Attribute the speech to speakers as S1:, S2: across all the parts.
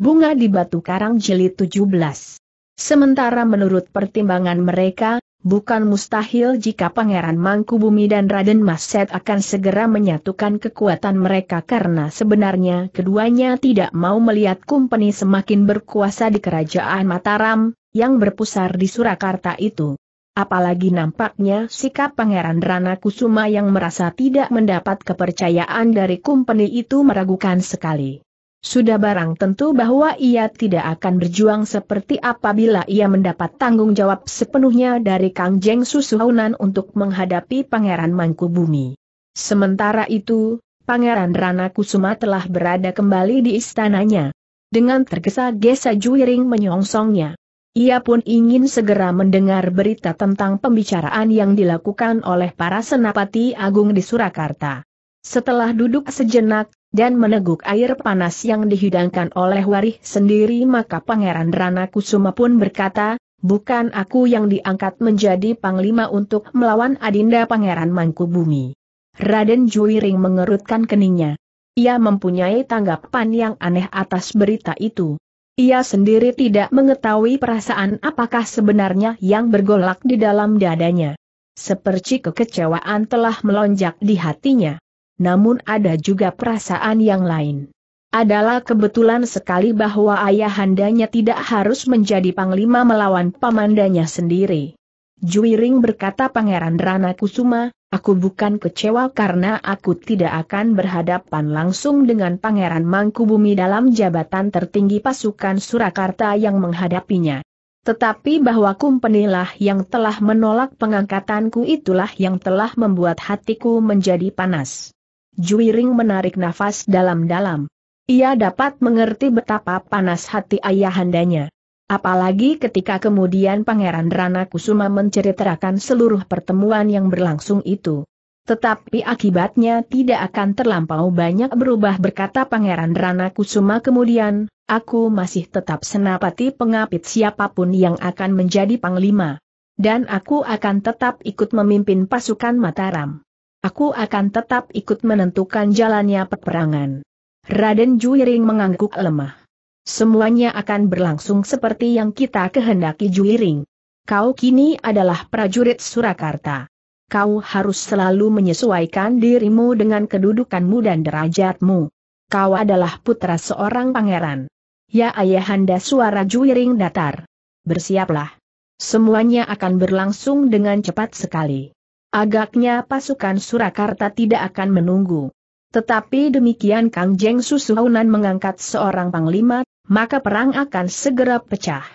S1: Bunga di Batu Karang jeli 17. Sementara menurut pertimbangan mereka, bukan mustahil jika Pangeran Mangku Bumi dan Raden Mas Set akan segera menyatukan kekuatan mereka karena sebenarnya keduanya tidak mau melihat kumpeni semakin berkuasa di kerajaan Mataram, yang berpusar di Surakarta itu. Apalagi nampaknya sikap Pangeran Rana Kusuma yang merasa tidak mendapat kepercayaan dari kumpeni itu meragukan sekali. Sudah barang tentu bahwa ia tidak akan berjuang seperti apabila ia mendapat tanggung jawab sepenuhnya dari Kang Jeng Susuhunan untuk menghadapi Pangeran Mangkubumi. Sementara itu, Pangeran Rana Kusuma telah berada kembali di istananya. Dengan tergesa-gesa Juiring menyongsongnya. Ia pun ingin segera mendengar berita tentang pembicaraan yang dilakukan oleh para senapati agung di Surakarta. Setelah duduk sejenak, dan meneguk air panas yang dihidangkan oleh Warih sendiri maka Pangeran Rana Kusuma pun berkata, bukan aku yang diangkat menjadi panglima untuk melawan Adinda Pangeran Mangkubumi. Raden Juwiring mengerutkan keningnya. Ia mempunyai tanggapan yang aneh atas berita itu. Ia sendiri tidak mengetahui perasaan apakah sebenarnya yang bergolak di dalam dadanya. Seperti kekecewaan telah melonjak di hatinya namun ada juga perasaan yang lain. Adalah kebetulan sekali bahwa ayahandanya tidak harus menjadi panglima melawan pamandanya sendiri. Juiring berkata Pangeran Rana Kusuma, aku bukan kecewa karena aku tidak akan berhadapan langsung dengan Pangeran Mangkubumi dalam jabatan tertinggi pasukan Surakarta yang menghadapinya. Tetapi bahwa kumpenilah yang telah menolak pengangkatanku itulah yang telah membuat hatiku menjadi panas. Juiring menarik nafas dalam-dalam. Ia dapat mengerti betapa panas hati ayahandanya. Apalagi ketika kemudian Pangeran Rana Kusuma menceritakan seluruh pertemuan yang berlangsung itu. Tetapi akibatnya tidak akan terlampau banyak berubah berkata Pangeran Rana Kusuma kemudian, aku masih tetap senapati pengapit siapapun yang akan menjadi panglima. Dan aku akan tetap ikut memimpin pasukan Mataram. Aku akan tetap ikut menentukan jalannya peperangan. Raden Juiring mengangguk lemah. Semuanya akan berlangsung seperti yang kita kehendaki Juiring. Kau kini adalah prajurit Surakarta. Kau harus selalu menyesuaikan dirimu dengan kedudukanmu dan derajatmu. Kau adalah putra seorang pangeran. Ya ayahanda suara Juiring datar. Bersiaplah. Semuanya akan berlangsung dengan cepat sekali. Agaknya pasukan Surakarta tidak akan menunggu. Tetapi demikian Kang Jeng Susuhunan mengangkat seorang panglima, maka perang akan segera pecah.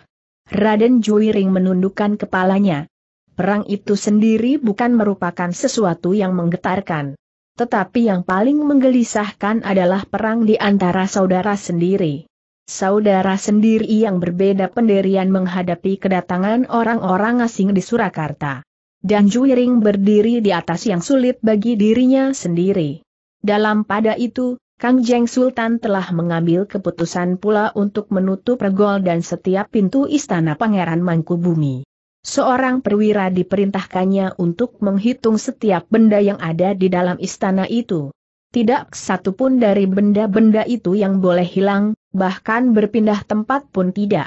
S1: Raden Juiring menundukkan kepalanya. Perang itu sendiri bukan merupakan sesuatu yang menggetarkan. Tetapi yang paling menggelisahkan adalah perang di antara saudara sendiri. Saudara sendiri yang berbeda pendirian menghadapi kedatangan orang-orang asing di Surakarta dan Juiring berdiri di atas yang sulit bagi dirinya sendiri. Dalam pada itu, Kang Jeng Sultan telah mengambil keputusan pula untuk menutup regol dan setiap pintu istana Pangeran Mangkubumi. Seorang perwira diperintahkannya untuk menghitung setiap benda yang ada di dalam istana itu. Tidak satupun dari benda-benda itu yang boleh hilang, bahkan berpindah tempat pun tidak.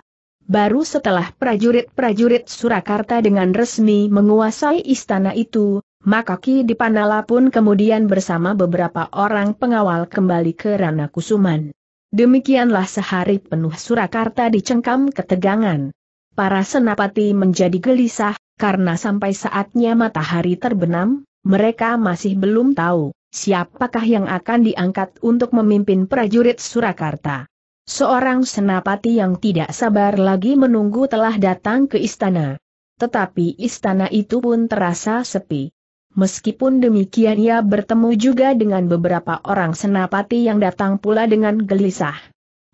S1: Baru setelah prajurit-prajurit Surakarta dengan resmi menguasai istana itu, maka Ki Dipanala pun kemudian bersama beberapa orang pengawal kembali ke Rana Kusuman. Demikianlah sehari penuh Surakarta dicengkam ketegangan. Para senapati menjadi gelisah, karena sampai saatnya matahari terbenam, mereka masih belum tahu siapakah yang akan diangkat untuk memimpin prajurit Surakarta. Seorang senapati yang tidak sabar lagi menunggu telah datang ke istana. Tetapi istana itu pun terasa sepi. Meskipun demikian ia bertemu juga dengan beberapa orang senapati yang datang pula dengan gelisah.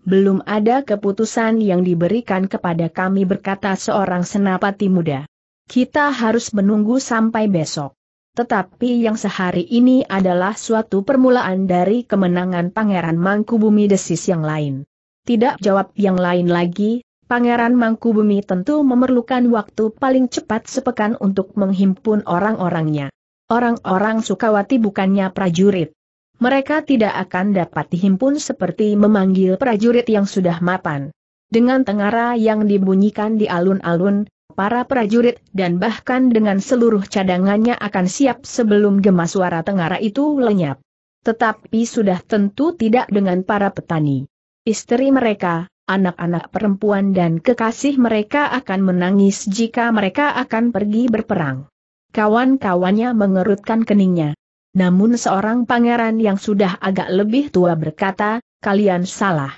S1: Belum ada keputusan yang diberikan kepada kami berkata seorang senapati muda. Kita harus menunggu sampai besok. Tetapi yang sehari ini adalah suatu permulaan dari kemenangan Pangeran Mangkubumi Desis yang lain. Tidak jawab yang lain lagi, Pangeran Mangkubumi tentu memerlukan waktu paling cepat sepekan untuk menghimpun orang-orangnya. Orang-orang Sukawati bukannya prajurit. Mereka tidak akan dapat dihimpun seperti memanggil prajurit yang sudah mapan. Dengan tengara yang dibunyikan di alun-alun, para prajurit dan bahkan dengan seluruh cadangannya akan siap sebelum gema suara tengara itu lenyap. Tetapi sudah tentu tidak dengan para petani istri mereka, anak-anak perempuan dan kekasih mereka akan menangis jika mereka akan pergi berperang. Kawan-kawannya mengerutkan keningnya. Namun seorang pangeran yang sudah agak lebih tua berkata, kalian salah.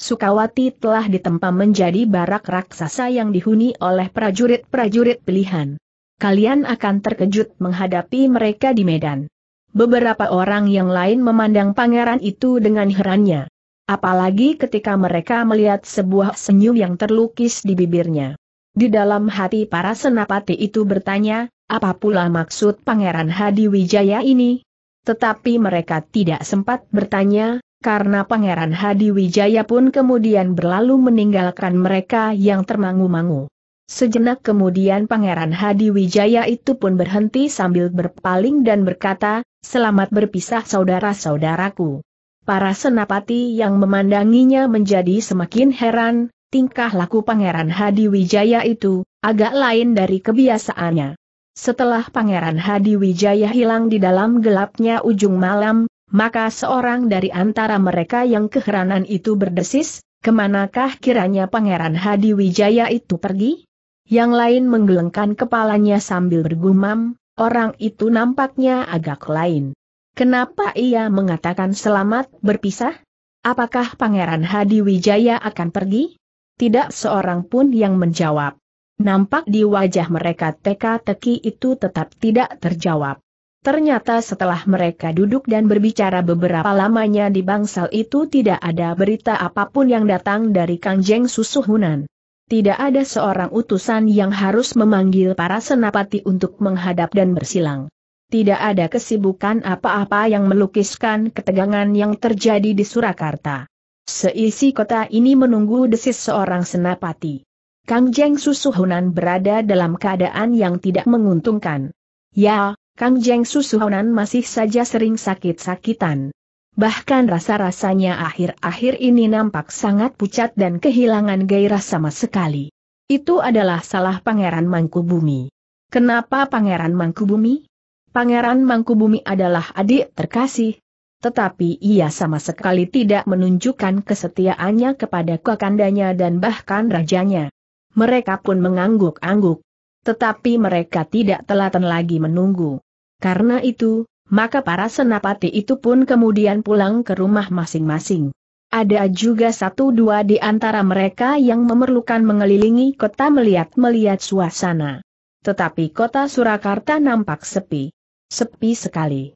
S1: Sukawati telah ditempa menjadi barak raksasa yang dihuni oleh prajurit-prajurit pilihan. Kalian akan terkejut menghadapi mereka di medan. Beberapa orang yang lain memandang pangeran itu dengan herannya. Apalagi ketika mereka melihat sebuah senyum yang terlukis di bibirnya. Di dalam hati para senapati itu bertanya, apa pula maksud Pangeran Hadi Wijaya ini? Tetapi mereka tidak sempat bertanya, karena Pangeran Hadi Wijaya pun kemudian berlalu meninggalkan mereka yang termangu-mangu. Sejenak kemudian Pangeran Hadi Wijaya itu pun berhenti sambil berpaling dan berkata, Selamat berpisah saudara-saudaraku. Para senapati yang memandanginya menjadi semakin heran, tingkah laku Pangeran Hadi Wijaya itu, agak lain dari kebiasaannya. Setelah Pangeran Hadi Wijaya hilang di dalam gelapnya ujung malam, maka seorang dari antara mereka yang keheranan itu berdesis, kemanakah kiranya Pangeran Hadi Wijaya itu pergi? Yang lain menggelengkan kepalanya sambil bergumam, orang itu nampaknya agak lain. Kenapa ia mengatakan selamat berpisah? Apakah Pangeran Hadi Wijaya akan pergi? Tidak seorang pun yang menjawab. Nampak di wajah mereka teka-teki itu tetap tidak terjawab. Ternyata setelah mereka duduk dan berbicara beberapa lamanya di bangsal itu tidak ada berita apapun yang datang dari Kangjeng Susuhunan. Tidak ada seorang utusan yang harus memanggil para senapati untuk menghadap dan bersilang. Tidak ada kesibukan apa-apa yang melukiskan ketegangan yang terjadi di Surakarta. Seisi kota ini menunggu desis seorang senapati. Kang Jeng Susuhunan berada dalam keadaan yang tidak menguntungkan. Ya, Kang Jeng Susuhunan masih saja sering sakit-sakitan. Bahkan rasa-rasanya akhir-akhir ini nampak sangat pucat dan kehilangan gairah sama sekali. Itu adalah salah Pangeran Mangkubumi. Kenapa Pangeran Mangkubumi? Pangeran Mangkubumi adalah adik terkasih. Tetapi ia sama sekali tidak menunjukkan kesetiaannya kepada kakandanya dan bahkan rajanya. Mereka pun mengangguk-angguk. Tetapi mereka tidak telaten lagi menunggu. Karena itu, maka para senapati itu pun kemudian pulang ke rumah masing-masing. Ada juga satu dua di antara mereka yang memerlukan mengelilingi kota melihat-melihat suasana. Tetapi kota Surakarta nampak sepi. Sepi sekali.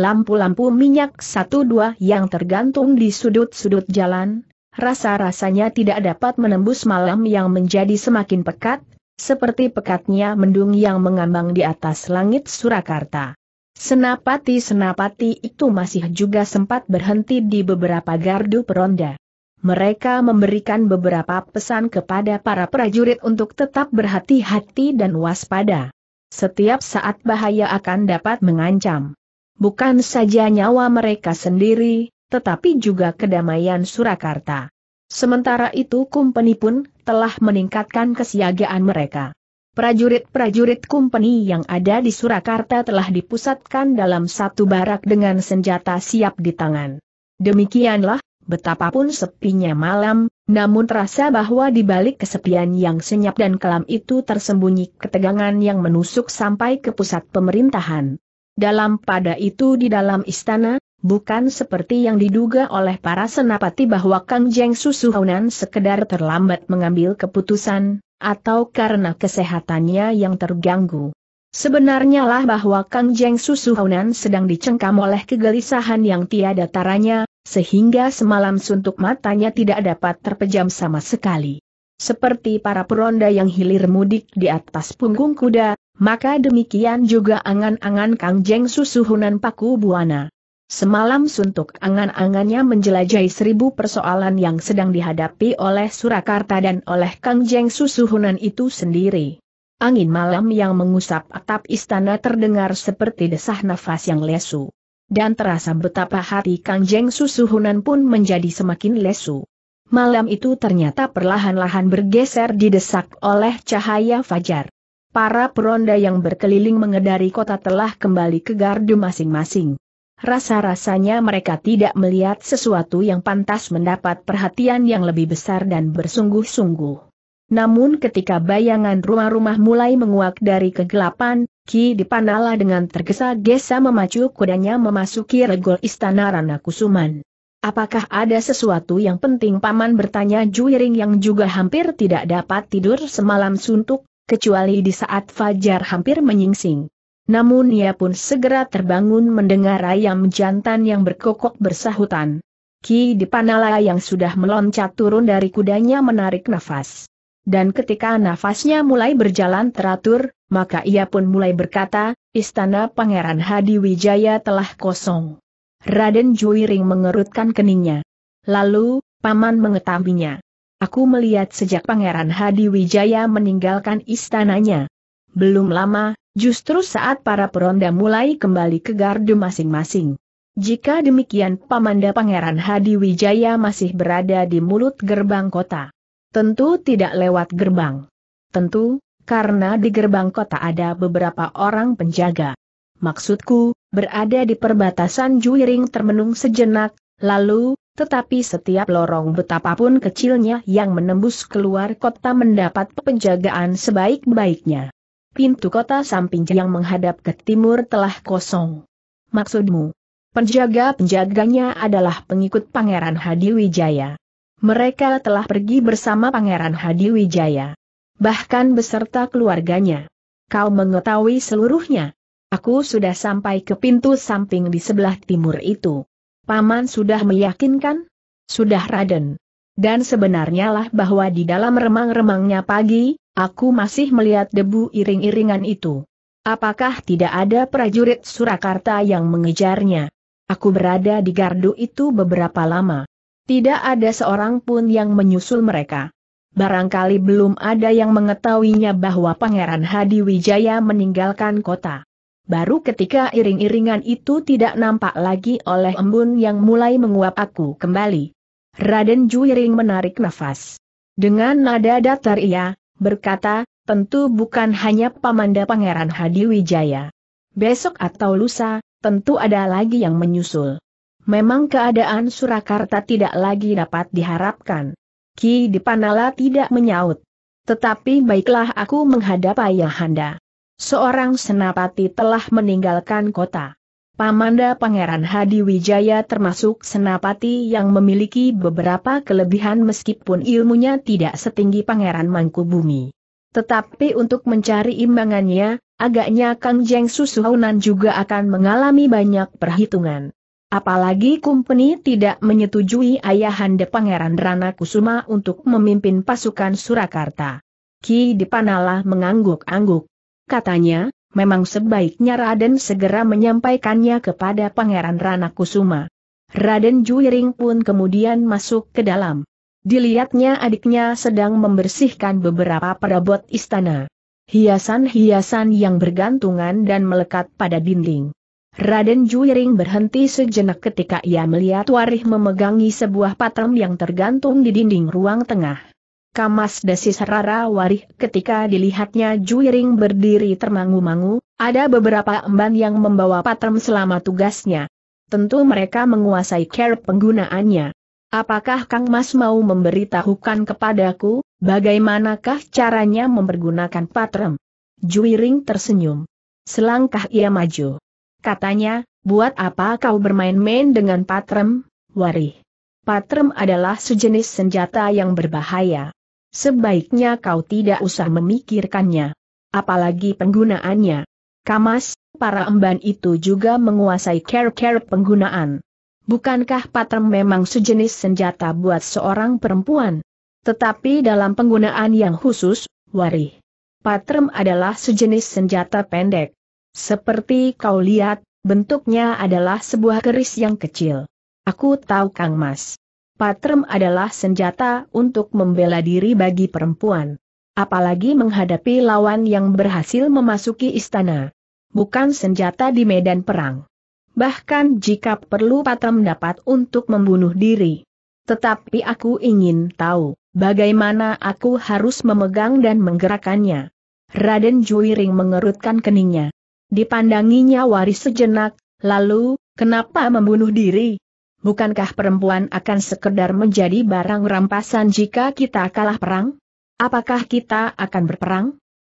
S1: Lampu-lampu minyak satu dua yang tergantung di sudut-sudut jalan, rasa-rasanya tidak dapat menembus malam yang menjadi semakin pekat, seperti pekatnya mendung yang mengambang di atas langit Surakarta. Senapati-senapati itu masih juga sempat berhenti di beberapa gardu peronda. Mereka memberikan beberapa pesan kepada para prajurit untuk tetap berhati-hati dan waspada. Setiap saat bahaya akan dapat mengancam. Bukan saja nyawa mereka sendiri, tetapi juga kedamaian Surakarta. Sementara itu kumpeni pun telah meningkatkan kesiagaan mereka. Prajurit-prajurit kumpeni yang ada di Surakarta telah dipusatkan dalam satu barak dengan senjata siap di tangan. Demikianlah, betapapun sepinya malam, namun terasa bahwa di balik kesepian yang senyap dan kelam itu tersembunyi ketegangan yang menusuk sampai ke pusat pemerintahan. Dalam pada itu di dalam istana, bukan seperti yang diduga oleh para senapati bahwa Kang Jeng Susuhunan sekedar terlambat mengambil keputusan, atau karena kesehatannya yang terganggu. Sebenarnya lah bahwa Kang Jeng Susuhunan sedang dicengkam oleh kegelisahan yang tiada taranya, sehingga semalam suntuk matanya tidak dapat terpejam sama sekali. Seperti para peronda yang hilir mudik di atas punggung kuda, maka demikian juga angan-angan Kang susuhunan paku buana. Semalam suntuk angan-angannya menjelajahi seribu persoalan yang sedang dihadapi oleh Surakarta dan oleh Kang susuhunan itu sendiri. Angin malam yang mengusap atap istana terdengar seperti desah nafas yang lesu dan terasa betapa hati Kang Jeng Susuhunan pun menjadi semakin lesu. Malam itu ternyata perlahan-lahan bergeser didesak oleh cahaya fajar. Para peronda yang berkeliling mengedari kota telah kembali ke gardu masing-masing. Rasa-rasanya mereka tidak melihat sesuatu yang pantas mendapat perhatian yang lebih besar dan bersungguh-sungguh. Namun ketika bayangan rumah-rumah mulai menguak dari kegelapan, Ki Dipanala dengan tergesa-gesa memacu kudanya memasuki regol istana Rana Kusuman. Apakah ada sesuatu yang penting paman bertanya Juiring yang juga hampir tidak dapat tidur semalam suntuk, kecuali di saat fajar hampir menyingsing. Namun ia pun segera terbangun mendengar ayam jantan yang berkokok bersahutan. Ki Dipanala yang sudah meloncat turun dari kudanya menarik nafas dan ketika nafasnya mulai berjalan teratur, maka ia pun mulai berkata, Istana Pangeran Hadi Wijaya telah kosong. Raden Juiring mengerutkan keningnya. Lalu, Paman mengetahuinya. Aku melihat sejak Pangeran Hadi Wijaya meninggalkan istananya. Belum lama, justru saat para peronda mulai kembali ke gardu masing-masing. Jika demikian Pamanda Pangeran Hadi Wijaya masih berada di mulut gerbang kota. Tentu tidak lewat gerbang. Tentu, karena di gerbang kota ada beberapa orang penjaga. Maksudku, berada di perbatasan Juiring termenung sejenak, lalu, tetapi setiap lorong betapapun kecilnya yang menembus keluar kota mendapat penjagaan sebaik-baiknya. Pintu kota samping yang menghadap ke timur telah kosong. Maksudmu, penjaga-penjaganya adalah pengikut Pangeran Hadiwijaya. Mereka telah pergi bersama Pangeran Hadi Wijaya. Bahkan beserta keluarganya. Kau mengetahui seluruhnya. Aku sudah sampai ke pintu samping di sebelah timur itu. Paman sudah meyakinkan? Sudah Raden. Dan sebenarnya lah bahwa di dalam remang-remangnya pagi, aku masih melihat debu iring-iringan itu. Apakah tidak ada prajurit Surakarta yang mengejarnya? Aku berada di gardu itu beberapa lama. Tidak ada seorang pun yang menyusul mereka. Barangkali belum ada yang mengetahuinya bahwa Pangeran Hadi Wijaya meninggalkan kota. Baru ketika iring-iringan itu tidak nampak lagi oleh embun yang mulai menguap aku kembali. Raden Juiring menarik nafas. Dengan nada datar ia, berkata, tentu bukan hanya pamanda Pangeran Hadi Wijaya. Besok atau lusa, tentu ada lagi yang menyusul memang keadaan Surakarta tidak lagi dapat diharapkan. Ki Dipanala tidak menyaut. Tetapi baiklah aku menghadap Ayahanda. Seorang senapati telah meninggalkan kota. Pamanda Pangeran Hadi Wijaya termasuk senapati yang memiliki beberapa kelebihan meskipun ilmunya tidak setinggi Pangeran Mangkubumi. Tetapi untuk mencari imbangannya, agaknya Kang Jeng Susuhunan juga akan mengalami banyak perhitungan. Apalagi Kumpeni tidak menyetujui ayahanda Pangeran Rana Kusuma untuk memimpin pasukan Surakarta. Ki Dipanala mengangguk-angguk. Katanya, memang sebaiknya Raden segera menyampaikannya kepada Pangeran Rana Kusuma. Raden Juiring pun kemudian masuk ke dalam. Dilihatnya adiknya sedang membersihkan beberapa perabot istana. Hiasan-hiasan yang bergantungan dan melekat pada dinding. Raden Juiring berhenti sejenak ketika ia melihat Warih memegangi sebuah patem yang tergantung di dinding ruang tengah. Kamas desis rara Warih ketika dilihatnya Juiring berdiri termangu-mangu, ada beberapa emban yang membawa patem selama tugasnya. Tentu mereka menguasai care penggunaannya. Apakah Kang Mas mau memberitahukan kepadaku, bagaimanakah caranya mempergunakan patrem? Juiring tersenyum. Selangkah ia maju. Katanya, buat apa kau bermain-main dengan patrem, Wari? Patrem adalah sejenis senjata yang berbahaya. Sebaiknya kau tidak usah memikirkannya. Apalagi penggunaannya. Kamas, para emban itu juga menguasai care-care penggunaan. Bukankah patrem memang sejenis senjata buat seorang perempuan? Tetapi dalam penggunaan yang khusus, Wari. Patrem adalah sejenis senjata pendek. Seperti kau lihat, bentuknya adalah sebuah keris yang kecil. Aku tahu Kang Mas. Patrem adalah senjata untuk membela diri bagi perempuan. Apalagi menghadapi lawan yang berhasil memasuki istana. Bukan senjata di medan perang. Bahkan jika perlu Patrem dapat untuk membunuh diri. Tetapi aku ingin tahu, bagaimana aku harus memegang dan menggerakkannya. Raden Juiring mengerutkan keningnya. Dipandanginya waris sejenak, lalu, kenapa membunuh diri? Bukankah perempuan akan sekedar menjadi barang rampasan jika kita kalah perang? Apakah kita akan berperang?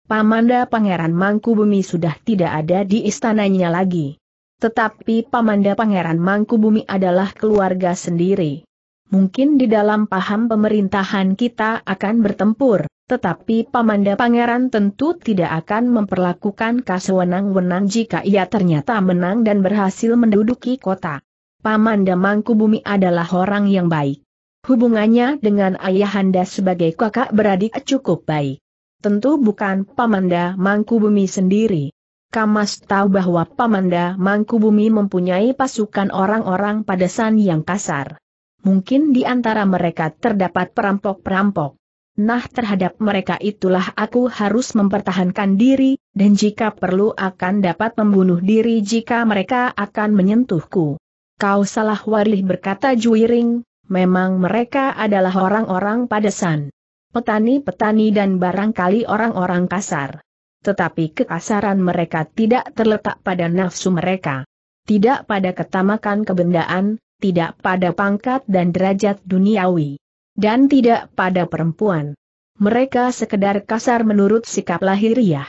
S1: Pamanda Pangeran Mangku Bumi sudah tidak ada di istananya lagi. Tetapi Pamanda Pangeran Mangku Bumi adalah keluarga sendiri mungkin di dalam paham pemerintahan kita akan bertempur, tetapi Pamanda Pangeran tentu tidak akan memperlakukan kasewenang-wenang jika ia ternyata menang dan berhasil menduduki kota. Pamanda Mangkubumi adalah orang yang baik. Hubungannya dengan ayahanda sebagai kakak beradik cukup baik. Tentu bukan Pamanda Mangkubumi sendiri. Kamas tahu bahwa Pamanda Mangkubumi mempunyai pasukan orang-orang padesan yang kasar mungkin di antara mereka terdapat perampok-perampok. Nah terhadap mereka itulah aku harus mempertahankan diri, dan jika perlu akan dapat membunuh diri jika mereka akan menyentuhku. Kau salah warih berkata Juiring, memang mereka adalah orang-orang padesan. Petani-petani dan barangkali orang-orang kasar. Tetapi kekasaran mereka tidak terletak pada nafsu mereka. Tidak pada ketamakan kebendaan, tidak pada pangkat dan derajat duniawi, dan tidak pada perempuan. Mereka sekedar kasar menurut sikap lahiriah.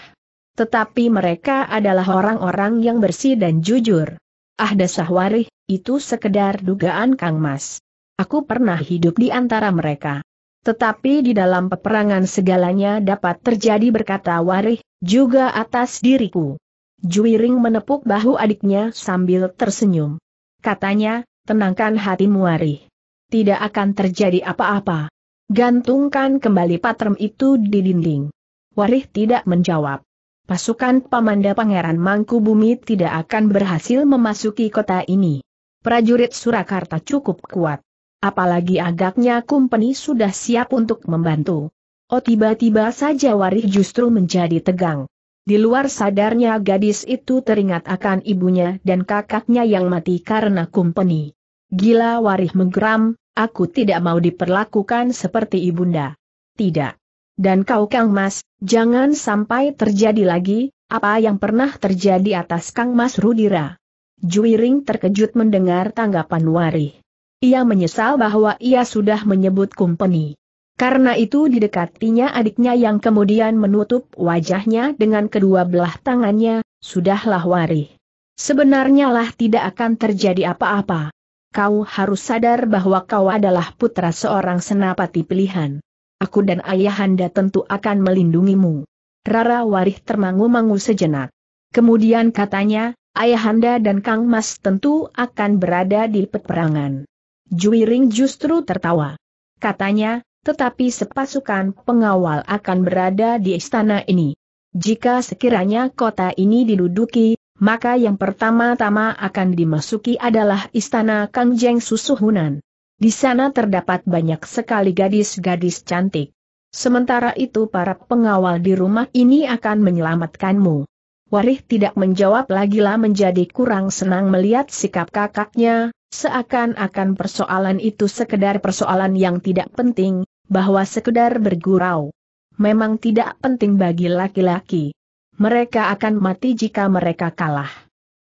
S1: Tetapi mereka adalah orang-orang yang bersih dan jujur. Ah dasah warih, itu sekedar dugaan Kang Mas. Aku pernah hidup di antara mereka. Tetapi di dalam peperangan segalanya dapat terjadi berkata Warih, juga atas diriku. Juiring menepuk bahu adiknya sambil tersenyum. Katanya, Tenangkan hatimu Ari. Tidak akan terjadi apa-apa. Gantungkan kembali patrem itu di dinding. Warih tidak menjawab. Pasukan Pamanda Pangeran Mangku Bumi tidak akan berhasil memasuki kota ini. Prajurit Surakarta cukup kuat. Apalagi agaknya kumpeni sudah siap untuk membantu. Oh tiba-tiba saja Warih justru menjadi tegang. Di luar sadarnya gadis itu teringat akan ibunya dan kakaknya yang mati karena kumpeni. Gila warih menggeram, aku tidak mau diperlakukan seperti ibunda. Tidak. Dan kau Kang Mas, jangan sampai terjadi lagi, apa yang pernah terjadi atas Kang Mas Rudira. Juiring terkejut mendengar tanggapan warih. Ia menyesal bahwa ia sudah menyebut kumpeni. Karena itu didekatinya adiknya yang kemudian menutup wajahnya dengan kedua belah tangannya, sudahlah wari. Sebenarnya lah tidak akan terjadi apa-apa. Kau harus sadar bahwa kau adalah putra seorang senapati pilihan. Aku dan ayahanda tentu akan melindungimu. Rara Warih termangu-mangu sejenak. Kemudian katanya, ayahanda dan Kang Mas tentu akan berada di peperangan. Juiring justru tertawa. Katanya, tetapi sepasukan pengawal akan berada di istana ini. Jika sekiranya kota ini diduduki, maka yang pertama-tama akan dimasuki adalah istana Kangjeng Susuhunan. Di sana terdapat banyak sekali gadis-gadis cantik. Sementara itu para pengawal di rumah ini akan menyelamatkanmu. Warih tidak menjawab lagi lah menjadi kurang senang melihat sikap kakaknya, Seakan-akan persoalan itu sekedar persoalan yang tidak penting, bahwa sekedar bergurau. Memang tidak penting bagi laki-laki. Mereka akan mati jika mereka kalah.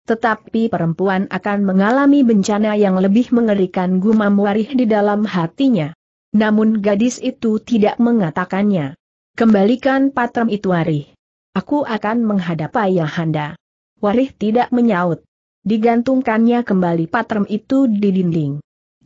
S1: Tetapi perempuan akan mengalami bencana yang lebih mengerikan gumam warih di dalam hatinya. Namun gadis itu tidak mengatakannya. Kembalikan patram itu warih. Aku akan menghadap ayahanda. Warih tidak menyaut. Digantungkannya kembali patrem itu di dinding.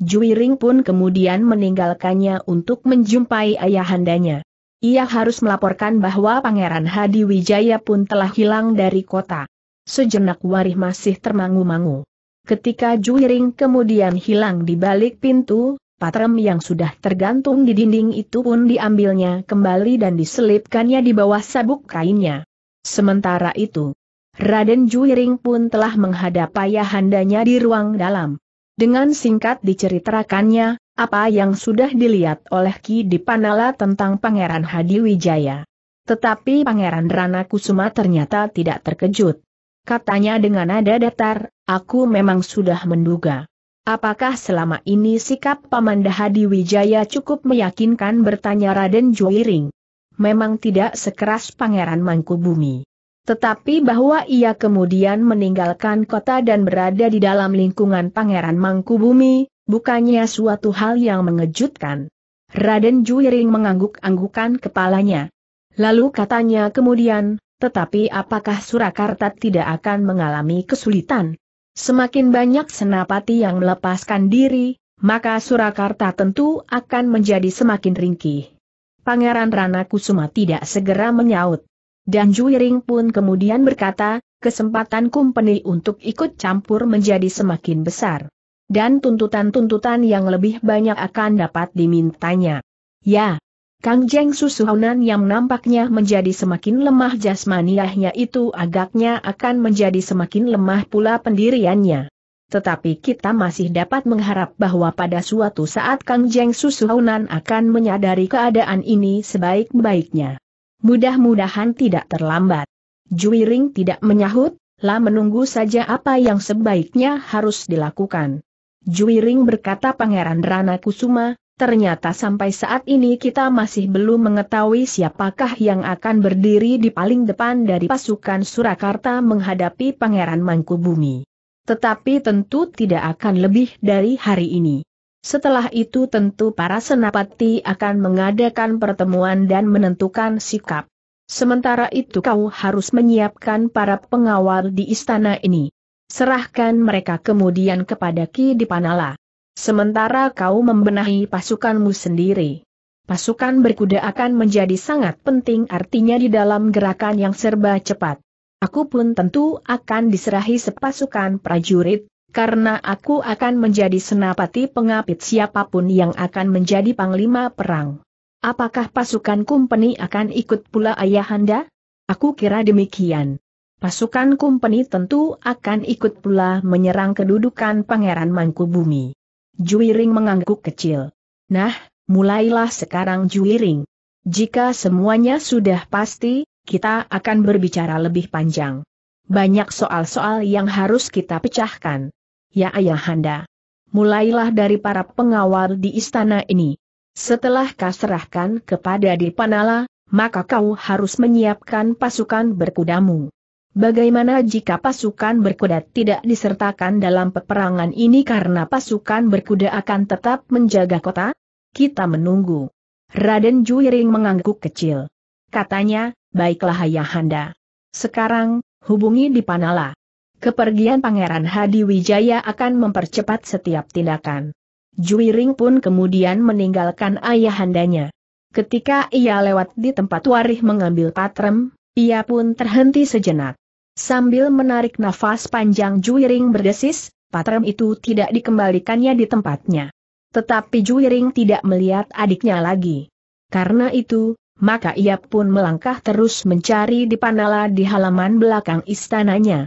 S1: Juiring pun kemudian meninggalkannya untuk menjumpai ayahandanya. Ia harus melaporkan bahwa Pangeran Hadi Wijaya pun telah hilang dari kota. Sejenak Warih masih termangu-mangu. Ketika Juiring kemudian hilang di balik pintu, patrem yang sudah tergantung di dinding itu pun diambilnya kembali dan diselipkannya di bawah sabuk kainnya. Sementara itu, Raden Juiring pun telah menghadap ayahandanya di ruang dalam. Dengan singkat diceritakannya, apa yang sudah dilihat oleh Ki Dipanala tentang Pangeran Hadiwijaya. Tetapi Pangeran Rana Kusuma ternyata tidak terkejut. Katanya dengan nada datar, aku memang sudah menduga. Apakah selama ini sikap Pamanda Wijaya cukup meyakinkan bertanya Raden Juiring? Memang tidak sekeras Pangeran Mangkubumi. Tetapi bahwa ia kemudian meninggalkan kota dan berada di dalam lingkungan Pangeran Mangkubumi, bukannya suatu hal yang mengejutkan. Raden Juiring mengangguk-anggukan kepalanya. Lalu katanya kemudian, tetapi apakah Surakarta tidak akan mengalami kesulitan? Semakin banyak senapati yang melepaskan diri, maka Surakarta tentu akan menjadi semakin ringkih. Pangeran Rana Kusuma tidak segera menyaut. Dan Juiring pun kemudian berkata, kesempatan kumpeni untuk ikut campur menjadi semakin besar. Dan tuntutan-tuntutan yang lebih banyak akan dapat dimintanya. Ya, Kang Jeng Susuhunan yang nampaknya menjadi semakin lemah jasmaniahnya itu agaknya akan menjadi semakin lemah pula pendiriannya. Tetapi kita masih dapat mengharap bahwa pada suatu saat Kang Jeng Susuhunan akan menyadari keadaan ini sebaik-baiknya. Mudah-mudahan tidak terlambat. Juiring tidak menyahut, lah menunggu saja apa yang sebaiknya harus dilakukan. Juiring berkata Pangeran Rana Kusuma, ternyata sampai saat ini kita masih belum mengetahui siapakah yang akan berdiri di paling depan dari pasukan Surakarta menghadapi Pangeran Mangkubumi. Tetapi tentu tidak akan lebih dari hari ini. Setelah itu tentu para senapati akan mengadakan pertemuan dan menentukan sikap. Sementara itu kau harus menyiapkan para pengawal di istana ini. Serahkan mereka kemudian kepada Ki Dipanala. Sementara kau membenahi pasukanmu sendiri. Pasukan berkuda akan menjadi sangat penting artinya di dalam gerakan yang serba cepat. Aku pun tentu akan diserahi sepasukan prajurit, karena aku akan menjadi senapati pengapit siapapun yang akan menjadi panglima perang. Apakah pasukan kumpeni akan ikut pula ayahanda? Aku kira demikian. Pasukan kumpeni tentu akan ikut pula menyerang kedudukan Pangeran Mangkubumi. Juiring mengangguk kecil. Nah, mulailah sekarang Juiring. Jika semuanya sudah pasti, kita akan berbicara lebih panjang. Banyak soal-soal yang harus kita pecahkan ya ayahanda. Mulailah dari para pengawal di istana ini. Setelah kau serahkan kepada Dipanala, maka kau harus menyiapkan pasukan berkudamu. Bagaimana jika pasukan berkuda tidak disertakan dalam peperangan ini karena pasukan berkuda akan tetap menjaga kota? Kita menunggu. Raden Juiring mengangguk kecil. Katanya, baiklah ayahanda. Sekarang, hubungi Dipanala. Kepergian Pangeran Hadi Wijaya akan mempercepat setiap tindakan. Juiring pun kemudian meninggalkan ayahandanya. Ketika ia lewat di tempat warih mengambil patrem, ia pun terhenti sejenak. Sambil menarik nafas panjang Juiring berdesis, patrem itu tidak dikembalikannya di tempatnya. Tetapi Juiring tidak melihat adiknya lagi. Karena itu, maka ia pun melangkah terus mencari di panala di halaman belakang istananya.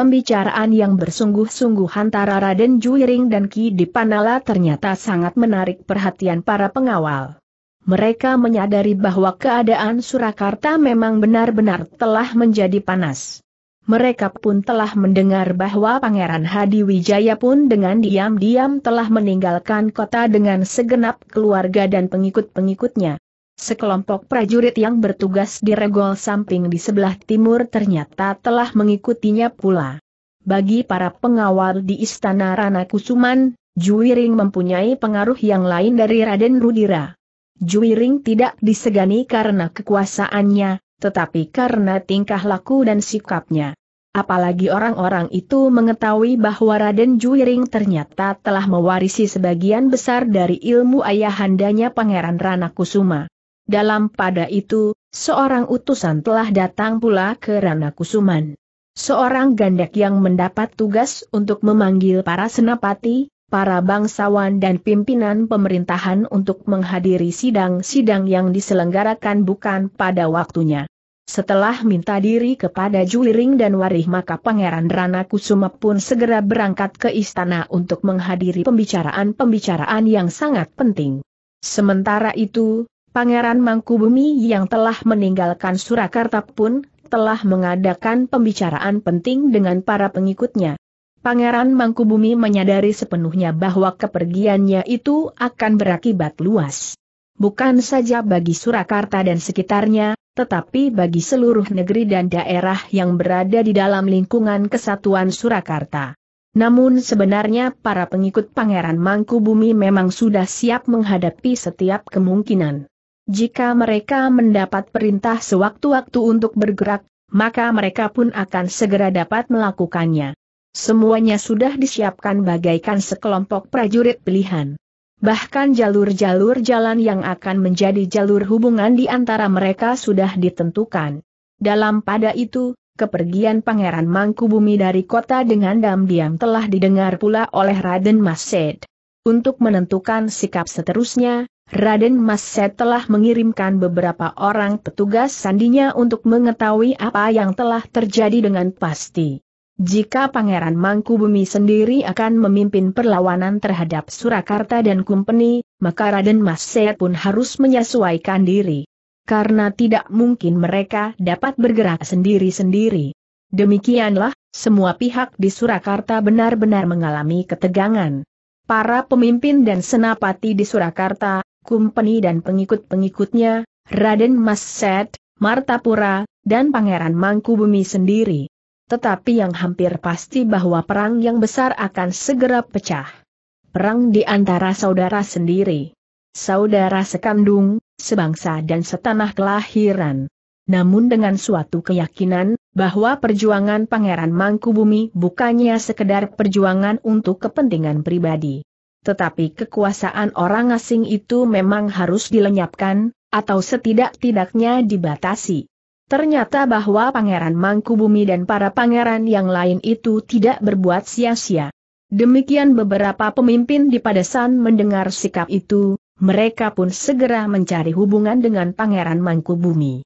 S1: Pembicaraan yang bersungguh-sungguh antara Raden Juiring dan Ki Dipanala ternyata sangat menarik perhatian para pengawal. Mereka menyadari bahwa keadaan Surakarta memang benar-benar telah menjadi panas. Mereka pun telah mendengar bahwa Pangeran Hadi Wijaya pun dengan diam-diam telah meninggalkan kota dengan segenap keluarga dan pengikut-pengikutnya. Sekelompok prajurit yang bertugas di regol samping di sebelah timur ternyata telah mengikutinya pula. Bagi para pengawal di Istana Rana Kusuman, Juwiring mempunyai pengaruh yang lain dari Raden Rudira. Juwiring tidak disegani karena kekuasaannya, tetapi karena tingkah laku dan sikapnya. Apalagi orang-orang itu mengetahui bahwa Raden Juwiring ternyata telah mewarisi sebagian besar dari ilmu ayahandanya Pangeran Rana Kusuma. Dalam pada itu, seorang utusan telah datang pula ke Rana Kusuman. Seorang gandak yang mendapat tugas untuk memanggil para senapati, para bangsawan dan pimpinan pemerintahan untuk menghadiri sidang-sidang yang diselenggarakan bukan pada waktunya. Setelah minta diri kepada Juliring dan Warih maka Pangeran Rana Kusuma pun segera berangkat ke istana untuk menghadiri pembicaraan-pembicaraan yang sangat penting. Sementara itu, Pangeran Mangkubumi yang telah meninggalkan Surakarta pun telah mengadakan pembicaraan penting dengan para pengikutnya. Pangeran Mangkubumi menyadari sepenuhnya bahwa kepergiannya itu akan berakibat luas. Bukan saja bagi Surakarta dan sekitarnya, tetapi bagi seluruh negeri dan daerah yang berada di dalam lingkungan kesatuan Surakarta. Namun sebenarnya para pengikut Pangeran Mangkubumi memang sudah siap menghadapi setiap kemungkinan. Jika mereka mendapat perintah sewaktu-waktu untuk bergerak, maka mereka pun akan segera dapat melakukannya. Semuanya sudah disiapkan bagaikan sekelompok prajurit pilihan. Bahkan jalur-jalur jalan yang akan menjadi jalur hubungan di antara mereka sudah ditentukan. Dalam pada itu, kepergian Pangeran Mangkubumi dari kota dengan diam-diam telah didengar pula oleh Raden Mased. Untuk menentukan sikap seterusnya, Raden Mas Set telah mengirimkan beberapa orang petugas sandinya untuk mengetahui apa yang telah terjadi dengan pasti. Jika Pangeran Mangkubumi sendiri akan memimpin perlawanan terhadap Surakarta dan Kumpeni, maka Raden Mas Set pun harus menyesuaikan diri. Karena tidak mungkin mereka dapat bergerak sendiri-sendiri. Demikianlah, semua pihak di Surakarta benar-benar mengalami ketegangan para pemimpin dan senapati di Surakarta, kumpeni dan pengikut-pengikutnya, Raden Mas Set, Martapura, dan Pangeran Mangkubumi sendiri. Tetapi yang hampir pasti bahwa perang yang besar akan segera pecah. Perang di antara saudara sendiri. Saudara sekandung, sebangsa dan setanah kelahiran. Namun dengan suatu keyakinan, bahwa perjuangan Pangeran Mangkubumi bukannya sekedar perjuangan untuk kepentingan pribadi. Tetapi kekuasaan orang asing itu memang harus dilenyapkan, atau setidak-tidaknya dibatasi. Ternyata bahwa Pangeran Mangkubumi dan para pangeran yang lain itu tidak berbuat sia-sia. Demikian beberapa pemimpin di Padasan mendengar sikap itu, mereka pun segera mencari hubungan dengan Pangeran Mangkubumi.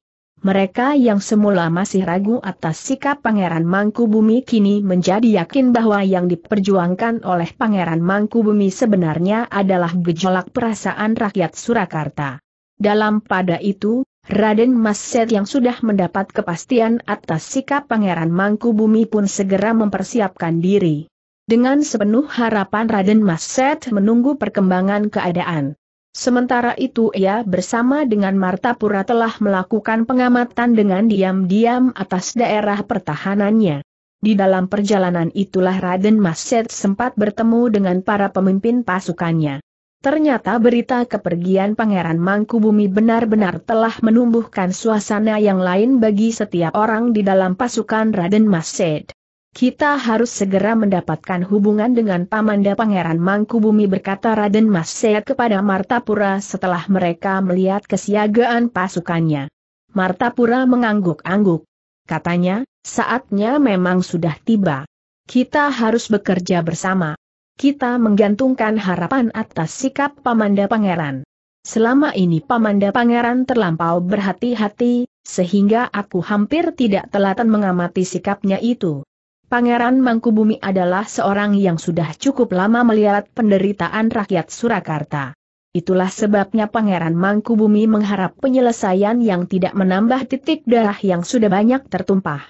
S1: Mereka yang semula masih ragu atas sikap Pangeran Mangku Bumi kini menjadi yakin bahwa yang diperjuangkan oleh Pangeran Mangku Bumi sebenarnya adalah gejolak perasaan rakyat Surakarta. Dalam pada itu, Raden Mas Set yang sudah mendapat kepastian atas sikap Pangeran Mangku Bumi pun segera mempersiapkan diri. Dengan sepenuh harapan Raden Mas Set menunggu perkembangan keadaan. Sementara itu ia bersama dengan Martapura telah melakukan pengamatan dengan diam-diam atas daerah pertahanannya. Di dalam perjalanan itulah Raden Maset sempat bertemu dengan para pemimpin pasukannya. Ternyata berita kepergian Pangeran Mangkubumi benar-benar telah menumbuhkan suasana yang lain bagi setiap orang di dalam pasukan Raden Maset. Kita harus segera mendapatkan hubungan dengan Pamanda Pangeran Mangkubumi berkata Raden Mas Seat kepada Martapura setelah mereka melihat kesiagaan pasukannya. Martapura mengangguk-angguk. Katanya, saatnya memang sudah tiba. Kita harus bekerja bersama. Kita menggantungkan harapan atas sikap Pamanda Pangeran. Selama ini Pamanda Pangeran terlampau berhati-hati, sehingga aku hampir tidak telaten mengamati sikapnya itu. Pangeran Mangkubumi adalah seorang yang sudah cukup lama melihat penderitaan rakyat Surakarta. Itulah sebabnya Pangeran Mangkubumi mengharap penyelesaian yang tidak menambah titik darah yang sudah banyak tertumpah.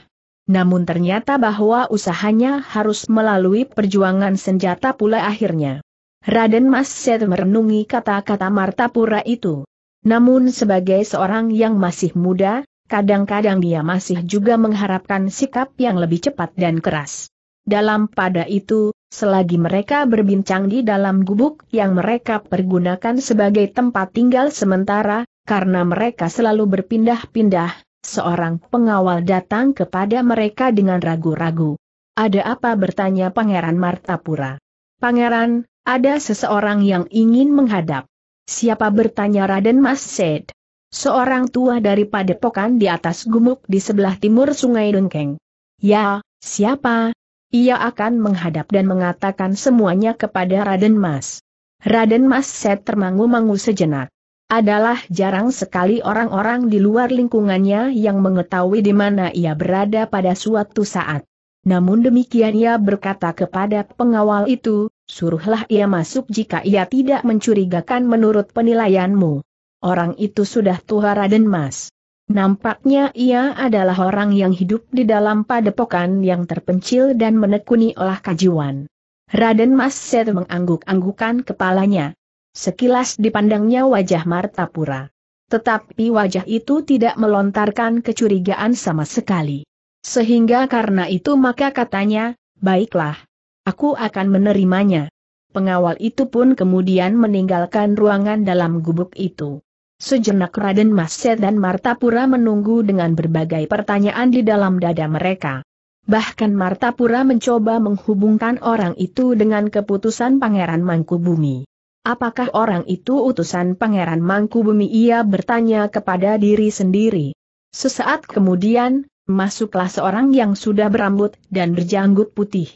S1: Namun ternyata bahwa usahanya harus melalui perjuangan senjata pula akhirnya. Raden Mas Set merenungi kata-kata Martapura itu. Namun sebagai seorang yang masih muda, Kadang-kadang dia masih juga mengharapkan sikap yang lebih cepat dan keras. Dalam pada itu, selagi mereka berbincang di dalam gubuk yang mereka pergunakan sebagai tempat tinggal sementara, karena mereka selalu berpindah-pindah, seorang pengawal datang kepada mereka dengan ragu-ragu. Ada apa bertanya Pangeran Martapura? Pangeran, ada seseorang yang ingin menghadap. Siapa bertanya Raden Mas Sed? Seorang tua dari padepokan di atas gumuk di sebelah timur sungai Dengkeng. Ya, siapa? Ia akan menghadap dan mengatakan semuanya kepada Raden Mas. Raden Mas Set termangu-mangu sejenak. Adalah jarang sekali orang-orang di luar lingkungannya yang mengetahui di mana ia berada pada suatu saat. Namun demikian ia berkata kepada pengawal itu, suruhlah ia masuk jika ia tidak mencurigakan menurut penilaianmu. Orang itu sudah tua Raden Mas. Nampaknya ia adalah orang yang hidup di dalam padepokan yang terpencil dan menekuni olah kajian. Raden Mas Set mengangguk-anggukan kepalanya. Sekilas dipandangnya wajah Martapura. Tetapi wajah itu tidak melontarkan kecurigaan sama sekali. Sehingga karena itu maka katanya, baiklah. Aku akan menerimanya. Pengawal itu pun kemudian meninggalkan ruangan dalam gubuk itu. Sejenak Raden Maset dan Martapura menunggu dengan berbagai pertanyaan di dalam dada mereka. Bahkan Martapura mencoba menghubungkan orang itu dengan keputusan Pangeran Mangkubumi. Apakah orang itu utusan Pangeran Mangkubumi? Ia bertanya kepada diri sendiri. Sesaat kemudian, masuklah seorang yang sudah berambut dan berjanggut putih.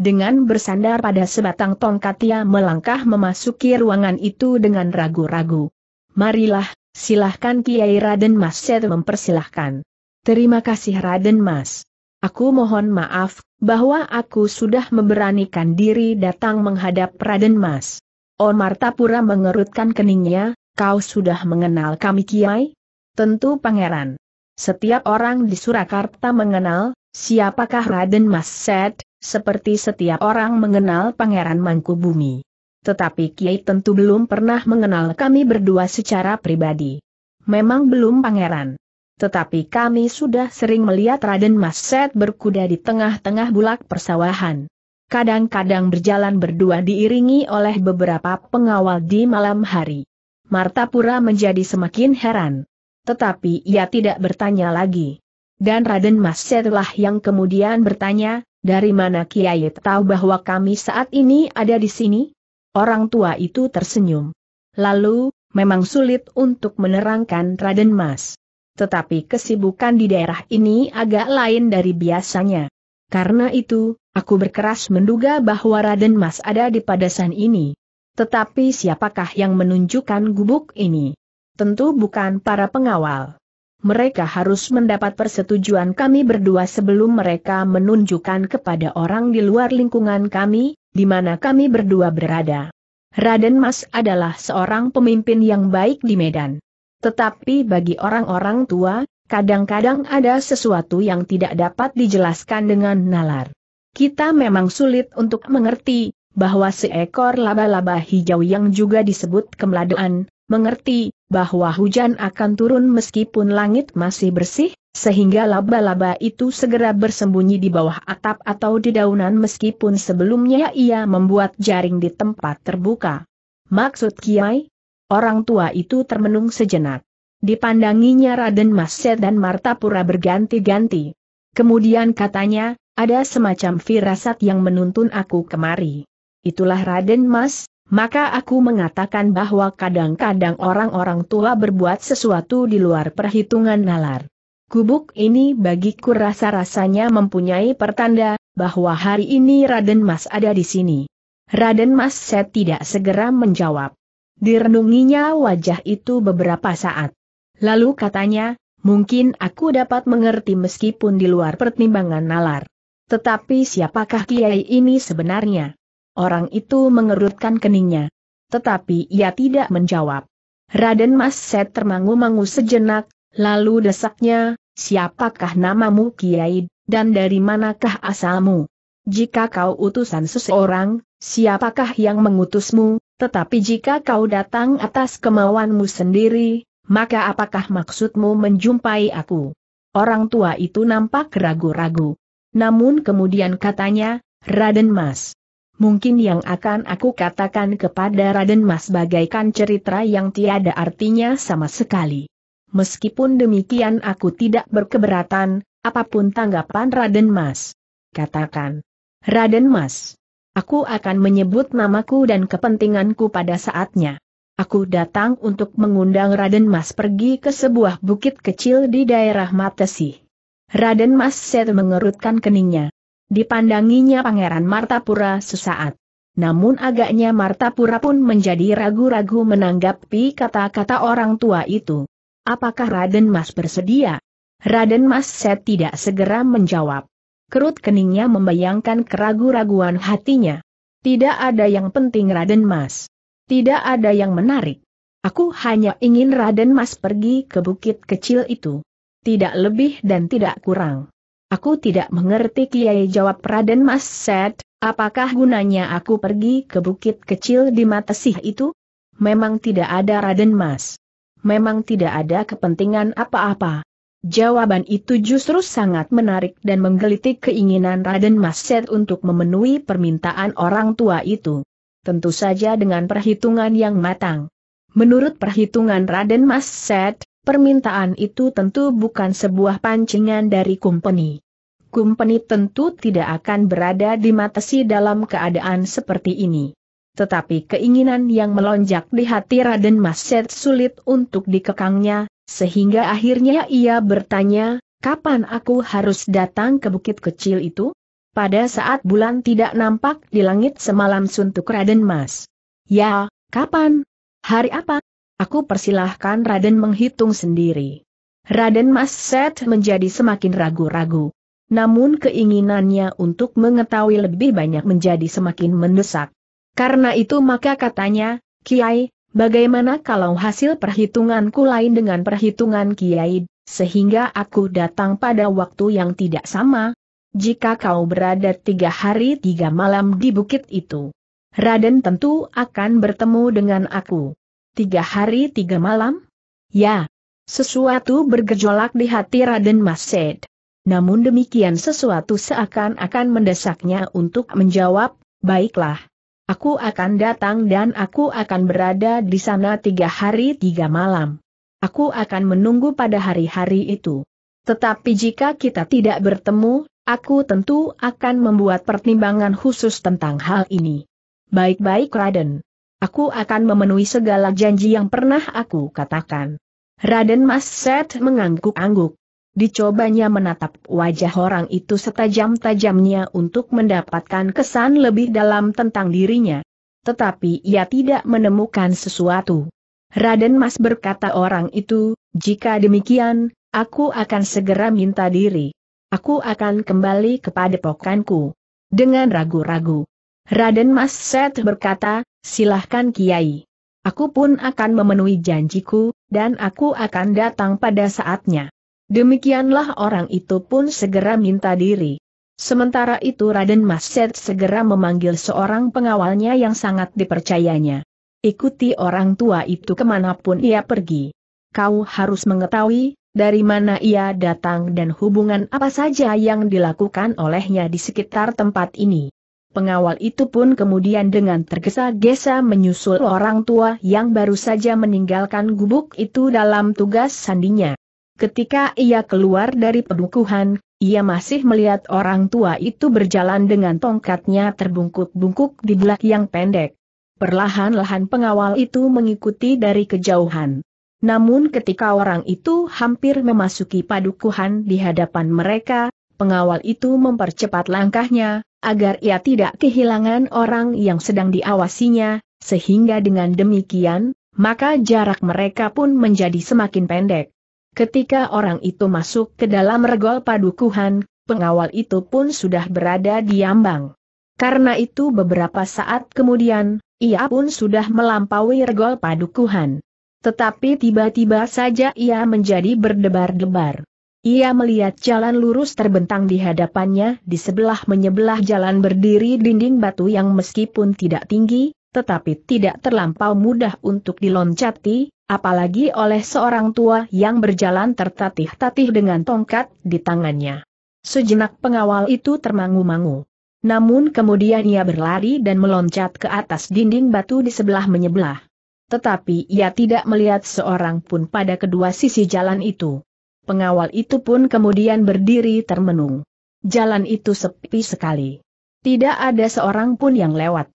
S1: Dengan bersandar pada sebatang tongkat ia melangkah memasuki ruangan itu dengan ragu-ragu. Marilah, silahkan Kiai Raden Mas Set mempersilahkan. Terima kasih Raden Mas. Aku mohon maaf, bahwa aku sudah memberanikan diri datang menghadap Raden Mas. Omar Martapura mengerutkan keningnya, kau sudah mengenal kami Kiai? Tentu pangeran. Setiap orang di Surakarta mengenal, siapakah Raden Mas Set, seperti setiap orang mengenal Pangeran Mangkubumi. Tetapi Kiai tentu belum pernah mengenal kami berdua secara pribadi. Memang belum pangeran. Tetapi kami sudah sering melihat Raden Mas Set berkuda di tengah-tengah bulak persawahan. Kadang-kadang berjalan berdua diiringi oleh beberapa pengawal di malam hari. Martapura menjadi semakin heran. Tetapi ia tidak bertanya lagi. Dan Raden Set lah yang kemudian bertanya, dari mana Kiai tahu bahwa kami saat ini ada di sini? Orang tua itu tersenyum. Lalu, memang sulit untuk menerangkan Raden Mas. Tetapi kesibukan di daerah ini agak lain dari biasanya. Karena itu, aku berkeras menduga bahwa Raden Mas ada di padasan ini. Tetapi siapakah yang menunjukkan gubuk ini? Tentu bukan para pengawal. Mereka harus mendapat persetujuan kami berdua sebelum mereka menunjukkan kepada orang di luar lingkungan kami, di mana kami berdua berada. Raden Mas adalah seorang pemimpin yang baik di Medan. Tetapi bagi orang-orang tua, kadang-kadang ada sesuatu yang tidak dapat dijelaskan dengan nalar. Kita memang sulit untuk mengerti, bahwa seekor laba-laba hijau yang juga disebut kemeladuan, mengerti, bahwa hujan akan turun meskipun langit masih bersih, sehingga laba-laba itu segera bersembunyi di bawah atap atau di daunan meskipun sebelumnya ia membuat jaring di tempat terbuka. Maksud Kiai? Orang tua itu termenung sejenak. Dipandanginya Raden Maset dan Martapura berganti-ganti. Kemudian katanya, ada semacam firasat yang menuntun aku kemari. Itulah Raden Mas, maka aku mengatakan bahwa kadang-kadang orang-orang tua berbuat sesuatu di luar perhitungan nalar. Gubuk ini bagiku rasa-rasanya mempunyai pertanda, bahwa hari ini Raden Mas ada di sini. Raden Mas Set tidak segera menjawab. Direnunginya wajah itu beberapa saat. Lalu katanya, mungkin aku dapat mengerti meskipun di luar pertimbangan nalar. Tetapi siapakah Kiai ini sebenarnya? Orang itu mengerutkan keningnya. Tetapi ia tidak menjawab. Raden Mas Set termangu-mangu sejenak, lalu desaknya, siapakah namamu Kiai, dan dari manakah asalmu? Jika kau utusan seseorang, siapakah yang mengutusmu, tetapi jika kau datang atas kemauanmu sendiri, maka apakah maksudmu menjumpai aku? Orang tua itu nampak ragu-ragu. Namun kemudian katanya, Raden Mas. Mungkin yang akan aku katakan kepada Raden Mas bagaikan cerita yang tiada artinya sama sekali meskipun demikian aku tidak berkeberatan, apapun tanggapan Raden Mas. Katakan. Raden Mas. Aku akan menyebut namaku dan kepentinganku pada saatnya. Aku datang untuk mengundang Raden Mas pergi ke sebuah bukit kecil di daerah Matesi. Raden Mas Set mengerutkan keningnya. Dipandanginya Pangeran Martapura sesaat. Namun agaknya Martapura pun menjadi ragu-ragu menanggapi kata-kata orang tua itu. Apakah Raden Mas bersedia? Raden Mas Set tidak segera menjawab. Kerut keningnya membayangkan keragu-raguan hatinya. Tidak ada yang penting Raden Mas. Tidak ada yang menarik. Aku hanya ingin Raden Mas pergi ke bukit kecil itu. Tidak lebih dan tidak kurang. Aku tidak mengerti Kiai jawab Raden Mas Set, apakah gunanya aku pergi ke bukit kecil di mata sih itu? Memang tidak ada Raden Mas memang tidak ada kepentingan apa-apa. Jawaban itu justru sangat menarik dan menggelitik keinginan Raden Mas Set untuk memenuhi permintaan orang tua itu. Tentu saja dengan perhitungan yang matang. Menurut perhitungan Raden Mas Set, permintaan itu tentu bukan sebuah pancingan dari kumpeni. Kumpeni tentu tidak akan berada di matasi dalam keadaan seperti ini tetapi keinginan yang melonjak di hati Raden Mas Maset sulit untuk dikekangnya, sehingga akhirnya ia bertanya, kapan aku harus datang ke bukit kecil itu? Pada saat bulan tidak nampak di langit semalam suntuk Raden Mas. Ya, kapan? Hari apa? Aku persilahkan Raden menghitung sendiri. Raden Mas Set menjadi semakin ragu-ragu. Namun keinginannya untuk mengetahui lebih banyak menjadi semakin mendesak. Karena itu maka katanya, Kiai, bagaimana kalau hasil perhitunganku lain dengan perhitungan Kiai, sehingga aku datang pada waktu yang tidak sama? Jika kau berada tiga hari tiga malam di bukit itu, Raden tentu akan bertemu dengan aku. Tiga hari tiga malam? Ya. Sesuatu bergejolak di hati Raden Mased. Namun demikian sesuatu seakan-akan mendesaknya untuk menjawab, baiklah. Aku akan datang dan aku akan berada di sana tiga hari tiga malam. Aku akan menunggu pada hari-hari itu. Tetapi jika kita tidak bertemu, aku tentu akan membuat pertimbangan khusus tentang hal ini. Baik-baik Raden. Aku akan memenuhi segala janji yang pernah aku katakan. Raden Mas Set mengangguk-angguk. Dicobanya menatap wajah orang itu setajam-tajamnya untuk mendapatkan kesan lebih dalam tentang dirinya. Tetapi ia tidak menemukan sesuatu. Raden Mas berkata orang itu, jika demikian, aku akan segera minta diri. Aku akan kembali kepada pokanku. Dengan ragu-ragu. Raden Mas Set berkata, silahkan Kiai. Aku pun akan memenuhi janjiku, dan aku akan datang pada saatnya. Demikianlah orang itu pun segera minta diri. Sementara itu Raden Maset segera memanggil seorang pengawalnya yang sangat dipercayanya. Ikuti orang tua itu kemanapun ia pergi. Kau harus mengetahui, dari mana ia datang dan hubungan apa saja yang dilakukan olehnya di sekitar tempat ini. Pengawal itu pun kemudian dengan tergesa-gesa menyusul orang tua yang baru saja meninggalkan gubuk itu dalam tugas sandinya. Ketika ia keluar dari pedukuhan, ia masih melihat orang tua itu berjalan dengan tongkatnya terbungkuk-bungkuk di belakang yang pendek. Perlahan-lahan pengawal itu mengikuti dari kejauhan. Namun ketika orang itu hampir memasuki padukuhan di hadapan mereka, pengawal itu mempercepat langkahnya, agar ia tidak kehilangan orang yang sedang diawasinya, sehingga dengan demikian, maka jarak mereka pun menjadi semakin pendek. Ketika orang itu masuk ke dalam regol padukuhan, pengawal itu pun sudah berada di ambang. Karena itu beberapa saat kemudian, ia pun sudah melampaui regol padukuhan. Tetapi tiba-tiba saja ia menjadi berdebar-debar. Ia melihat jalan lurus terbentang di hadapannya, di sebelah menyebelah jalan berdiri dinding batu yang meskipun tidak tinggi, tetapi tidak terlampau mudah untuk diloncati, apalagi oleh seorang tua yang berjalan tertatih-tatih dengan tongkat di tangannya. Sejenak pengawal itu termangu-mangu. Namun kemudian ia berlari dan meloncat ke atas dinding batu di sebelah menyebelah. Tetapi ia tidak melihat seorang pun pada kedua sisi jalan itu. Pengawal itu pun kemudian berdiri termenung. Jalan itu sepi sekali. Tidak ada seorang pun yang lewat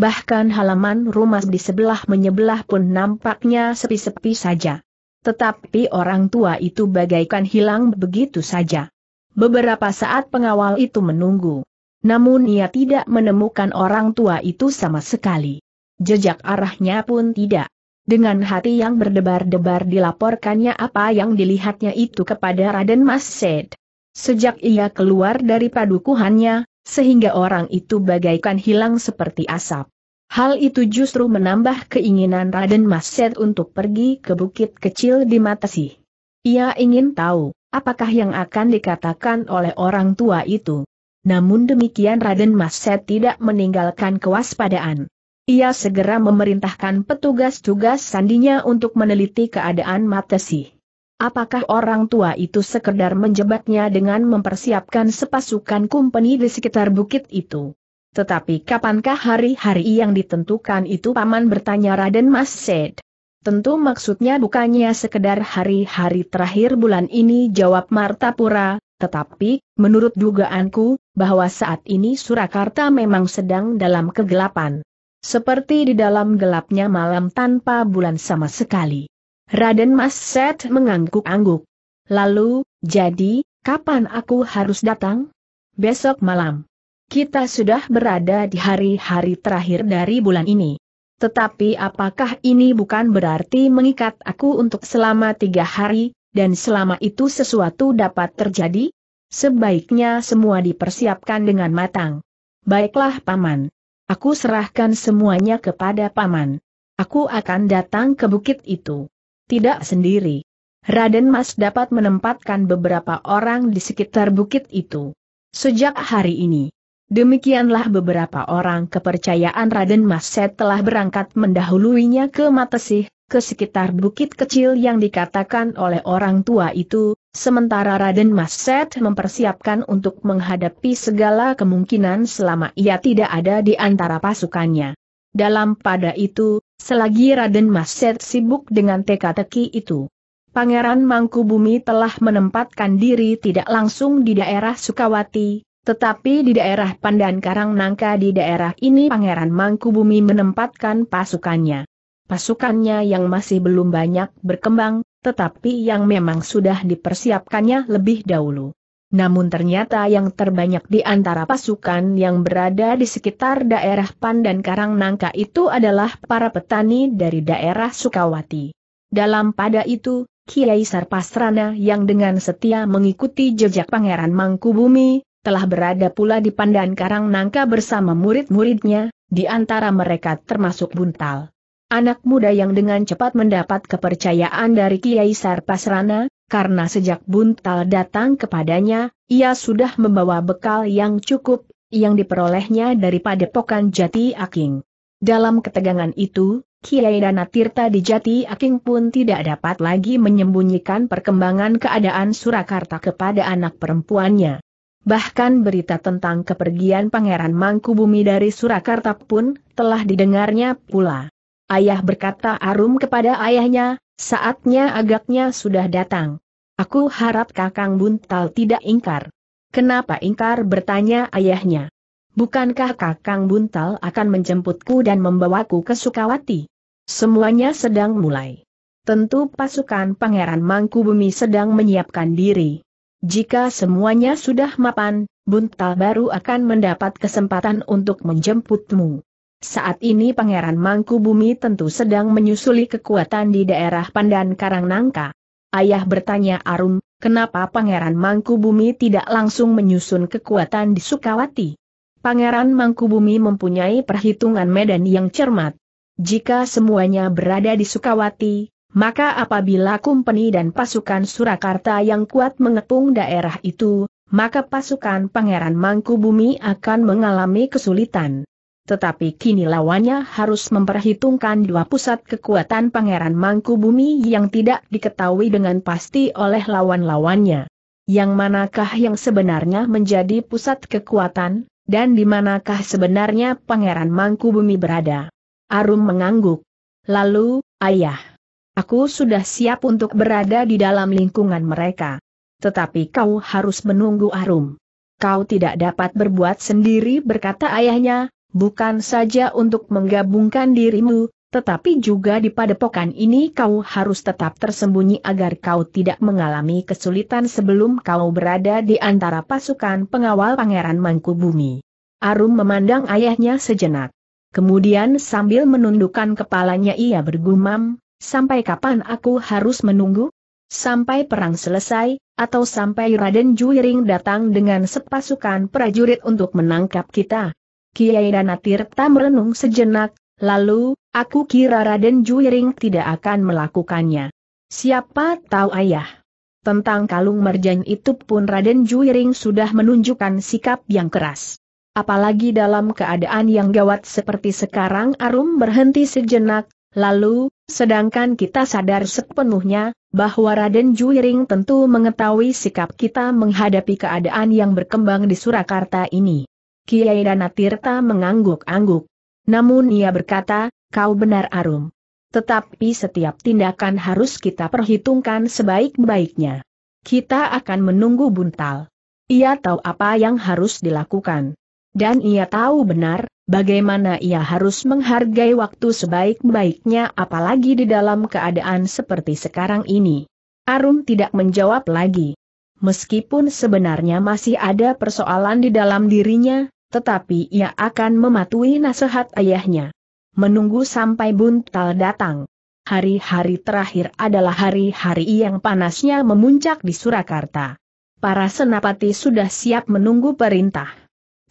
S1: bahkan halaman rumah di sebelah menyebelah pun nampaknya sepi-sepi saja. Tetapi orang tua itu bagaikan hilang begitu saja. Beberapa saat pengawal itu menunggu. Namun ia tidak menemukan orang tua itu sama sekali. Jejak arahnya pun tidak. Dengan hati yang berdebar-debar dilaporkannya apa yang dilihatnya itu kepada Raden Mas Sed. Sejak ia keluar dari padukuhannya, sehingga orang itu bagaikan hilang seperti asap. Hal itu justru menambah keinginan Raden Maset untuk pergi ke bukit kecil di Matasi. Ia ingin tahu, apakah yang akan dikatakan oleh orang tua itu. Namun demikian Raden Maset tidak meninggalkan kewaspadaan. Ia segera memerintahkan petugas-tugas sandinya untuk meneliti keadaan Matasi. Apakah orang tua itu sekedar menjebatnya dengan mempersiapkan sepasukan kumpeni di sekitar bukit itu? Tetapi kapankah hari-hari yang ditentukan itu paman bertanya Raden Mas Said. Tentu maksudnya bukannya sekedar hari-hari terakhir bulan ini jawab Martapura, tetapi, menurut dugaanku, bahwa saat ini Surakarta memang sedang dalam kegelapan. Seperti di dalam gelapnya malam tanpa bulan sama sekali. Raden Mas Set mengangguk-angguk. Lalu, jadi, kapan aku harus datang? Besok malam. Kita sudah berada di hari-hari terakhir dari bulan ini. Tetapi apakah ini bukan berarti mengikat aku untuk selama tiga hari, dan selama itu sesuatu dapat terjadi? Sebaiknya semua dipersiapkan dengan matang. Baiklah Paman. Aku serahkan semuanya kepada Paman. Aku akan datang ke bukit itu tidak sendiri. Raden Mas dapat menempatkan beberapa orang di sekitar bukit itu. Sejak hari ini, demikianlah beberapa orang kepercayaan Raden Mas Set telah berangkat mendahuluinya ke Matesih, ke sekitar bukit kecil yang dikatakan oleh orang tua itu, sementara Raden Mas Set mempersiapkan untuk menghadapi segala kemungkinan selama ia tidak ada di antara pasukannya. Dalam pada itu, selagi Raden Maset sibuk dengan teka-teki itu. Pangeran Mangkubumi telah menempatkan diri tidak langsung di daerah Sukawati, tetapi di daerah Pandan Karang Nangka di daerah ini Pangeran Mangkubumi menempatkan pasukannya. Pasukannya yang masih belum banyak berkembang, tetapi yang memang sudah dipersiapkannya lebih dahulu. Namun ternyata yang terbanyak di antara pasukan yang berada di sekitar daerah Pandan Karang Nangka itu adalah para petani dari daerah Sukawati. Dalam pada itu, Kiai Sarpasrana yang dengan setia mengikuti jejak Pangeran Mangkubumi, telah berada pula di Pandan Karang Nangka bersama murid-muridnya, di antara mereka termasuk Buntal. Anak muda yang dengan cepat mendapat kepercayaan dari Kiai Sarpasrana karena sejak Buntal datang kepadanya, ia sudah membawa bekal yang cukup, yang diperolehnya daripada pokan Jati Aking. Dalam ketegangan itu, Kiai Dana Tirta di Jati Aking pun tidak dapat lagi menyembunyikan perkembangan keadaan Surakarta kepada anak perempuannya. Bahkan berita tentang kepergian Pangeran Mangkubumi dari Surakarta pun telah didengarnya pula. Ayah berkata Arum kepada ayahnya, Saatnya agaknya sudah datang. Aku harap Kakang Buntal tidak ingkar. Kenapa ingkar bertanya ayahnya? Bukankah Kakang Buntal akan menjemputku dan membawaku ke Sukawati? Semuanya sedang mulai. Tentu pasukan Pangeran Mangku Bumi sedang menyiapkan diri. Jika semuanya sudah mapan, Buntal baru akan mendapat kesempatan untuk menjemputmu. Saat ini Pangeran Mangku Bumi tentu sedang menyusuli kekuatan di daerah Pandan Karang Nangka. Ayah bertanya Arum, kenapa Pangeran Mangku Bumi tidak langsung menyusun kekuatan di Sukawati? Pangeran Mangku Bumi mempunyai perhitungan medan yang cermat. Jika semuanya berada di Sukawati, maka apabila Kumpeni dan pasukan Surakarta yang kuat mengepung daerah itu, maka pasukan Pangeran Mangku Bumi akan mengalami kesulitan. Tetapi kini lawannya harus memperhitungkan dua pusat kekuatan Pangeran Mangku Bumi yang tidak diketahui dengan pasti oleh lawan-lawannya. Yang manakah yang sebenarnya menjadi pusat kekuatan, dan di manakah sebenarnya Pangeran Mangku Bumi berada? Arum mengangguk. Lalu, ayah, aku sudah siap untuk berada di dalam lingkungan mereka. Tetapi kau harus menunggu Arum. Kau tidak dapat berbuat sendiri berkata ayahnya, bukan saja untuk menggabungkan dirimu, tetapi juga di padepokan ini kau harus tetap tersembunyi agar kau tidak mengalami kesulitan sebelum kau berada di antara pasukan pengawal Pangeran Mangkubumi. Arum memandang ayahnya sejenak. Kemudian sambil menundukkan kepalanya ia bergumam, sampai kapan aku harus menunggu? Sampai perang selesai, atau sampai Raden Juiring datang dengan sepasukan prajurit untuk menangkap kita? Kiai Danatirta merenung sejenak, lalu, aku kira Raden Juiring tidak akan melakukannya. Siapa tahu ayah. Tentang kalung merjan itu pun Raden Juiring sudah menunjukkan sikap yang keras. Apalagi dalam keadaan yang gawat seperti sekarang Arum berhenti sejenak, lalu, sedangkan kita sadar sepenuhnya, bahwa Raden Juiring tentu mengetahui sikap kita menghadapi keadaan yang berkembang di Surakarta ini. Kiai Danatirta mengangguk-angguk. Namun ia berkata, kau benar Arum. Tetapi setiap tindakan harus kita perhitungkan sebaik-baiknya. Kita akan menunggu buntal. Ia tahu apa yang harus dilakukan. Dan ia tahu benar, bagaimana ia harus menghargai waktu sebaik-baiknya apalagi di dalam keadaan seperti sekarang ini. Arum tidak menjawab lagi. Meskipun sebenarnya masih ada persoalan di dalam dirinya, tetapi ia akan mematuhi nasihat ayahnya. Menunggu sampai buntal datang. Hari-hari terakhir adalah hari-hari yang panasnya memuncak di Surakarta. Para senapati sudah siap menunggu perintah.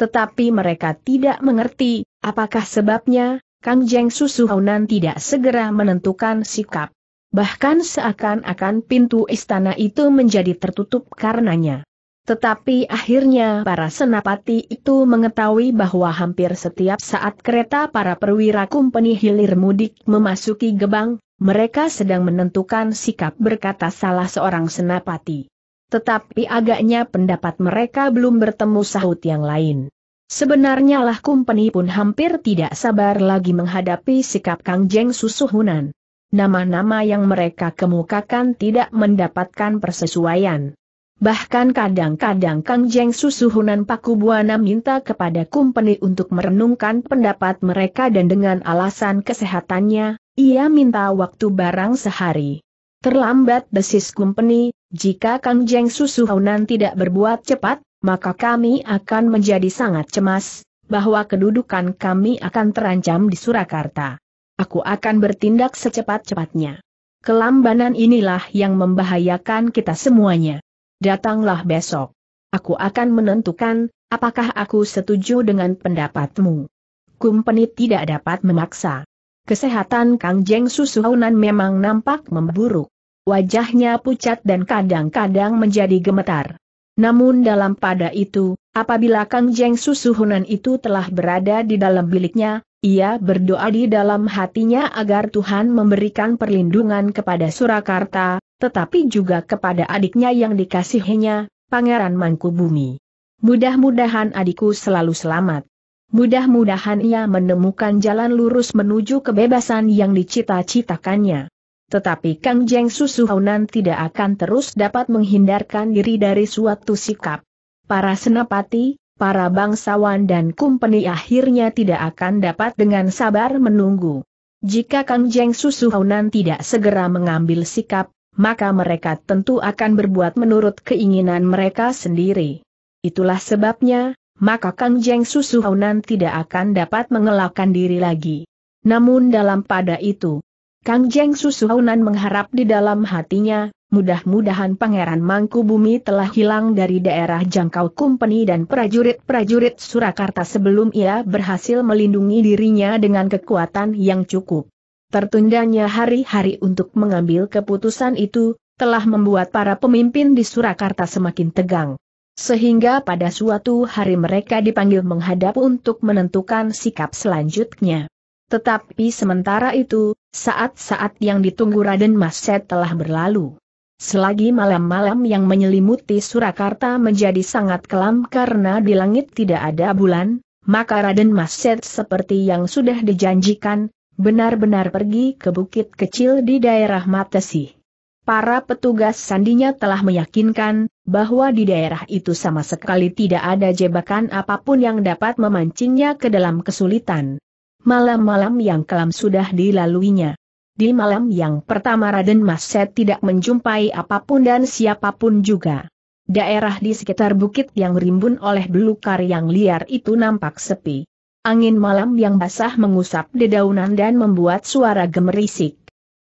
S1: Tetapi mereka tidak mengerti, apakah sebabnya, Kang Jeng Susuhaunan tidak segera menentukan sikap. Bahkan seakan-akan pintu istana itu menjadi tertutup karenanya. Tetapi akhirnya para senapati itu mengetahui bahwa hampir setiap saat kereta para perwira kumpeni hilir mudik memasuki gebang, mereka sedang menentukan sikap berkata salah seorang senapati. Tetapi agaknya pendapat mereka belum bertemu sahut yang lain. Sebenarnya lah kumpeni pun hampir tidak sabar lagi menghadapi sikap Kang Jeng Susuhunan nama-nama yang mereka kemukakan tidak mendapatkan persesuaian. Bahkan kadang-kadang Kang Jeng Susuhunan Paku Buana minta kepada kumpeni untuk merenungkan pendapat mereka dan dengan alasan kesehatannya, ia minta waktu barang sehari. Terlambat desis kumpeni. jika Kang Jeng Susuhunan tidak berbuat cepat, maka kami akan menjadi sangat cemas, bahwa kedudukan kami akan terancam di Surakarta. Aku akan bertindak secepat-cepatnya. Kelambanan inilah yang membahayakan kita semuanya. Datanglah besok. Aku akan menentukan, apakah aku setuju dengan pendapatmu. Kumpeni tidak dapat memaksa. Kesehatan Kang Jeng Susuhunan memang nampak memburuk. Wajahnya pucat dan kadang-kadang menjadi gemetar. Namun dalam pada itu, apabila Kang Jeng Susuhunan itu telah berada di dalam biliknya, ia berdoa di dalam hatinya agar Tuhan memberikan perlindungan kepada Surakarta, tetapi juga kepada adiknya yang dikasihinya, Pangeran Mangkubumi. Mudah-mudahan adikku selalu selamat. Mudah-mudahan ia menemukan jalan lurus menuju kebebasan yang dicita-citakannya. Tetapi Kang Jeng Susuhunan tidak akan terus dapat menghindarkan diri dari suatu sikap. Para senapati, para bangsawan dan kumpeni akhirnya tidak akan dapat dengan sabar menunggu. Jika Kang Jeng Susuhunan tidak segera mengambil sikap, maka mereka tentu akan berbuat menurut keinginan mereka sendiri. Itulah sebabnya, maka Kang Jeng Susuhunan tidak akan dapat mengelakkan diri lagi. Namun dalam pada itu, Kang Jeng Susuhunan mengharap di dalam hatinya, Mudah-mudahan Pangeran Mangku Bumi telah hilang dari daerah jangkau kumpeni dan prajurit-prajurit Surakarta sebelum ia berhasil melindungi dirinya dengan kekuatan yang cukup. Tertundanya hari-hari untuk mengambil keputusan itu, telah membuat para pemimpin di Surakarta semakin tegang. Sehingga pada suatu hari mereka dipanggil menghadap untuk menentukan sikap selanjutnya. Tetapi sementara itu, saat-saat yang ditunggu Raden Maset telah berlalu. Selagi malam-malam yang menyelimuti Surakarta menjadi sangat kelam karena di langit tidak ada bulan, maka Raden Maset seperti yang sudah dijanjikan, benar-benar pergi ke bukit kecil di daerah Matesi. Para petugas sandinya telah meyakinkan bahwa di daerah itu sama sekali tidak ada jebakan apapun yang dapat memancingnya ke dalam kesulitan. Malam-malam yang kelam sudah dilaluinya. Di malam yang pertama Raden Mas Set tidak menjumpai apapun dan siapapun juga. Daerah di sekitar bukit yang rimbun oleh belukar yang liar itu nampak sepi. Angin malam yang basah mengusap dedaunan dan membuat suara gemerisik.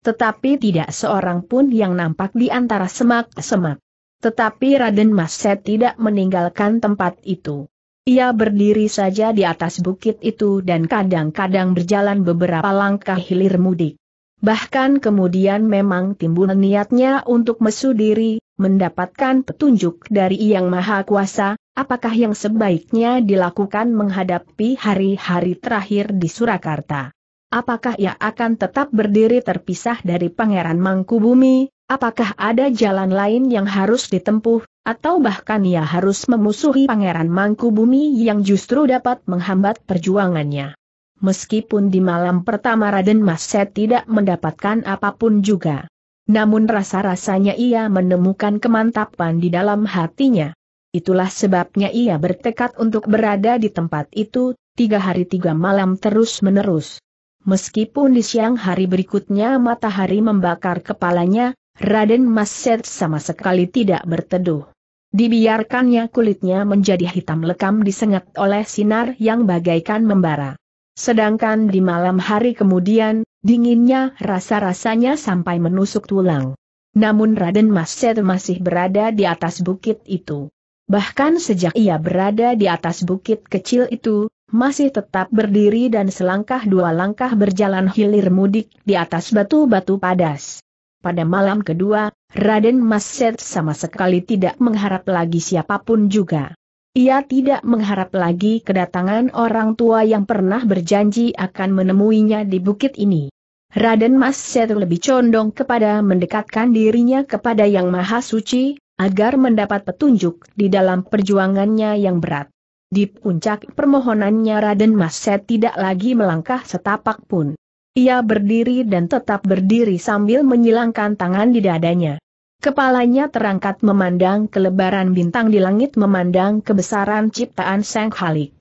S1: Tetapi tidak seorang pun yang nampak di antara semak-semak. Tetapi Raden Mas Set tidak meninggalkan tempat itu. Ia berdiri saja di atas bukit itu dan kadang-kadang berjalan beberapa langkah hilir mudik. Bahkan kemudian memang timbul niatnya untuk mesu diri, mendapatkan petunjuk dari Yang Maha Kuasa, apakah yang sebaiknya dilakukan menghadapi hari-hari terakhir di Surakarta. Apakah ia akan tetap berdiri terpisah dari Pangeran Mangkubumi, apakah ada jalan lain yang harus ditempuh, atau bahkan ia harus memusuhi Pangeran Mangkubumi yang justru dapat menghambat perjuangannya meskipun di malam pertama Raden Mas Set tidak mendapatkan apapun juga. Namun rasa-rasanya ia menemukan kemantapan di dalam hatinya. Itulah sebabnya ia bertekad untuk berada di tempat itu, tiga hari tiga malam terus-menerus. Meskipun di siang hari berikutnya matahari membakar kepalanya, Raden Mas Set sama sekali tidak berteduh. Dibiarkannya kulitnya menjadi hitam lekam disengat oleh sinar yang bagaikan membara. Sedangkan di malam hari kemudian, dinginnya rasa-rasanya sampai menusuk tulang. Namun Raden Maset masih berada di atas bukit itu. Bahkan sejak ia berada di atas bukit kecil itu, masih tetap berdiri dan selangkah dua langkah berjalan hilir mudik di atas batu-batu padas. Pada malam kedua, Raden Maset sama sekali tidak mengharap lagi siapapun juga. Ia tidak mengharap lagi kedatangan orang tua yang pernah berjanji akan menemuinya di bukit ini. Raden Mas Setu lebih condong kepada mendekatkan dirinya kepada Yang Maha Suci, agar mendapat petunjuk di dalam perjuangannya yang berat. Di puncak permohonannya Raden Mas Set tidak lagi melangkah setapak pun. Ia berdiri dan tetap berdiri sambil menyilangkan tangan di dadanya. Kepalanya terangkat memandang kelebaran bintang di langit memandang kebesaran ciptaan Sang Khalik.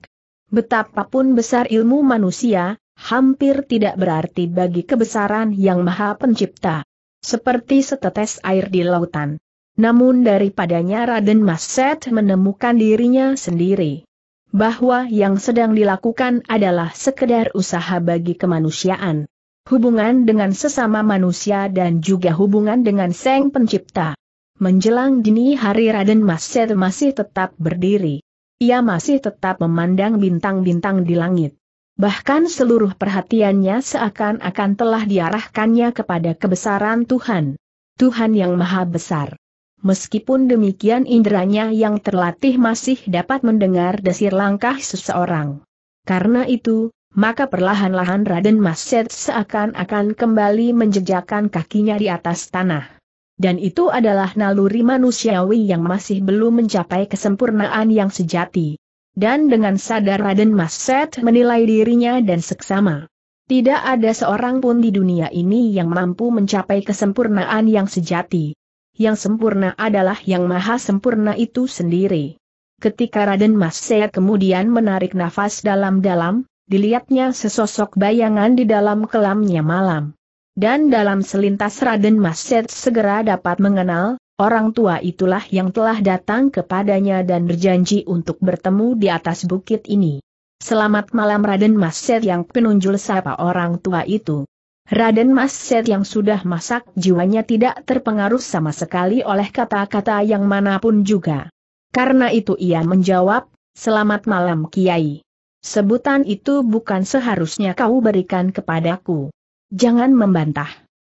S1: Betapapun besar ilmu manusia, hampir tidak berarti bagi kebesaran yang maha pencipta. Seperti setetes air di lautan. Namun daripadanya Raden Mas Set menemukan dirinya sendiri. Bahwa yang sedang dilakukan adalah sekedar usaha bagi kemanusiaan hubungan dengan sesama manusia dan juga hubungan dengan Sang Pencipta. Menjelang dini hari Raden Masir masih tetap berdiri. Ia masih tetap memandang bintang-bintang di langit. Bahkan seluruh perhatiannya seakan-akan telah diarahkannya kepada kebesaran Tuhan. Tuhan yang maha besar. Meskipun demikian inderanya yang terlatih masih dapat mendengar desir langkah seseorang. Karena itu, maka perlahan-lahan Raden Maset seakan-akan kembali menjejakkan kakinya di atas tanah. Dan itu adalah naluri manusiawi yang masih belum mencapai kesempurnaan yang sejati. Dan dengan sadar Raden Maset menilai dirinya dan seksama. Tidak ada seorang pun di dunia ini yang mampu mencapai kesempurnaan yang sejati. Yang sempurna adalah yang maha sempurna itu sendiri. Ketika Raden Maset kemudian menarik nafas dalam-dalam, dilihatnya sesosok bayangan di dalam kelamnya malam. Dan dalam selintas Raden Maset segera dapat mengenal, orang tua itulah yang telah datang kepadanya dan berjanji untuk bertemu di atas bukit ini. Selamat malam Raden Maset yang penunjul sapa orang tua itu. Raden Maset yang sudah masak jiwanya tidak terpengaruh sama sekali oleh kata-kata yang manapun juga. Karena itu ia menjawab, Selamat malam Kiai. Sebutan itu bukan seharusnya kau berikan kepadaku. Jangan membantah.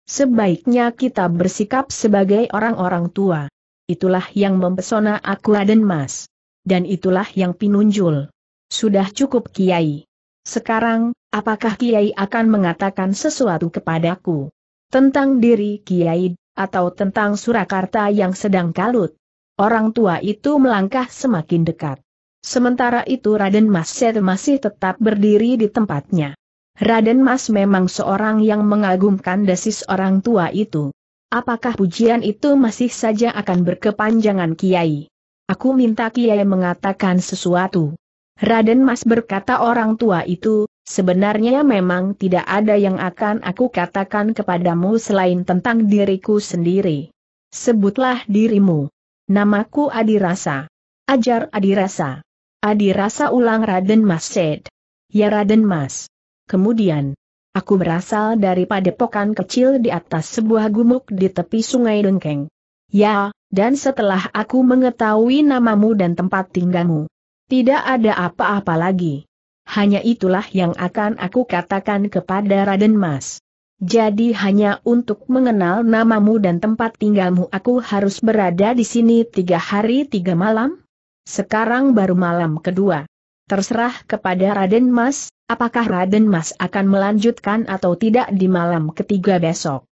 S1: Sebaiknya kita bersikap sebagai orang-orang tua. Itulah yang mempesona aku dan Mas. Dan itulah yang pinunjul. Sudah cukup Kiai. Sekarang, apakah Kiai akan mengatakan sesuatu kepadaku? Tentang diri Kiai, atau tentang Surakarta yang sedang kalut? Orang tua itu melangkah semakin dekat. Sementara itu Raden Mas Set masih tetap berdiri di tempatnya. Raden Mas memang seorang yang mengagumkan desis orang tua itu. Apakah pujian itu masih saja akan berkepanjangan Kiai? Aku minta Kiai mengatakan sesuatu. Raden Mas berkata orang tua itu, sebenarnya memang tidak ada yang akan aku katakan kepadamu selain tentang diriku sendiri. Sebutlah dirimu. Namaku Adirasa. Ajar Adirasa. Adi rasa ulang Raden Mas said. Ya Raden Mas. Kemudian, aku berasal dari padepokan kecil di atas sebuah gumuk di tepi sungai Dengkeng. Ya, dan setelah aku mengetahui namamu dan tempat tinggalmu, tidak ada apa-apa lagi. Hanya itulah yang akan aku katakan kepada Raden Mas. Jadi hanya untuk mengenal namamu dan tempat tinggalmu aku harus berada di sini tiga hari tiga malam? Sekarang baru malam kedua. Terserah kepada Raden Mas, apakah Raden Mas akan melanjutkan atau tidak di malam ketiga besok.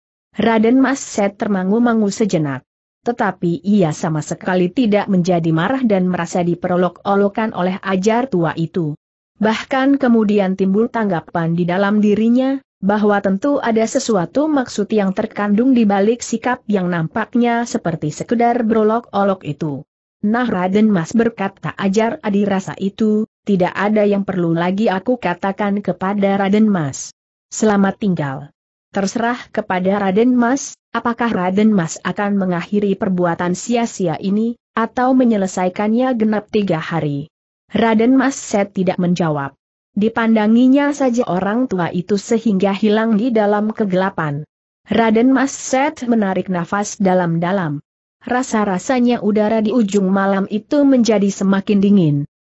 S1: Raden Mas Set termangu-mangu sejenak. Tetapi ia sama sekali tidak menjadi marah dan merasa diperolok-olokan oleh ajar tua itu. Bahkan kemudian timbul tanggapan di dalam dirinya, bahwa tentu ada sesuatu maksud yang terkandung di balik sikap yang nampaknya seperti sekedar berolok-olok itu. Nah Raden Mas berkata ajar adi rasa itu, tidak ada yang perlu lagi aku katakan kepada Raden Mas. Selamat tinggal. Terserah kepada Raden Mas, apakah Raden Mas akan mengakhiri perbuatan sia-sia ini, atau menyelesaikannya genap tiga hari. Raden Mas Set tidak menjawab. Dipandanginya saja orang tua itu sehingga hilang di dalam kegelapan. Raden Mas Set menarik nafas dalam-dalam rasa-rasanya udara di ujung malam itu menjadi semakin dingin.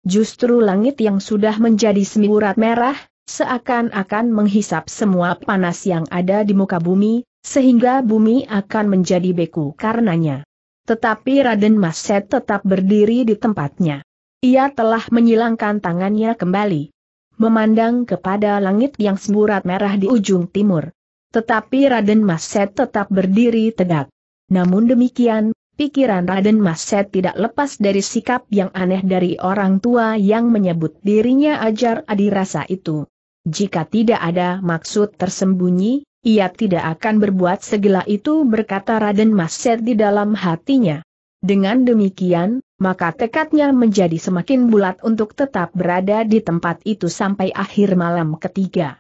S1: Justru langit yang sudah menjadi semiurat merah, seakan-akan menghisap semua panas yang ada di muka bumi, sehingga bumi akan menjadi beku karenanya. Tetapi Raden Maset tetap berdiri di tempatnya. Ia telah menyilangkan tangannya kembali. Memandang kepada langit yang semburat merah di ujung timur. Tetapi Raden Maset tetap berdiri tegak. Namun demikian, pikiran Raden Maset tidak lepas dari sikap yang aneh dari orang tua yang menyebut dirinya ajar adirasa itu. Jika tidak ada maksud tersembunyi, ia tidak akan berbuat segala itu berkata Raden Maset di dalam hatinya. Dengan demikian, maka tekadnya menjadi semakin bulat untuk tetap berada di tempat itu sampai akhir malam ketiga.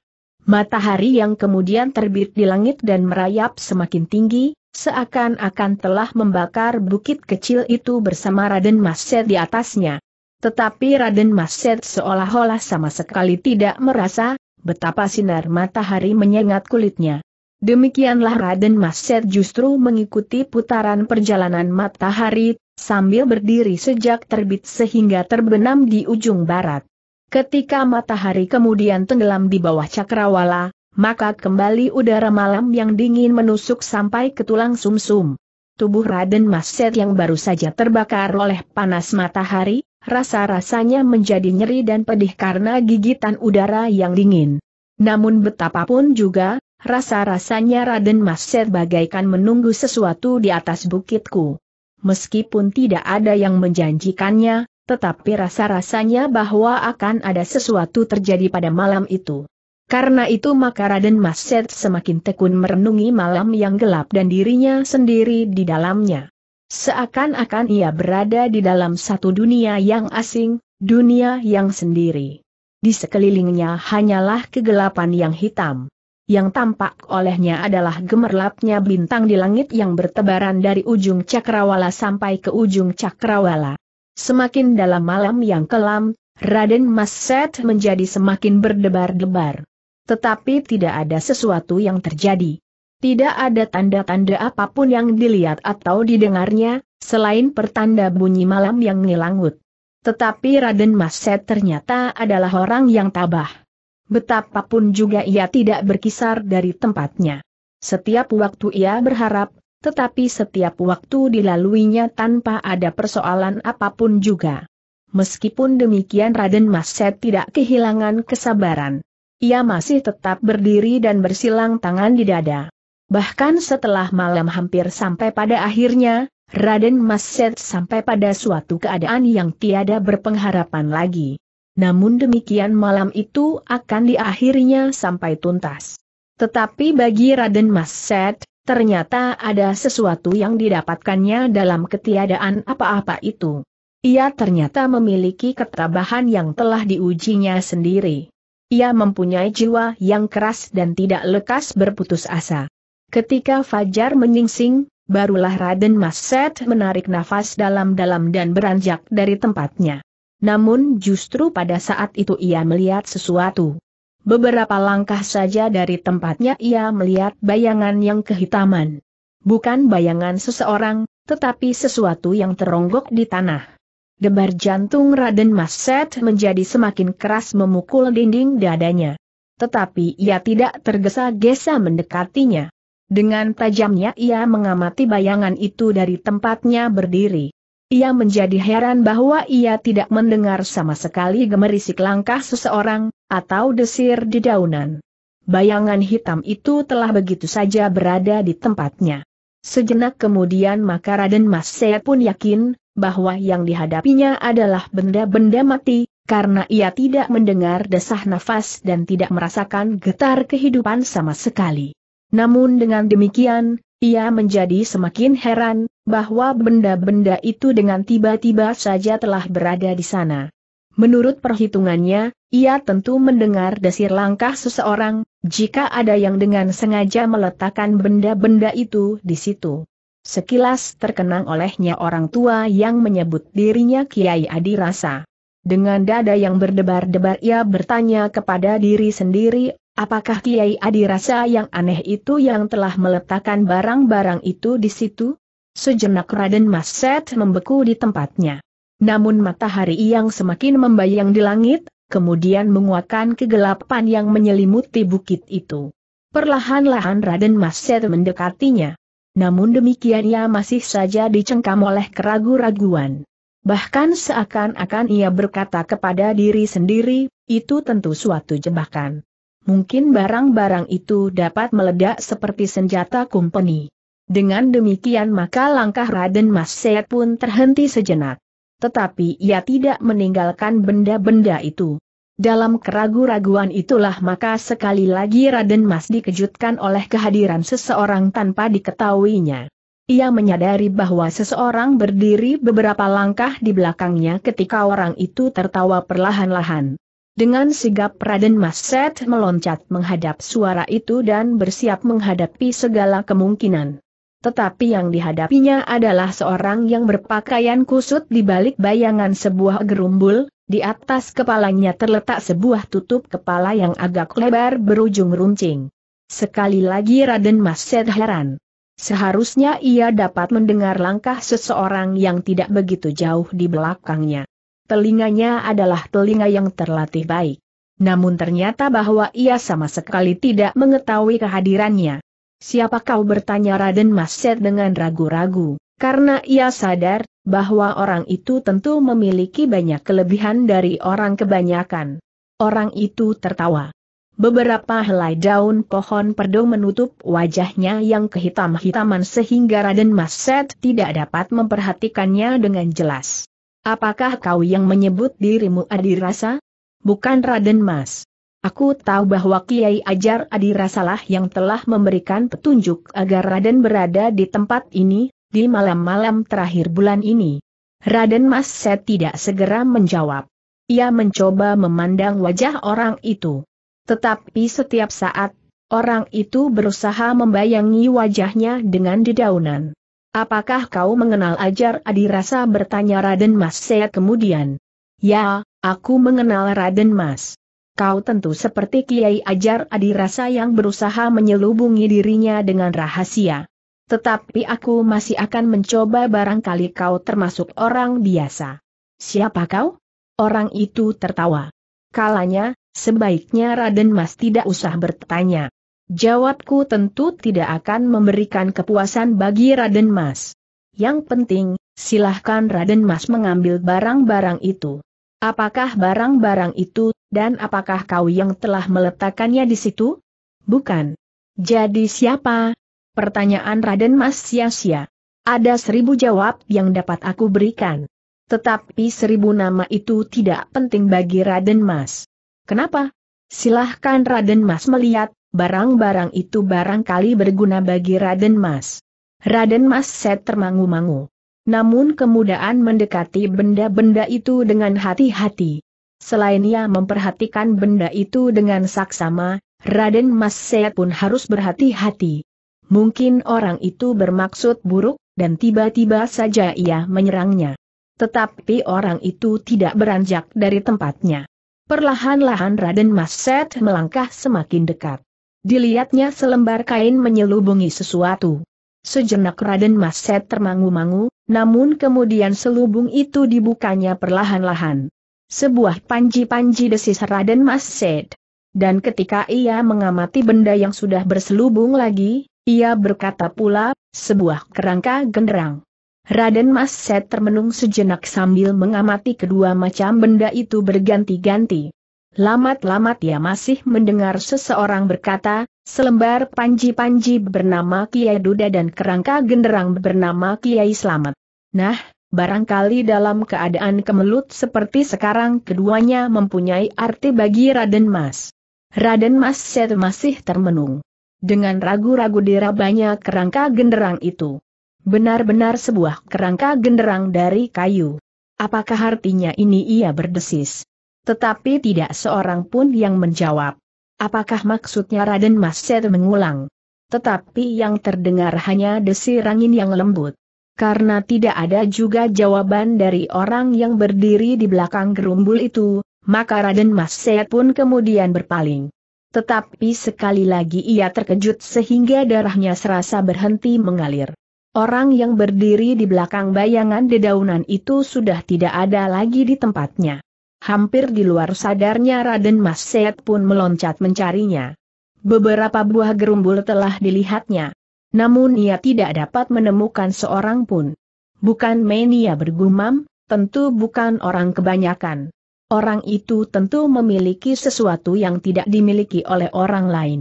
S1: Matahari yang kemudian terbit di langit dan merayap semakin tinggi, Seakan-akan telah membakar bukit kecil itu bersama Raden Maset di atasnya. Tetapi Raden Maset seolah-olah sama sekali tidak merasa betapa sinar matahari menyengat kulitnya. Demikianlah Raden Maset justru mengikuti putaran perjalanan matahari, sambil berdiri sejak terbit sehingga terbenam di ujung barat. Ketika matahari kemudian tenggelam di bawah cakrawala, maka kembali udara malam yang dingin menusuk sampai ke tulang sumsum. -sum. Tubuh Raden Maset yang baru saja terbakar oleh panas matahari, rasa-rasanya menjadi nyeri dan pedih karena gigitan udara yang dingin. Namun betapapun juga, rasa-rasanya Raden Maset bagaikan menunggu sesuatu di atas bukitku. Meskipun tidak ada yang menjanjikannya, tetapi rasa-rasanya bahwa akan ada sesuatu terjadi pada malam itu. Karena itu maka Raden Maset semakin tekun merenungi malam yang gelap dan dirinya sendiri di dalamnya. Seakan-akan ia berada di dalam satu dunia yang asing, dunia yang sendiri. Di sekelilingnya hanyalah kegelapan yang hitam. Yang tampak olehnya adalah gemerlapnya bintang di langit yang bertebaran dari ujung cakrawala sampai ke ujung cakrawala. Semakin dalam malam yang kelam, Raden Maset menjadi semakin berdebar-debar. Tetapi tidak ada sesuatu yang terjadi. Tidak ada tanda-tanda apapun yang dilihat atau didengarnya, selain pertanda bunyi malam yang ngilangut. Tetapi Raden Mas Set ternyata adalah orang yang tabah. Betapapun juga ia tidak berkisar dari tempatnya. Setiap waktu ia berharap, tetapi setiap waktu dilaluinya tanpa ada persoalan apapun juga. Meskipun demikian Raden Mas Set tidak kehilangan kesabaran. Ia masih tetap berdiri dan bersilang tangan di dada. Bahkan setelah malam hampir sampai pada akhirnya, Raden Mas Set sampai pada suatu keadaan yang tiada berpengharapan lagi. Namun demikian malam itu akan diakhirinya sampai tuntas. Tetapi bagi Raden Mas Set, ternyata ada sesuatu yang didapatkannya dalam ketiadaan apa-apa itu. Ia ternyata memiliki ketabahan yang telah diujinya sendiri. Ia mempunyai jiwa yang keras dan tidak lekas berputus asa. Ketika Fajar menyingsing, barulah Raden Mas Set menarik nafas dalam-dalam dan beranjak dari tempatnya. Namun justru pada saat itu ia melihat sesuatu. Beberapa langkah saja dari tempatnya ia melihat bayangan yang kehitaman. Bukan bayangan seseorang, tetapi sesuatu yang teronggok di tanah. Debar jantung Raden Mas Set menjadi semakin keras memukul dinding dadanya. Tetapi ia tidak tergesa-gesa mendekatinya. Dengan tajamnya ia mengamati bayangan itu dari tempatnya berdiri. Ia menjadi heran bahwa ia tidak mendengar sama sekali gemerisik langkah seseorang, atau desir di daunan. Bayangan hitam itu telah begitu saja berada di tempatnya. Sejenak kemudian maka Raden Mas Set pun yakin, bahwa yang dihadapinya adalah benda-benda mati, karena ia tidak mendengar desah nafas dan tidak merasakan getar kehidupan sama sekali. Namun dengan demikian, ia menjadi semakin heran, bahwa benda-benda itu dengan tiba-tiba saja telah berada di sana. Menurut perhitungannya, ia tentu mendengar desir langkah seseorang, jika ada yang dengan sengaja meletakkan benda-benda itu di situ. Sekilas terkenang olehnya orang tua yang menyebut dirinya Kiai Adi Rasa. Dengan dada yang berdebar-debar ia bertanya kepada diri sendiri, apakah Kiai Adi Rasa yang aneh itu yang telah meletakkan barang-barang itu di situ? Sejenak Raden Mas Set membeku di tempatnya. Namun matahari yang semakin membayang di langit, kemudian menguatkan kegelapan yang menyelimuti bukit itu. Perlahan-lahan Raden Mas Set mendekatinya. Namun demikian ia masih saja dicengkam oleh keragu-raguan. Bahkan seakan-akan ia berkata kepada diri sendiri, itu tentu suatu jebakan. Mungkin barang-barang itu dapat meledak seperti senjata kumpeni. Dengan demikian maka langkah Raden Mas Seat pun terhenti sejenak. Tetapi ia tidak meninggalkan benda-benda itu. Dalam keragu-raguan itulah maka sekali lagi Raden Mas dikejutkan oleh kehadiran seseorang tanpa diketahuinya. Ia menyadari bahwa seseorang berdiri beberapa langkah di belakangnya ketika orang itu tertawa perlahan-lahan. Dengan sigap Raden Mas Set meloncat menghadap suara itu dan bersiap menghadapi segala kemungkinan. Tetapi yang dihadapinya adalah seorang yang berpakaian kusut di balik bayangan sebuah gerumbul, di atas kepalanya terletak sebuah tutup kepala yang agak lebar berujung runcing. Sekali lagi Raden Mas sed heran. Seharusnya ia dapat mendengar langkah seseorang yang tidak begitu jauh di belakangnya. Telinganya adalah telinga yang terlatih baik. Namun ternyata bahwa ia sama sekali tidak mengetahui kehadirannya. Siapa kau bertanya Raden Mas Maset dengan ragu-ragu, karena ia sadar bahwa orang itu tentu memiliki banyak kelebihan dari orang kebanyakan. Orang itu tertawa. Beberapa helai daun pohon perdu menutup wajahnya yang kehitam-hitaman sehingga Raden Mas Maset tidak dapat memperhatikannya dengan jelas. Apakah kau yang menyebut dirimu Adirasa? Bukan Raden Mas. Aku tahu bahwa Kiai Ajar Adirasalah yang telah memberikan petunjuk agar Raden berada di tempat ini, di malam-malam terakhir bulan ini? Raden Mas Set tidak segera menjawab. Ia mencoba memandang wajah orang itu. Tetapi setiap saat, orang itu berusaha membayangi wajahnya dengan dedaunan. Apakah kau mengenal ajar adirasa bertanya Raden Mas Set kemudian? Ya, aku mengenal Raden Mas. Kau tentu seperti Kiai Ajar Adirasa yang berusaha menyelubungi dirinya dengan rahasia. Tetapi aku masih akan mencoba barangkali kau termasuk orang biasa. Siapa kau? Orang itu tertawa. Kalanya, sebaiknya Raden Mas tidak usah bertanya. Jawabku tentu tidak akan memberikan kepuasan bagi Raden Mas. Yang penting, silahkan Raden Mas mengambil barang-barang itu. Apakah barang-barang itu, dan apakah kau yang telah meletakkannya di situ? Bukan. Jadi siapa, pertanyaan Raden Mas sia-sia. Ada seribu jawab yang dapat aku berikan. Tetapi seribu nama itu tidak penting bagi Raden Mas. Kenapa? Silahkan Raden Mas melihat, barang-barang itu barangkali berguna bagi Raden Mas. Raden Mas set termangu-mangu. Namun kemudahan mendekati benda-benda itu dengan hati-hati. Selain ia memperhatikan benda itu dengan saksama, Raden Mas Set pun harus berhati-hati. Mungkin orang itu bermaksud buruk, dan tiba-tiba saja ia menyerangnya. Tetapi orang itu tidak beranjak dari tempatnya. Perlahan-lahan Raden Mas Set melangkah semakin dekat. Dilihatnya selembar kain menyelubungi sesuatu. Sejenak Raden Mas Set termangu-mangu, namun kemudian selubung itu dibukanya perlahan-lahan. Sebuah panji-panji desis Raden Mas Set. Dan ketika ia mengamati benda yang sudah berselubung lagi, ia berkata pula, sebuah kerangka genderang. Raden Mas Set termenung sejenak sambil mengamati kedua macam benda itu berganti-ganti. Lamat-lamat ia masih mendengar seseorang berkata, selembar panji-panji bernama Kiai Duda dan kerangka genderang bernama Kiai Slamet. Nah, barangkali dalam keadaan kemelut seperti sekarang keduanya mempunyai arti bagi Raden Mas. Raden Mas Set masih termenung. Dengan ragu-ragu dirabanya kerangka genderang itu. Benar-benar sebuah kerangka genderang dari kayu. Apakah artinya ini ia berdesis? Tetapi tidak seorang pun yang menjawab. Apakah maksudnya Raden Maset mengulang? Tetapi yang terdengar hanya desir angin yang lembut. Karena tidak ada juga jawaban dari orang yang berdiri di belakang gerumbul itu, maka Raden Mas Maset pun kemudian berpaling. Tetapi sekali lagi ia terkejut sehingga darahnya serasa berhenti mengalir. Orang yang berdiri di belakang bayangan dedaunan itu sudah tidak ada lagi di tempatnya. Hampir di luar sadarnya Raden Mas Seat pun meloncat mencarinya. Beberapa buah gerumbul telah dilihatnya. Namun ia tidak dapat menemukan seorang pun. Bukan mania bergumam, tentu bukan orang kebanyakan. Orang itu tentu memiliki sesuatu yang tidak dimiliki oleh orang lain.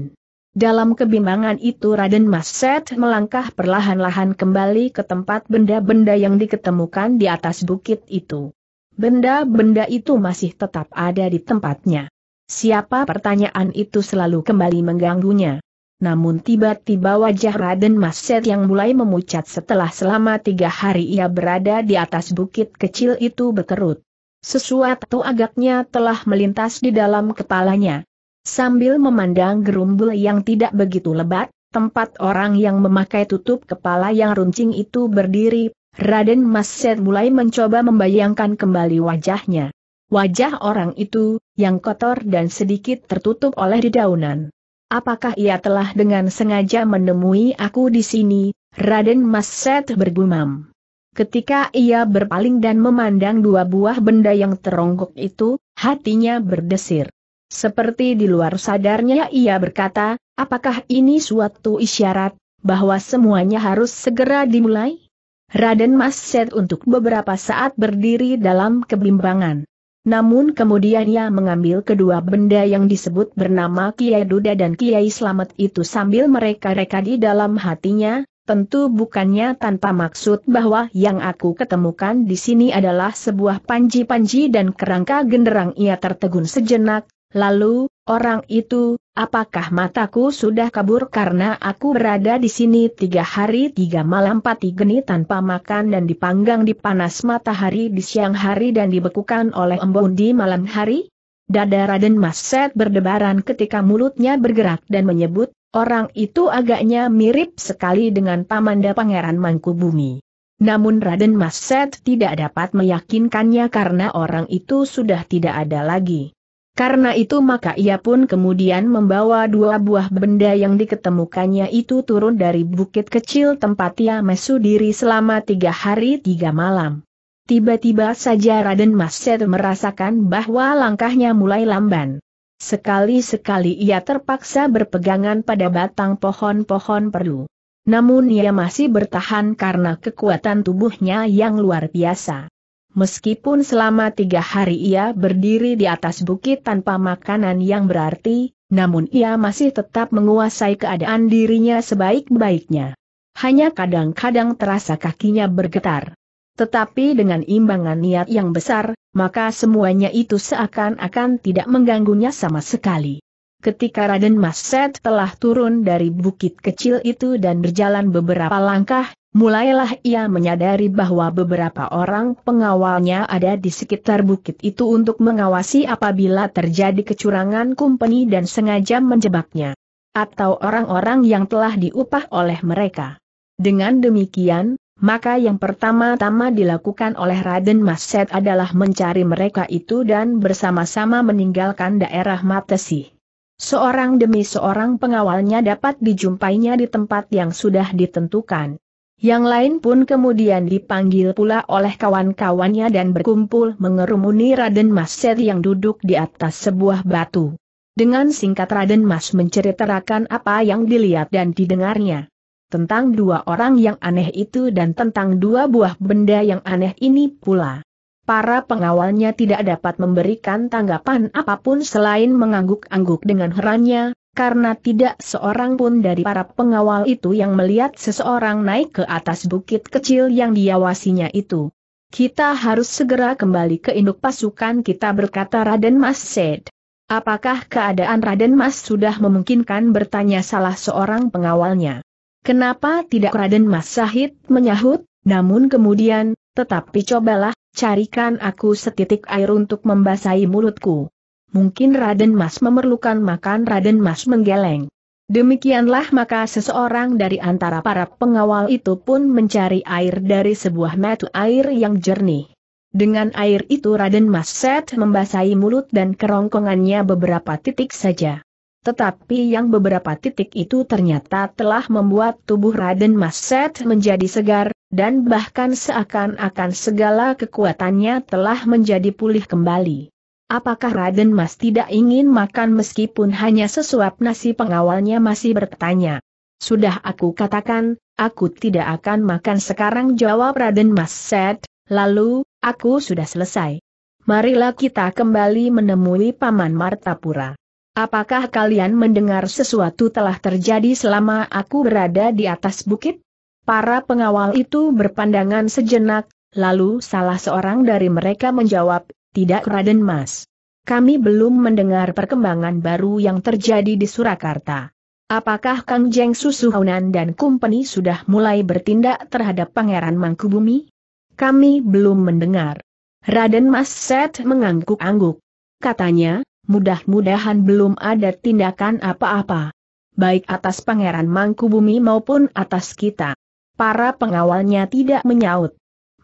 S1: Dalam kebimbangan itu Raden Mas Set melangkah perlahan-lahan kembali ke tempat benda-benda yang diketemukan di atas bukit itu. Benda-benda itu masih tetap ada di tempatnya. Siapa pertanyaan itu selalu kembali mengganggunya. Namun tiba-tiba wajah Raden Mas Set yang mulai memucat setelah selama tiga hari ia berada di atas bukit kecil itu berkerut. Sesuatu agaknya telah melintas di dalam kepalanya. Sambil memandang gerumbul yang tidak begitu lebat, tempat orang yang memakai tutup kepala yang runcing itu berdiri, Raden Mas Set mulai mencoba membayangkan kembali wajahnya. Wajah orang itu, yang kotor dan sedikit tertutup oleh dedaunan. Apakah ia telah dengan sengaja menemui aku di sini? Raden Mas Set bergumam. Ketika ia berpaling dan memandang dua buah benda yang teronggok itu, hatinya berdesir. Seperti di luar sadarnya ia berkata, apakah ini suatu isyarat, bahwa semuanya harus segera dimulai? Raden Mas Set untuk beberapa saat berdiri dalam kebimbangan. Namun kemudian ia mengambil kedua benda yang disebut bernama Kiai Duda dan Kiai Slamet itu sambil mereka-reka di dalam hatinya, Tentu bukannya tanpa maksud bahwa yang aku ketemukan di sini adalah sebuah panji-panji dan kerangka genderang ia tertegun sejenak, lalu, orang itu, apakah mataku sudah kabur karena aku berada di sini tiga hari tiga malam pati geni tanpa makan dan dipanggang di panas matahari di siang hari dan dibekukan oleh embun di malam hari? Dada Raden Maset berdebaran ketika mulutnya bergerak dan menyebut, Orang itu agaknya mirip sekali dengan Pamanda Pangeran Mangkubumi. Namun Raden Mas Set tidak dapat meyakinkannya karena orang itu sudah tidak ada lagi. Karena itu maka ia pun kemudian membawa dua buah benda yang diketemukannya itu turun dari bukit kecil tempat ia mesu diri selama tiga hari tiga malam. Tiba-tiba saja Raden Mas Set merasakan bahwa langkahnya mulai lamban. Sekali-sekali ia terpaksa berpegangan pada batang pohon-pohon perlu. Namun ia masih bertahan karena kekuatan tubuhnya yang luar biasa. Meskipun selama tiga hari ia berdiri di atas bukit tanpa makanan yang berarti, namun ia masih tetap menguasai keadaan dirinya sebaik-baiknya. Hanya kadang-kadang terasa kakinya bergetar. Tetapi dengan imbangan niat yang besar, maka semuanya itu seakan-akan tidak mengganggunya sama sekali. Ketika Raden Mas Set telah turun dari bukit kecil itu dan berjalan beberapa langkah, mulailah ia menyadari bahwa beberapa orang pengawalnya ada di sekitar bukit itu untuk mengawasi apabila terjadi kecurangan kumpeni dan sengaja menjebaknya. Atau orang-orang yang telah diupah oleh mereka. Dengan demikian, maka yang pertama-tama dilakukan oleh Raden Mas Set adalah mencari mereka itu dan bersama-sama meninggalkan daerah Matesi. Seorang demi seorang pengawalnya dapat dijumpainya di tempat yang sudah ditentukan. Yang lain pun kemudian dipanggil pula oleh kawan-kawannya dan berkumpul mengerumuni Raden Mas Set yang duduk di atas sebuah batu. Dengan singkat Raden Mas menceritakan apa yang dilihat dan didengarnya tentang dua orang yang aneh itu dan tentang dua buah benda yang aneh ini pula. Para pengawalnya tidak dapat memberikan tanggapan apapun selain mengangguk-angguk dengan herannya, karena tidak seorang pun dari para pengawal itu yang melihat seseorang naik ke atas bukit kecil yang diawasinya itu. Kita harus segera kembali ke induk pasukan kita berkata Raden Mas Sed. Apakah keadaan Raden Mas sudah memungkinkan bertanya salah seorang pengawalnya? Kenapa tidak Raden Mas Sahid menyahut, namun kemudian, tetapi cobalah, carikan aku setitik air untuk membasahi mulutku. Mungkin Raden Mas memerlukan makan Raden Mas menggeleng. Demikianlah maka seseorang dari antara para pengawal itu pun mencari air dari sebuah metu air yang jernih. Dengan air itu Raden Mas set membasahi mulut dan kerongkongannya beberapa titik saja. Tetapi yang beberapa titik itu ternyata telah membuat tubuh Raden Maset menjadi segar, dan bahkan seakan-akan segala kekuatannya telah menjadi pulih kembali. Apakah Raden Mas tidak ingin makan meskipun hanya sesuap nasi pengawalnya masih bertanya. Sudah aku katakan, aku tidak akan makan sekarang jawab Raden Mas Set, lalu, aku sudah selesai. Marilah kita kembali menemui Paman Martapura. Apakah kalian mendengar sesuatu telah terjadi selama aku berada di atas bukit? Para pengawal itu berpandangan sejenak, lalu salah seorang dari mereka menjawab, tidak Raden Mas. Kami belum mendengar perkembangan baru yang terjadi di Surakarta. Apakah Kang Jeng Susuhunan dan Kumpeni sudah mulai bertindak terhadap Pangeran Mangkubumi? Kami belum mendengar. Raden Mas Set mengangguk-angguk. Katanya, mudah-mudahan belum ada tindakan apa-apa. Baik atas Pangeran Mangkubumi maupun atas kita. Para pengawalnya tidak menyaut.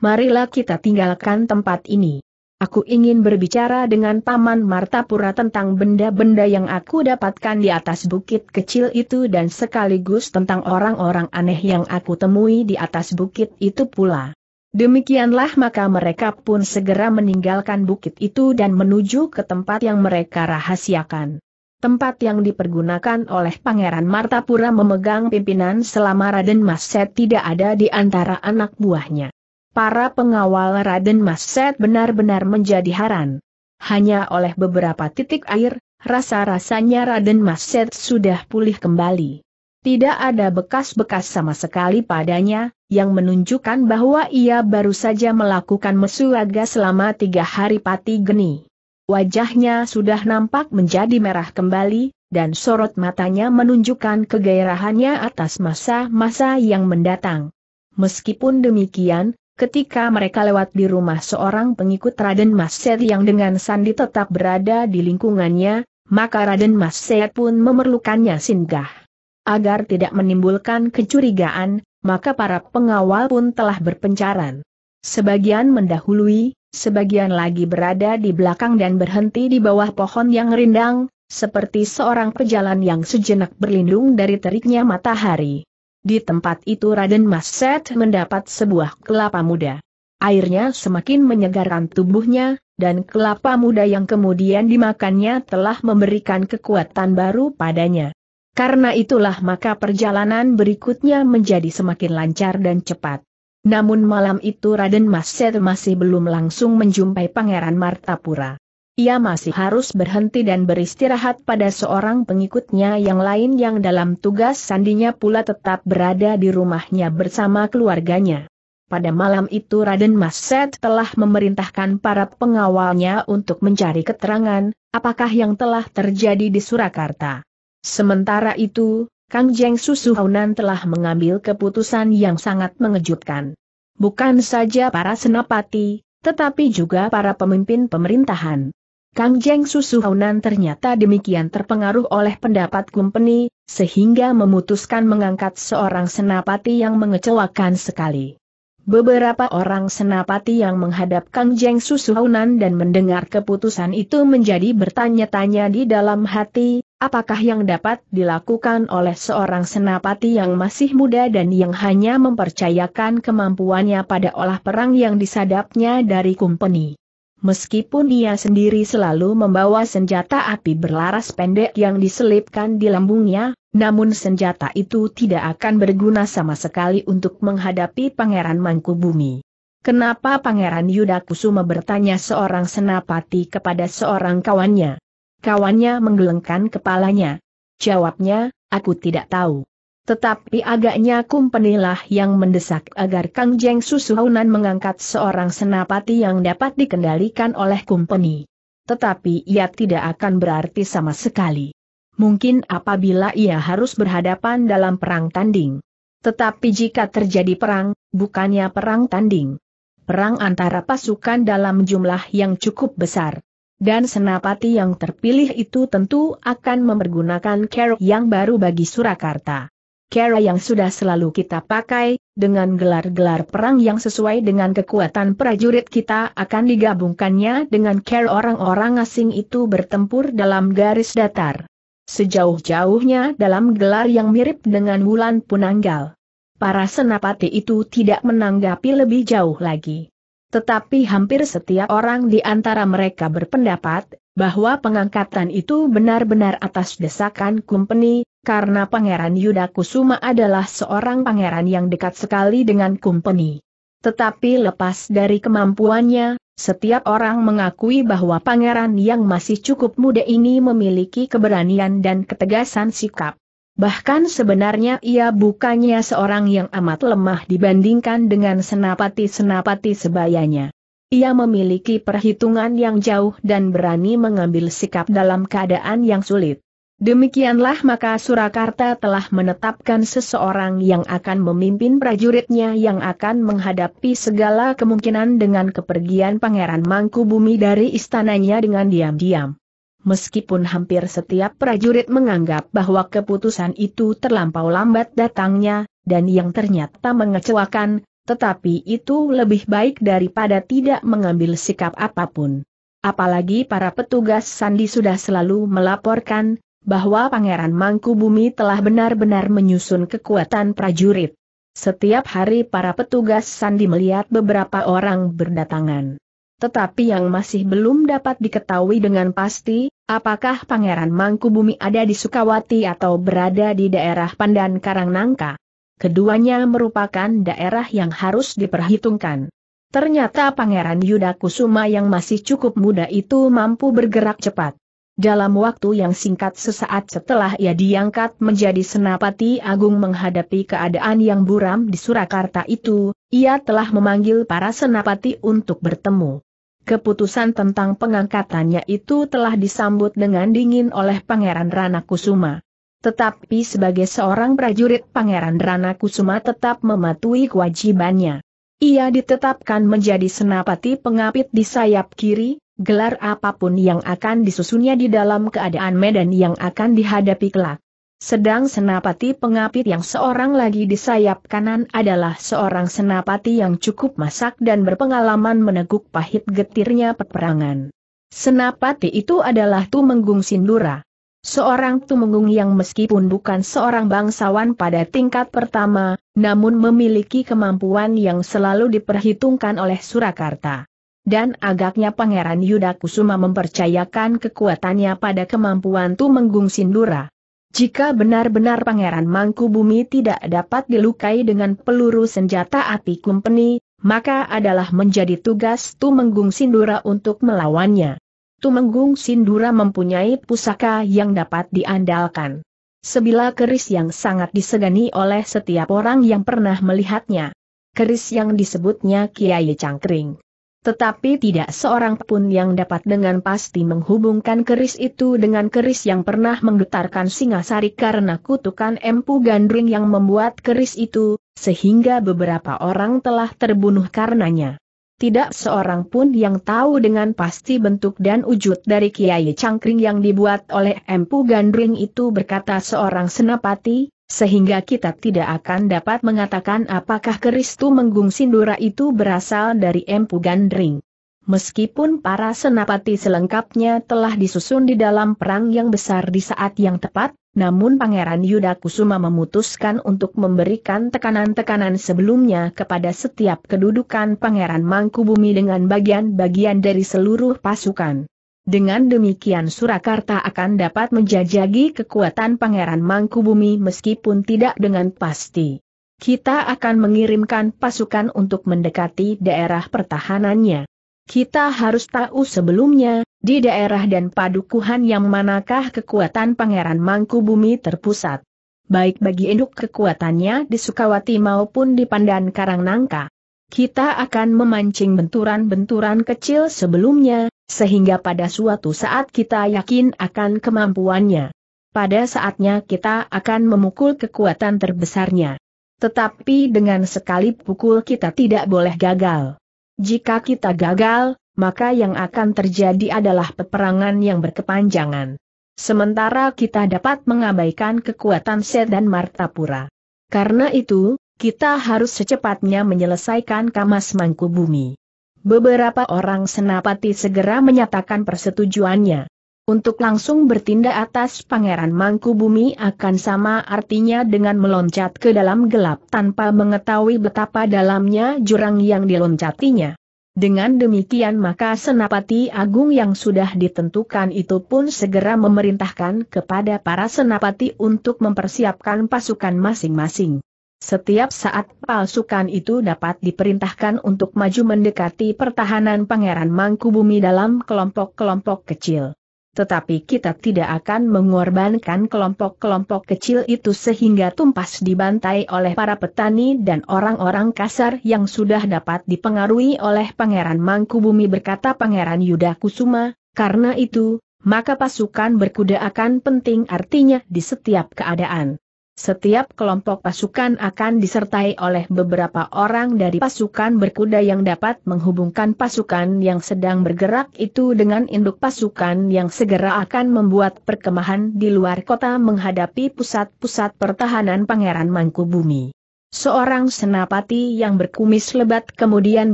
S1: Marilah kita tinggalkan tempat ini. Aku ingin berbicara dengan Taman Martapura tentang benda-benda yang aku dapatkan di atas bukit kecil itu dan sekaligus tentang orang-orang aneh yang aku temui di atas bukit itu pula. Demikianlah maka mereka pun segera meninggalkan bukit itu dan menuju ke tempat yang mereka rahasiakan. Tempat yang dipergunakan oleh Pangeran Martapura memegang pimpinan selama Raden Mas Set tidak ada di antara anak buahnya. Para pengawal Raden Mas Set benar-benar menjadi haran. Hanya oleh beberapa titik air, rasa-rasanya Raden Mas Set sudah pulih kembali. Tidak ada bekas-bekas sama sekali padanya, yang menunjukkan bahwa ia baru saja melakukan mesuaga selama tiga hari pati geni. Wajahnya sudah nampak menjadi merah kembali, dan sorot matanya menunjukkan kegairahannya atas masa-masa yang mendatang. Meskipun demikian, ketika mereka lewat di rumah seorang pengikut Raden Mas Set yang dengan sandi tetap berada di lingkungannya, maka Raden Mas Set pun memerlukannya singgah. Agar tidak menimbulkan kecurigaan, maka para pengawal pun telah berpencaran. Sebagian mendahului, sebagian lagi berada di belakang dan berhenti di bawah pohon yang rindang, seperti seorang pejalan yang sejenak berlindung dari teriknya matahari. Di tempat itu Raden Mas Set mendapat sebuah kelapa muda. Airnya semakin menyegarkan tubuhnya, dan kelapa muda yang kemudian dimakannya telah memberikan kekuatan baru padanya. Karena itulah maka perjalanan berikutnya menjadi semakin lancar dan cepat. Namun malam itu Raden Mas Set masih belum langsung menjumpai Pangeran Martapura. Ia masih harus berhenti dan beristirahat pada seorang pengikutnya yang lain yang dalam tugas sandinya pula tetap berada di rumahnya bersama keluarganya. Pada malam itu Raden Mas Set telah memerintahkan para pengawalnya untuk mencari keterangan, apakah yang telah terjadi di Surakarta. Sementara itu, Kang Jeng Susuhunan telah mengambil keputusan yang sangat mengejutkan. Bukan saja para senapati, tetapi juga para pemimpin pemerintahan. Kang Jeng Susuhunan ternyata demikian terpengaruh oleh pendapat Kumpeni, sehingga memutuskan mengangkat seorang senapati yang mengecewakan sekali. Beberapa orang senapati yang menghadap Kang Jeng Susuhunan dan mendengar keputusan itu menjadi bertanya-tanya di dalam hati, Apakah yang dapat dilakukan oleh seorang senapati yang masih muda dan yang hanya mempercayakan kemampuannya pada olah perang yang disadapnya dari kumpeni? Meskipun ia sendiri selalu membawa senjata api berlaras pendek yang diselipkan di lambungnya, namun senjata itu tidak akan berguna sama sekali untuk menghadapi Pangeran Mangkubumi. Kenapa Pangeran Yudakusuma bertanya seorang senapati kepada seorang kawannya? Kawannya menggelengkan kepalanya. Jawabnya, aku tidak tahu. Tetapi agaknya kumpenilah yang mendesak agar Kang Jeng Susuhunan mengangkat seorang senapati yang dapat dikendalikan oleh kumpeni. Tetapi ia tidak akan berarti sama sekali. Mungkin apabila ia harus berhadapan dalam perang tanding. Tetapi jika terjadi perang, bukannya perang tanding. Perang antara pasukan dalam jumlah yang cukup besar dan senapati yang terpilih itu tentu akan mempergunakan cara yang baru bagi Surakarta. Cara yang sudah selalu kita pakai, dengan gelar-gelar perang yang sesuai dengan kekuatan prajurit kita akan digabungkannya dengan care orang-orang asing itu bertempur dalam garis datar. Sejauh-jauhnya dalam gelar yang mirip dengan Wulan punanggal. Para senapati itu tidak menanggapi lebih jauh lagi. Tetapi hampir setiap orang di antara mereka berpendapat, bahwa pengangkatan itu benar-benar atas desakan kumpeni, karena Pangeran Yudakusuma adalah seorang pangeran yang dekat sekali dengan kumpeni. Tetapi lepas dari kemampuannya, setiap orang mengakui bahwa pangeran yang masih cukup muda ini memiliki keberanian dan ketegasan sikap. Bahkan sebenarnya ia bukannya seorang yang amat lemah dibandingkan dengan senapati-senapati sebayanya. Ia memiliki perhitungan yang jauh dan berani mengambil sikap dalam keadaan yang sulit. Demikianlah maka Surakarta telah menetapkan seseorang yang akan memimpin prajuritnya yang akan menghadapi segala kemungkinan dengan kepergian Pangeran Mangkubumi dari istananya dengan diam-diam. Meskipun hampir setiap prajurit menganggap bahwa keputusan itu terlampau lambat datangnya, dan yang ternyata mengecewakan, tetapi itu lebih baik daripada tidak mengambil sikap apapun. Apalagi para petugas Sandi sudah selalu melaporkan, bahwa Pangeran Mangkubumi telah benar-benar menyusun kekuatan prajurit. Setiap hari para petugas Sandi melihat beberapa orang berdatangan tetapi yang masih belum dapat diketahui dengan pasti, apakah Pangeran Mangkubumi ada di Sukawati atau berada di daerah Pandan Karang Nangka. Keduanya merupakan daerah yang harus diperhitungkan. Ternyata Pangeran Yudakusuma yang masih cukup muda itu mampu bergerak cepat. Dalam waktu yang singkat sesaat setelah ia diangkat menjadi Senapati Agung menghadapi keadaan yang buram di Surakarta itu, ia telah memanggil para senapati untuk bertemu. Keputusan tentang pengangkatannya itu telah disambut dengan dingin oleh Pangeran Rana Kusuma. Tetapi sebagai seorang prajurit Pangeran Rana Kusuma tetap mematuhi kewajibannya. Ia ditetapkan menjadi senapati pengapit di sayap kiri, gelar apapun yang akan disusunnya di dalam keadaan medan yang akan dihadapi kelak. Sedang senapati pengapit yang seorang lagi di sayap kanan adalah seorang senapati yang cukup masak dan berpengalaman meneguk pahit getirnya peperangan. Senapati itu adalah Tumenggung Sindura. Seorang Tumenggung yang meskipun bukan seorang bangsawan pada tingkat pertama, namun memiliki kemampuan yang selalu diperhitungkan oleh Surakarta. Dan agaknya Pangeran Yudakusuma mempercayakan kekuatannya pada kemampuan Tumenggung Sindura. Jika benar-benar Pangeran Mangku Bumi tidak dapat dilukai dengan peluru senjata api kumpeni, maka adalah menjadi tugas Tumenggung Sindura untuk melawannya. Tumenggung Sindura mempunyai pusaka yang dapat diandalkan. Sebilah keris yang sangat disegani oleh setiap orang yang pernah melihatnya. Keris yang disebutnya Kiai Cangkring. Tetapi tidak seorang pun yang dapat dengan pasti menghubungkan keris itu dengan keris yang pernah menggetarkan Singasari karena kutukan Empu Gandring yang membuat keris itu, sehingga beberapa orang telah terbunuh karenanya. Tidak seorang pun yang tahu dengan pasti bentuk dan wujud dari Kiai Cangkring yang dibuat oleh Empu Gandring itu berkata seorang senapati, sehingga kita tidak akan dapat mengatakan apakah tu Menggung Sindura itu berasal dari Empu Gandring. Meskipun para senapati selengkapnya telah disusun di dalam perang yang besar di saat yang tepat, namun Pangeran Yuda Kusuma memutuskan untuk memberikan tekanan-tekanan sebelumnya kepada setiap kedudukan Pangeran Mangkubumi dengan bagian-bagian dari seluruh pasukan. Dengan demikian Surakarta akan dapat menjajagi kekuatan Pangeran Mangkubumi meskipun tidak dengan pasti. Kita akan mengirimkan pasukan untuk mendekati daerah pertahanannya. Kita harus tahu sebelumnya, di daerah dan padukuhan yang manakah kekuatan Pangeran Mangkubumi terpusat. Baik bagi induk kekuatannya di Sukawati maupun di Pandan Karangnangka. Kita akan memancing benturan-benturan kecil sebelumnya, sehingga pada suatu saat kita yakin akan kemampuannya. Pada saatnya kita akan memukul kekuatan terbesarnya. Tetapi dengan sekali pukul kita tidak boleh gagal. Jika kita gagal, maka yang akan terjadi adalah peperangan yang berkepanjangan. Sementara kita dapat mengabaikan kekuatan Set dan Martapura. Karena itu, kita harus secepatnya menyelesaikan Kamas Mangku Bumi. Beberapa orang senapati segera menyatakan persetujuannya. Untuk langsung bertindak atas Pangeran Mangku Bumi akan sama artinya dengan meloncat ke dalam gelap tanpa mengetahui betapa dalamnya jurang yang diloncatinya. Dengan demikian maka Senapati Agung yang sudah ditentukan itu pun segera memerintahkan kepada para Senapati untuk mempersiapkan pasukan masing-masing. Setiap saat pasukan itu dapat diperintahkan untuk maju mendekati pertahanan Pangeran Mangkubumi dalam kelompok-kelompok kecil. Tetapi kita tidak akan mengorbankan kelompok-kelompok kecil itu sehingga tumpas dibantai oleh para petani dan orang-orang kasar yang sudah dapat dipengaruhi oleh Pangeran Mangkubumi berkata Pangeran Yuda Kusuma, karena itu, maka pasukan berkuda akan penting artinya di setiap keadaan. Setiap kelompok pasukan akan disertai oleh beberapa orang dari pasukan berkuda yang dapat menghubungkan pasukan yang sedang bergerak itu dengan induk pasukan yang segera akan membuat perkemahan di luar kota menghadapi pusat-pusat pertahanan Pangeran Mangkubumi. Seorang senapati yang berkumis lebat kemudian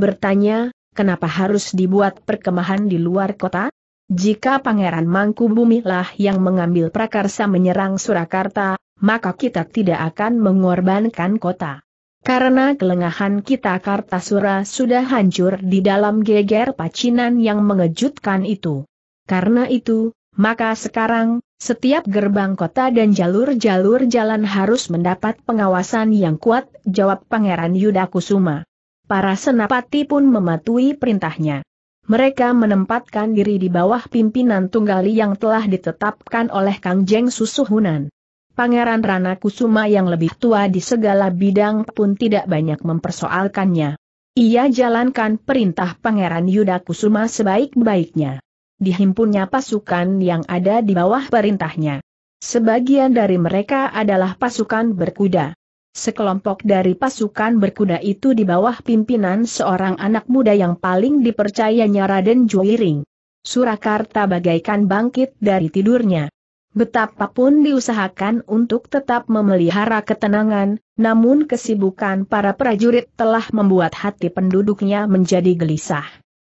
S1: bertanya, kenapa harus dibuat perkemahan di luar kota? Jika Pangeran Mangkubumi lah yang mengambil prakarsa menyerang Surakarta, maka kita tidak akan mengorbankan kota. Karena kelengahan kita Kartasura sudah hancur di dalam geger pacinan yang mengejutkan itu. Karena itu, maka sekarang, setiap gerbang kota dan jalur-jalur jalan harus mendapat pengawasan yang kuat, jawab Pangeran Yudakusuma. Para senapati pun mematuhi perintahnya. Mereka menempatkan diri di bawah pimpinan tunggali yang telah ditetapkan oleh Kang Jeng Susuhunan. Pangeran Rana Kusuma yang lebih tua di segala bidang pun tidak banyak mempersoalkannya. Ia jalankan perintah Pangeran Yuda Kusuma sebaik-baiknya. Dihimpunnya pasukan yang ada di bawah perintahnya. Sebagian dari mereka adalah pasukan berkuda. Sekelompok dari pasukan berkuda itu di bawah pimpinan seorang anak muda yang paling dipercayanya Raden Juiring. Surakarta bagaikan bangkit dari tidurnya. Betapapun diusahakan untuk tetap memelihara ketenangan, namun kesibukan para prajurit telah membuat hati penduduknya menjadi gelisah.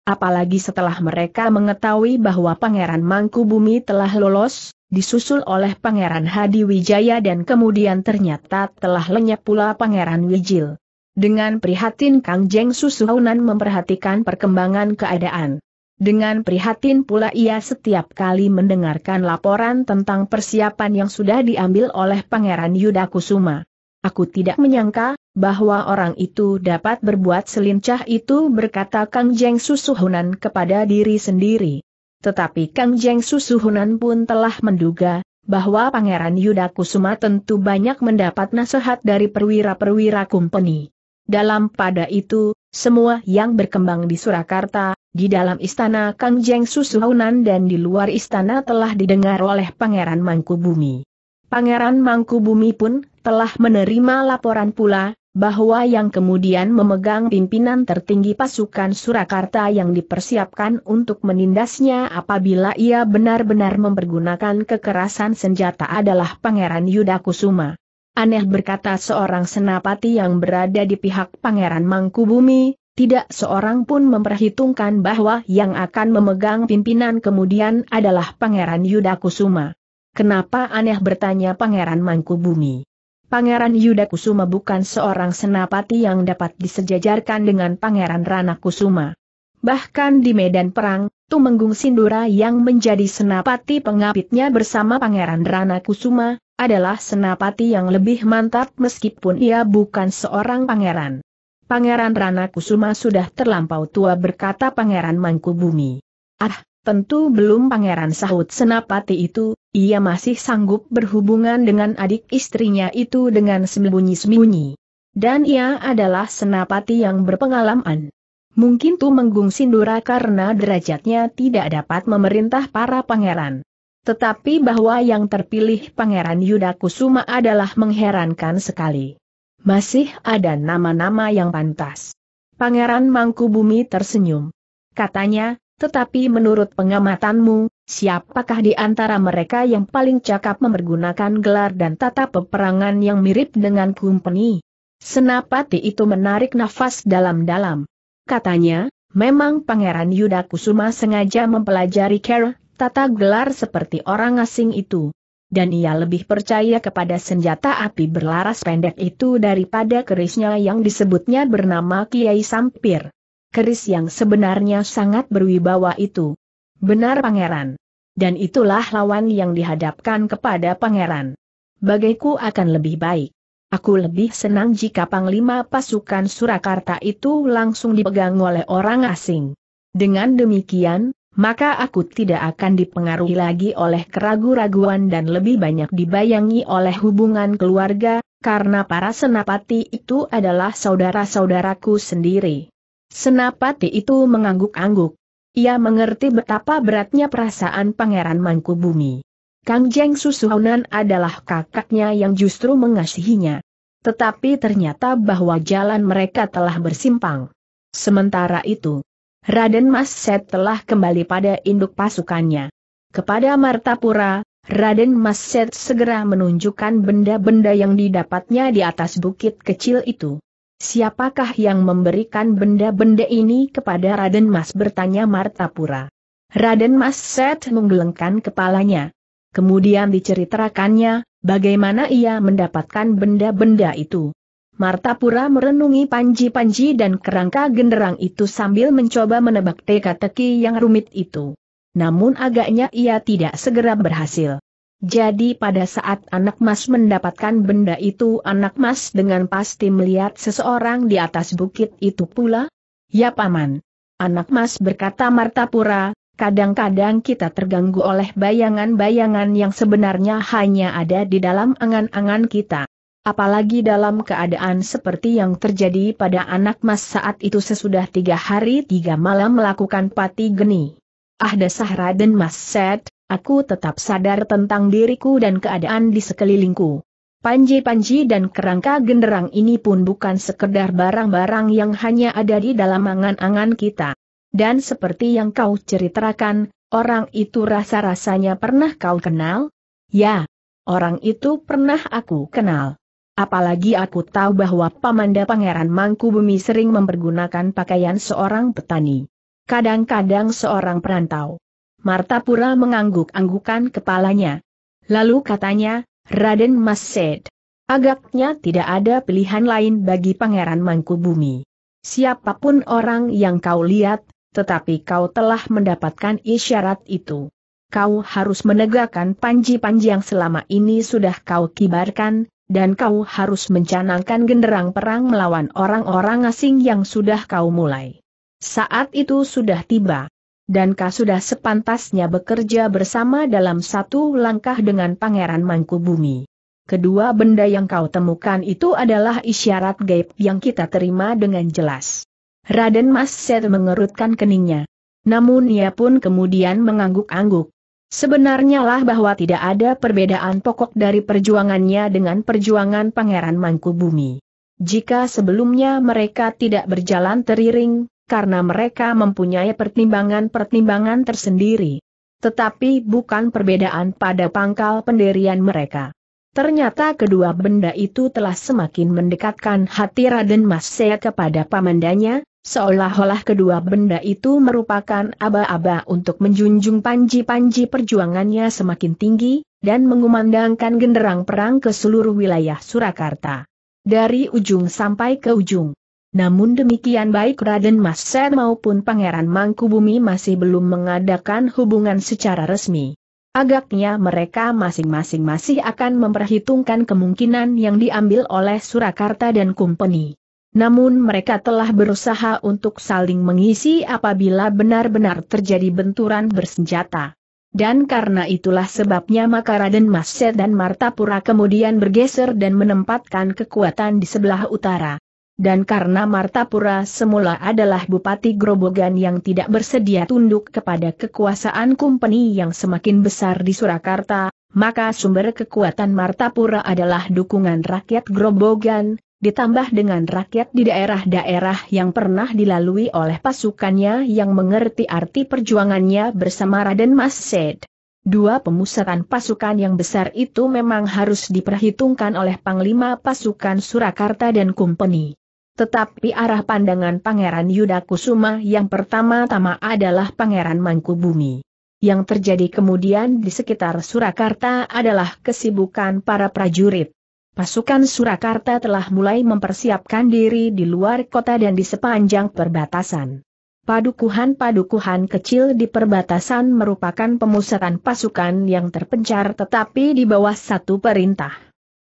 S1: Apalagi setelah mereka mengetahui bahwa Pangeran Mangkubumi telah lolos, disusul oleh Pangeran Hadi Wijaya dan kemudian ternyata telah lenyap pula Pangeran Wijil. Dengan prihatin Kang Jeng Susuhunan memperhatikan perkembangan keadaan. Dengan prihatin pula ia setiap kali mendengarkan laporan tentang persiapan yang sudah diambil oleh Pangeran Yuda Kusuma. Aku tidak menyangka, bahwa orang itu dapat berbuat selincah itu berkata Kang Jeng Susuhunan kepada diri sendiri. Tetapi Kang Jeng Susuhunan pun telah menduga, bahwa Pangeran Yuda Kusuma tentu banyak mendapat nasihat dari perwira-perwira kumpeni. Dalam pada itu, semua yang berkembang di Surakarta, di dalam istana Kang Jeng Susuhunan dan di luar istana telah didengar oleh Pangeran Mangkubumi. Pangeran Mangkubumi pun telah menerima laporan pula, bahwa yang kemudian memegang pimpinan tertinggi pasukan Surakarta yang dipersiapkan untuk menindasnya apabila ia benar-benar mempergunakan kekerasan senjata adalah Pangeran Yudakusuma. Aneh berkata seorang senapati yang berada di pihak Pangeran Mangkubumi, tidak seorang pun memperhitungkan bahwa yang akan memegang pimpinan kemudian adalah Pangeran Yuda Kusuma. Kenapa aneh bertanya Pangeran Mangkubumi? Pangeran Yuda Kusuma bukan seorang senapati yang dapat disejajarkan dengan Pangeran Rana Kusuma. Bahkan di medan perang, Tumenggung Sindura yang menjadi senapati pengapitnya bersama Pangeran Rana Kusuma adalah senapati yang lebih mantap meskipun ia bukan seorang pangeran. Pangeran Rana Kusuma sudah terlampau tua berkata Pangeran Mangkubumi. Ah, tentu belum Pangeran Sahut Senapati itu, ia masih sanggup berhubungan dengan adik istrinya itu dengan sembunyi-sembunyi. Dan ia adalah Senapati yang berpengalaman. Mungkin tu Menggung Sindura karena derajatnya tidak dapat memerintah para pangeran. Tetapi bahwa yang terpilih Pangeran Yuda Kusuma adalah mengherankan sekali. Masih ada nama-nama yang pantas. Pangeran Mangkubumi tersenyum. Katanya, tetapi menurut pengamatanmu, siapakah di antara mereka yang paling cakap mempergunakan gelar dan tata peperangan yang mirip dengan kumpeni? Senapati itu menarik nafas dalam-dalam. Katanya, memang Pangeran Yudakusuma Kusuma sengaja mempelajari care, tata gelar seperti orang asing itu dan ia lebih percaya kepada senjata api berlaras pendek itu daripada kerisnya yang disebutnya bernama Kiai Sampir. Keris yang sebenarnya sangat berwibawa itu. Benar pangeran. Dan itulah lawan yang dihadapkan kepada pangeran. Bagaiku akan lebih baik. Aku lebih senang jika Panglima pasukan Surakarta itu langsung dipegang oleh orang asing. Dengan demikian, maka aku tidak akan dipengaruhi lagi oleh keraguan-raguan dan lebih banyak dibayangi oleh hubungan keluarga, karena para senapati itu adalah saudara-saudaraku sendiri. Senapati itu mengangguk-angguk. Ia mengerti betapa beratnya perasaan Pangeran Mangkubumi. Kang Jeng Susuhunan adalah kakaknya yang justru mengasihinya. Tetapi ternyata bahwa jalan mereka telah bersimpang. Sementara itu, Raden Mas Set telah kembali pada induk pasukannya. Kepada Martapura, Raden Mas Set segera menunjukkan benda-benda yang didapatnya di atas bukit kecil itu. Siapakah yang memberikan benda-benda ini kepada Raden Mas bertanya Martapura. Raden Mas Set menggelengkan kepalanya. Kemudian diceritakannya, bagaimana ia mendapatkan benda-benda itu. Martapura merenungi panji-panji dan kerangka genderang itu sambil mencoba menebak teka-teki yang rumit itu. Namun agaknya ia tidak segera berhasil. Jadi pada saat anak mas mendapatkan benda itu anak mas dengan pasti melihat seseorang di atas bukit itu pula? Ya paman. Anak mas berkata Martapura, kadang-kadang kita terganggu oleh bayangan-bayangan yang sebenarnya hanya ada di dalam angan-angan kita. Apalagi dalam keadaan seperti yang terjadi pada anak mas saat itu sesudah tiga hari tiga malam melakukan pati geni. Ah dasah Raden Mas Set, aku tetap sadar tentang diriku dan keadaan di sekelilingku. Panji-panji dan kerangka genderang ini pun bukan sekedar barang-barang yang hanya ada di dalam angan-angan kita. Dan seperti yang kau ceritakan, orang itu rasa-rasanya pernah kau kenal? Ya, orang itu pernah aku kenal. Apalagi aku tahu bahwa Pamanda Pangeran Mangku Bumi sering mempergunakan pakaian seorang petani. Kadang-kadang seorang perantau. Martapura mengangguk-anggukan kepalanya. Lalu katanya, Raden Mas Said. Agaknya tidak ada pilihan lain bagi Pangeran Mangku Bumi. Siapapun orang yang kau lihat, tetapi kau telah mendapatkan isyarat itu. Kau harus menegakkan panji-panji yang selama ini sudah kau kibarkan, dan kau harus mencanangkan genderang perang melawan orang-orang asing yang sudah kau mulai. Saat itu sudah tiba. Dan kau sudah sepantasnya bekerja bersama dalam satu langkah dengan Pangeran Mangkubumi. Kedua benda yang kau temukan itu adalah isyarat gaib yang kita terima dengan jelas. Raden Mas Set mengerutkan keningnya. Namun ia pun kemudian mengangguk-angguk. Sebenarnya lah bahwa tidak ada perbedaan pokok dari perjuangannya dengan perjuangan Pangeran Mangkubumi. Jika sebelumnya mereka tidak berjalan teriring, karena mereka mempunyai pertimbangan-pertimbangan tersendiri. Tetapi bukan perbedaan pada pangkal pendirian mereka. Ternyata kedua benda itu telah semakin mendekatkan hati Raden Mas Sea kepada pamandanya, Seolah-olah kedua benda itu merupakan aba-aba untuk menjunjung panji-panji perjuangannya semakin tinggi, dan mengumandangkan genderang perang ke seluruh wilayah Surakarta. Dari ujung sampai ke ujung. Namun demikian baik Raden Mas Sen maupun Pangeran Mangkubumi masih belum mengadakan hubungan secara resmi. Agaknya mereka masing-masing masih akan memperhitungkan kemungkinan yang diambil oleh Surakarta dan Kumpeni. Namun mereka telah berusaha untuk saling mengisi apabila benar-benar terjadi benturan bersenjata. Dan karena itulah sebabnya maka Raden Maset dan Martapura kemudian bergeser dan menempatkan kekuatan di sebelah utara. Dan karena Martapura semula adalah Bupati Grobogan yang tidak bersedia tunduk kepada kekuasaan kumpeni yang semakin besar di Surakarta, maka sumber kekuatan Martapura adalah dukungan rakyat Grobogan, ditambah dengan rakyat di daerah-daerah yang pernah dilalui oleh pasukannya yang mengerti arti perjuangannya bersama Raden Mas Sed. Dua pemusatan pasukan yang besar itu memang harus diperhitungkan oleh Panglima Pasukan Surakarta dan Kumpeni. Tetapi arah pandangan Pangeran Yuda Kusuma yang pertama-tama adalah Pangeran Mangkubumi. Yang terjadi kemudian di sekitar Surakarta adalah kesibukan para prajurit. Pasukan Surakarta telah mulai mempersiapkan diri di luar kota dan di sepanjang perbatasan. Padukuhan-padukuhan kecil di perbatasan merupakan pemusatan pasukan yang terpencar tetapi di bawah satu perintah.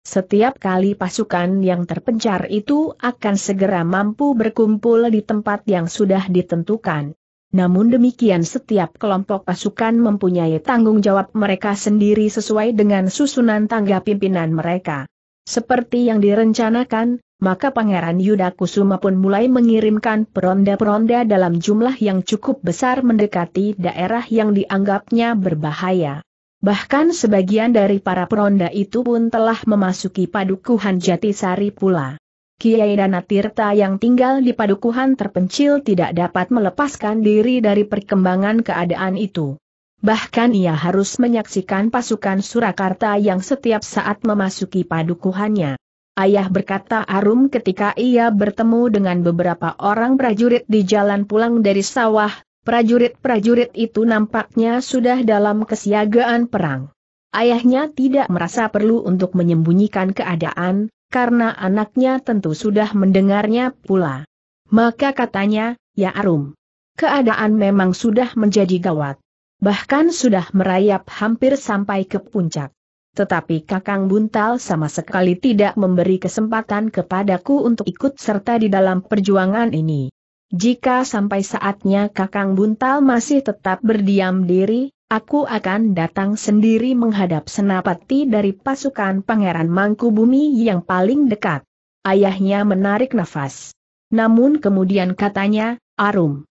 S1: Setiap kali pasukan yang terpencar itu akan segera mampu berkumpul di tempat yang sudah ditentukan. Namun demikian setiap kelompok pasukan mempunyai tanggung jawab mereka sendiri sesuai dengan susunan tangga pimpinan mereka. Seperti yang direncanakan, maka Pangeran Yudakusuma pun mulai mengirimkan peronda-peronda dalam jumlah yang cukup besar mendekati daerah yang dianggapnya berbahaya. Bahkan sebagian dari para peronda itu pun telah memasuki padukuhan Jatisari pula. Kiai Danatirta yang tinggal di padukuhan terpencil tidak dapat melepaskan diri dari perkembangan keadaan itu. Bahkan ia harus menyaksikan pasukan Surakarta yang setiap saat memasuki padukuhannya. Ayah berkata Arum ketika ia bertemu dengan beberapa orang prajurit di jalan pulang dari sawah, prajurit-prajurit itu nampaknya sudah dalam kesiagaan perang. Ayahnya tidak merasa perlu untuk menyembunyikan keadaan, karena anaknya tentu sudah mendengarnya pula. Maka katanya, ya Arum. Keadaan memang sudah menjadi gawat. Bahkan sudah merayap hampir sampai ke puncak. Tetapi Kakang Buntal sama sekali tidak memberi kesempatan kepadaku untuk ikut serta di dalam perjuangan ini. Jika sampai saatnya Kakang Buntal masih tetap berdiam diri, aku akan datang sendiri menghadap senapati dari pasukan Pangeran Mangkubumi yang paling dekat. Ayahnya menarik nafas. Namun kemudian katanya, Arum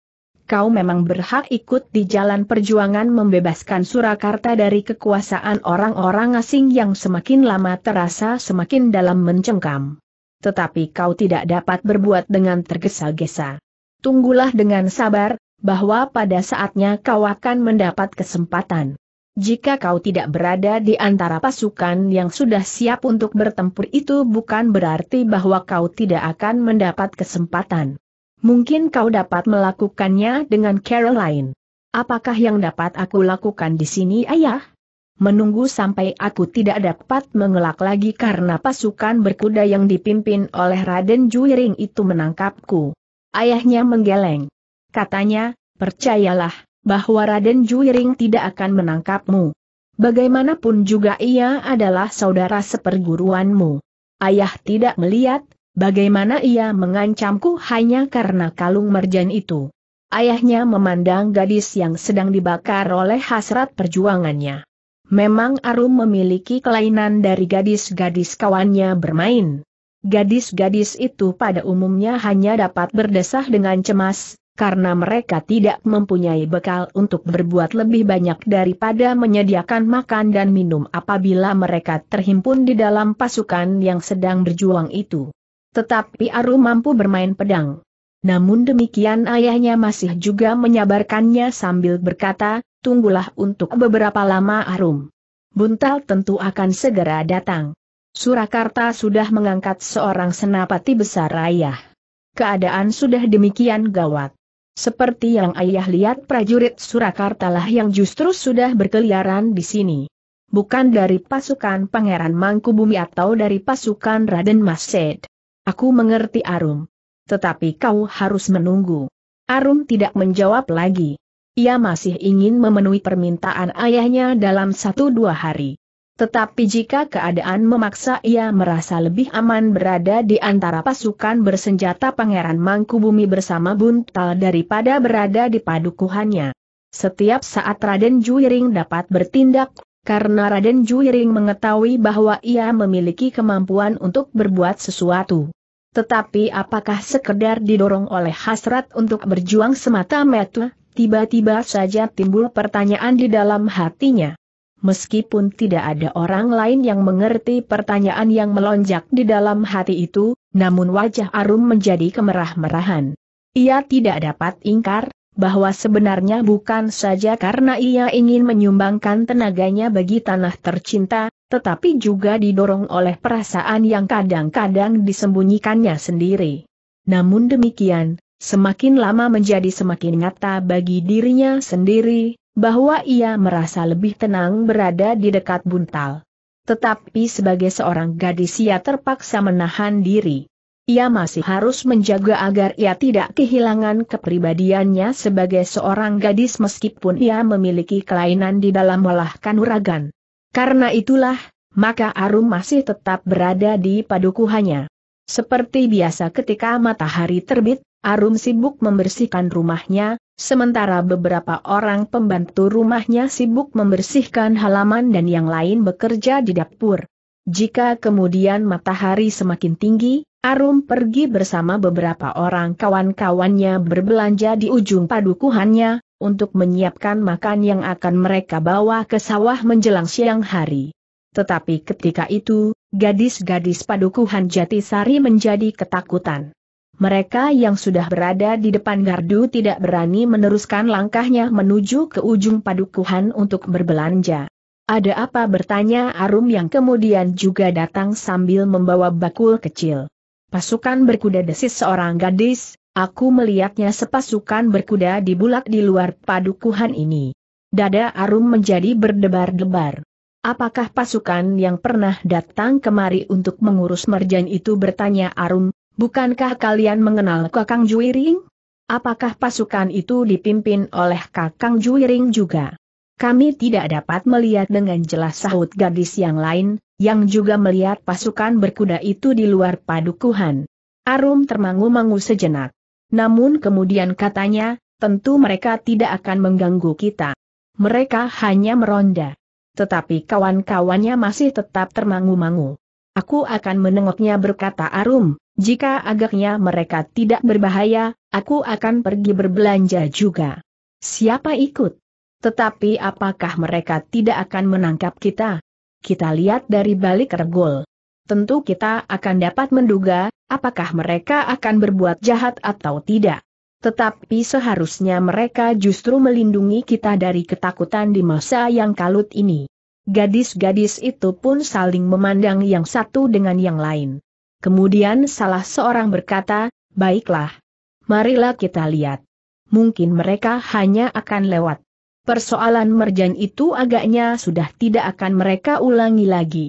S1: kau memang berhak ikut di jalan perjuangan membebaskan Surakarta dari kekuasaan orang-orang asing yang semakin lama terasa semakin dalam mencengkam. Tetapi kau tidak dapat berbuat dengan tergesa-gesa. Tunggulah dengan sabar, bahwa pada saatnya kau akan mendapat kesempatan. Jika kau tidak berada di antara pasukan yang sudah siap untuk bertempur itu bukan berarti bahwa kau tidak akan mendapat kesempatan. Mungkin kau dapat melakukannya dengan Caroline. Apakah yang dapat aku lakukan di sini ayah? Menunggu sampai aku tidak dapat mengelak lagi karena pasukan berkuda yang dipimpin oleh Raden Juiring itu menangkapku. Ayahnya menggeleng. Katanya, percayalah, bahwa Raden Juiring tidak akan menangkapmu. Bagaimanapun juga ia adalah saudara seperguruanmu. Ayah tidak melihat, Bagaimana ia mengancamku hanya karena kalung merjan itu. Ayahnya memandang gadis yang sedang dibakar oleh hasrat perjuangannya. Memang Arum memiliki kelainan dari gadis-gadis kawannya bermain. Gadis-gadis itu pada umumnya hanya dapat berdesah dengan cemas, karena mereka tidak mempunyai bekal untuk berbuat lebih banyak daripada menyediakan makan dan minum apabila mereka terhimpun di dalam pasukan yang sedang berjuang itu. Tetapi Aru mampu bermain pedang. Namun demikian ayahnya masih juga menyabarkannya sambil berkata, tunggulah untuk beberapa lama Arum. Buntal tentu akan segera datang. Surakarta sudah mengangkat seorang senapati besar ayah. Keadaan sudah demikian gawat. Seperti yang ayah lihat prajurit Surakarta lah yang justru sudah berkeliaran di sini. Bukan dari pasukan Pangeran Mangkubumi atau dari pasukan Raden Mased. Aku mengerti Arum. Tetapi kau harus menunggu. Arum tidak menjawab lagi. Ia masih ingin memenuhi permintaan ayahnya dalam satu dua hari. Tetapi jika keadaan memaksa ia merasa lebih aman berada di antara pasukan bersenjata Pangeran Mangkubumi bersama Buntal daripada berada di padukuhannya. Setiap saat Raden Juiring dapat bertindak, karena Raden Juiring mengetahui bahwa ia memiliki kemampuan untuk berbuat sesuatu. Tetapi apakah sekedar didorong oleh hasrat untuk berjuang semata-mata, tiba-tiba saja timbul pertanyaan di dalam hatinya. Meskipun tidak ada orang lain yang mengerti pertanyaan yang melonjak di dalam hati itu, namun wajah Arum menjadi kemerah-merahan. Ia tidak dapat ingkar, bahwa sebenarnya bukan saja karena ia ingin menyumbangkan tenaganya bagi tanah tercinta, tetapi juga didorong oleh perasaan yang kadang-kadang disembunyikannya sendiri. Namun demikian, semakin lama menjadi semakin nyata bagi dirinya sendiri, bahwa ia merasa lebih tenang berada di dekat buntal. Tetapi sebagai seorang gadis ia terpaksa menahan diri ia masih harus menjaga agar ia tidak kehilangan kepribadiannya sebagai seorang gadis meskipun ia memiliki kelainan di dalam olah kanuragan. Karena itulah, maka Arum masih tetap berada di padukuhannya. Seperti biasa ketika matahari terbit, Arum sibuk membersihkan rumahnya, sementara beberapa orang pembantu rumahnya sibuk membersihkan halaman dan yang lain bekerja di dapur. Jika kemudian matahari semakin tinggi, Arum pergi bersama beberapa orang kawan-kawannya berbelanja di ujung padukuhannya, untuk menyiapkan makan yang akan mereka bawa ke sawah menjelang siang hari. Tetapi ketika itu, gadis-gadis padukuhan Jatisari menjadi ketakutan. Mereka yang sudah berada di depan gardu tidak berani meneruskan langkahnya menuju ke ujung padukuhan untuk berbelanja. Ada apa bertanya Arum yang kemudian juga datang sambil membawa bakul kecil. Pasukan berkuda desis seorang gadis, aku melihatnya sepasukan berkuda di bulak di luar padukuhan ini. Dada Arum menjadi berdebar-debar. Apakah pasukan yang pernah datang kemari untuk mengurus merjan itu bertanya Arum, bukankah kalian mengenal Kakang Juiring? Apakah pasukan itu dipimpin oleh Kakang Juiring juga? Kami tidak dapat melihat dengan jelas sahut gadis yang lain, yang juga melihat pasukan berkuda itu di luar padukuhan. Arum termangu-mangu sejenak. Namun kemudian katanya, tentu mereka tidak akan mengganggu kita. Mereka hanya meronda. Tetapi kawan-kawannya masih tetap termangu-mangu. Aku akan menengoknya berkata Arum, jika agaknya mereka tidak berbahaya, aku akan pergi berbelanja juga. Siapa ikut? Tetapi apakah mereka tidak akan menangkap kita? kita lihat dari balik regol. Tentu kita akan dapat menduga, apakah mereka akan berbuat jahat atau tidak. Tetapi seharusnya mereka justru melindungi kita dari ketakutan di masa yang kalut ini. Gadis-gadis itu pun saling memandang yang satu dengan yang lain. Kemudian salah seorang berkata, baiklah. Marilah kita lihat. Mungkin mereka hanya akan lewat. Persoalan merjan itu agaknya sudah tidak akan mereka ulangi lagi.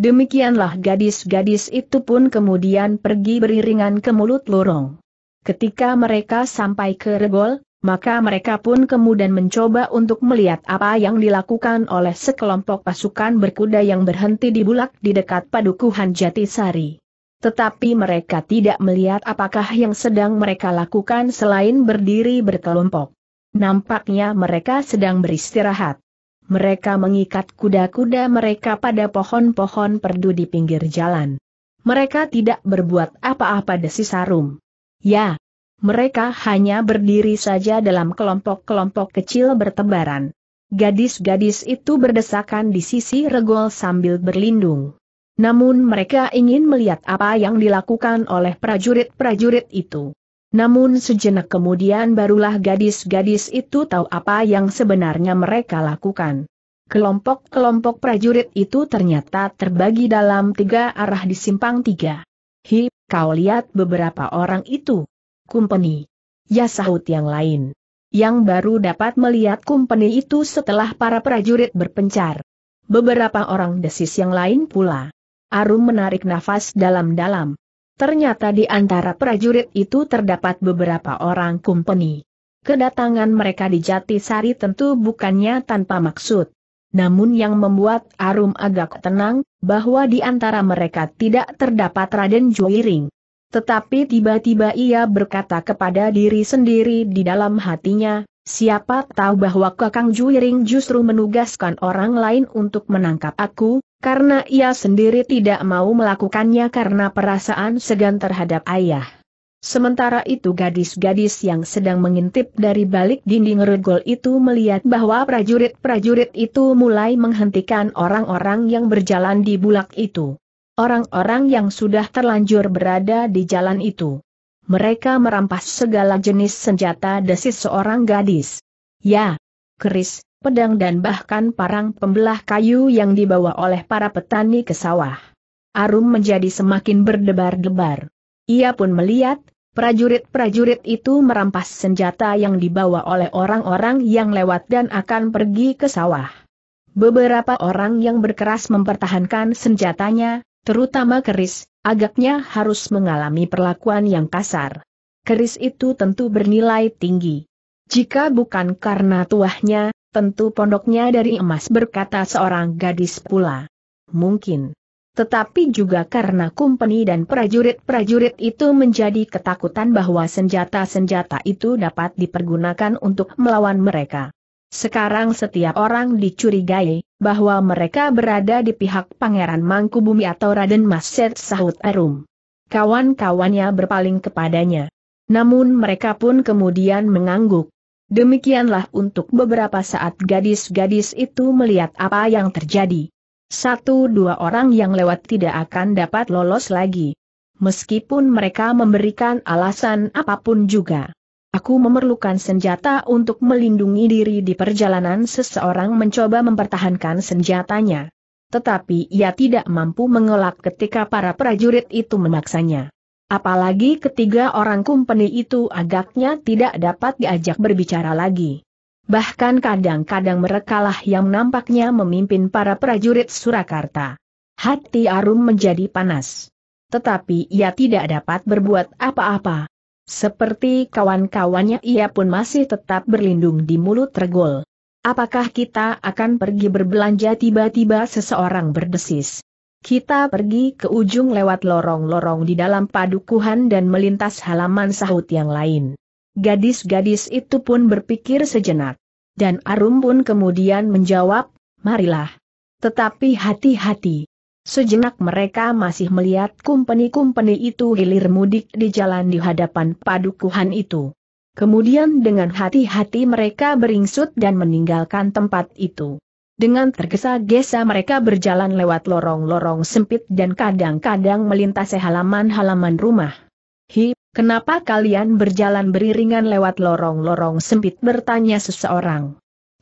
S1: Demikianlah gadis-gadis itu pun kemudian pergi beriringan ke mulut lorong. Ketika mereka sampai ke regol, maka mereka pun kemudian mencoba untuk melihat apa yang dilakukan oleh sekelompok pasukan berkuda yang berhenti di bulak di dekat padukuhan Jatisari. Tetapi mereka tidak melihat apakah yang sedang mereka lakukan selain berdiri berkelompok. Nampaknya mereka sedang beristirahat. Mereka mengikat kuda-kuda mereka pada pohon-pohon perdu di pinggir jalan. Mereka tidak berbuat apa-apa desi sarum. Ya, mereka hanya berdiri saja dalam kelompok-kelompok kecil bertebaran. Gadis-gadis itu berdesakan di sisi regol sambil berlindung. Namun mereka ingin melihat apa yang dilakukan oleh prajurit-prajurit itu. Namun sejenak kemudian barulah gadis-gadis itu tahu apa yang sebenarnya mereka lakukan. Kelompok-kelompok prajurit itu ternyata terbagi dalam tiga arah di simpang tiga. Hi, kau lihat beberapa orang itu. Kumpeni. Ya sahut yang lain. Yang baru dapat melihat kumpeni itu setelah para prajurit berpencar. Beberapa orang desis yang lain pula. Arum menarik nafas dalam-dalam. Ternyata di antara prajurit itu terdapat beberapa orang kumpeni. Kedatangan mereka di Jatisari tentu bukannya tanpa maksud. Namun yang membuat Arum agak tenang, bahwa di antara mereka tidak terdapat Raden Juiring. Tetapi tiba-tiba ia berkata kepada diri sendiri di dalam hatinya, Siapa tahu bahwa Kakang Juiring justru menugaskan orang lain untuk menangkap aku, karena ia sendiri tidak mau melakukannya karena perasaan segan terhadap ayah. Sementara itu gadis-gadis yang sedang mengintip dari balik dinding regol itu melihat bahwa prajurit-prajurit itu mulai menghentikan orang-orang yang berjalan di bulak itu. Orang-orang yang sudah terlanjur berada di jalan itu mereka merampas segala jenis senjata desis seorang gadis. Ya, keris, pedang dan bahkan parang pembelah kayu yang dibawa oleh para petani ke sawah. Arum menjadi semakin berdebar-debar. Ia pun melihat, prajurit-prajurit itu merampas senjata yang dibawa oleh orang-orang yang lewat dan akan pergi ke sawah. Beberapa orang yang berkeras mempertahankan senjatanya, terutama keris, agaknya harus mengalami perlakuan yang kasar. Keris itu tentu bernilai tinggi. Jika bukan karena tuahnya, tentu pondoknya dari emas berkata seorang gadis pula. Mungkin. Tetapi juga karena kumpeni dan prajurit-prajurit itu menjadi ketakutan bahwa senjata-senjata itu dapat dipergunakan untuk melawan mereka. Sekarang setiap orang dicurigai, bahwa mereka berada di pihak Pangeran Mangkubumi atau Raden Set Sahut Arum. Kawan-kawannya berpaling kepadanya. Namun mereka pun kemudian mengangguk. Demikianlah untuk beberapa saat gadis-gadis itu melihat apa yang terjadi. Satu dua orang yang lewat tidak akan dapat lolos lagi. Meskipun mereka memberikan alasan apapun juga. Aku memerlukan senjata untuk melindungi diri di perjalanan seseorang mencoba mempertahankan senjatanya. Tetapi ia tidak mampu mengelak ketika para prajurit itu memaksanya. Apalagi ketiga orang kumpeni itu agaknya tidak dapat diajak berbicara lagi. Bahkan kadang-kadang merekalah yang nampaknya memimpin para prajurit Surakarta. Hati Arum menjadi panas. Tetapi ia tidak dapat berbuat apa-apa. Seperti kawan-kawannya ia pun masih tetap berlindung di mulut regol. Apakah kita akan pergi berbelanja tiba-tiba seseorang berdesis? Kita pergi ke ujung lewat lorong-lorong di dalam padukuhan dan melintas halaman sahut yang lain. Gadis-gadis itu pun berpikir sejenak. Dan Arum pun kemudian menjawab, marilah. Tetapi hati-hati. Sejenak mereka masih melihat kumpeni-kumpeni itu hilir mudik di jalan di hadapan padukuhan itu. Kemudian dengan hati-hati mereka beringsut dan meninggalkan tempat itu. Dengan tergesa-gesa mereka berjalan lewat lorong-lorong sempit dan kadang-kadang melintasi halaman-halaman rumah. Hi, kenapa kalian berjalan beriringan lewat lorong-lorong sempit bertanya seseorang.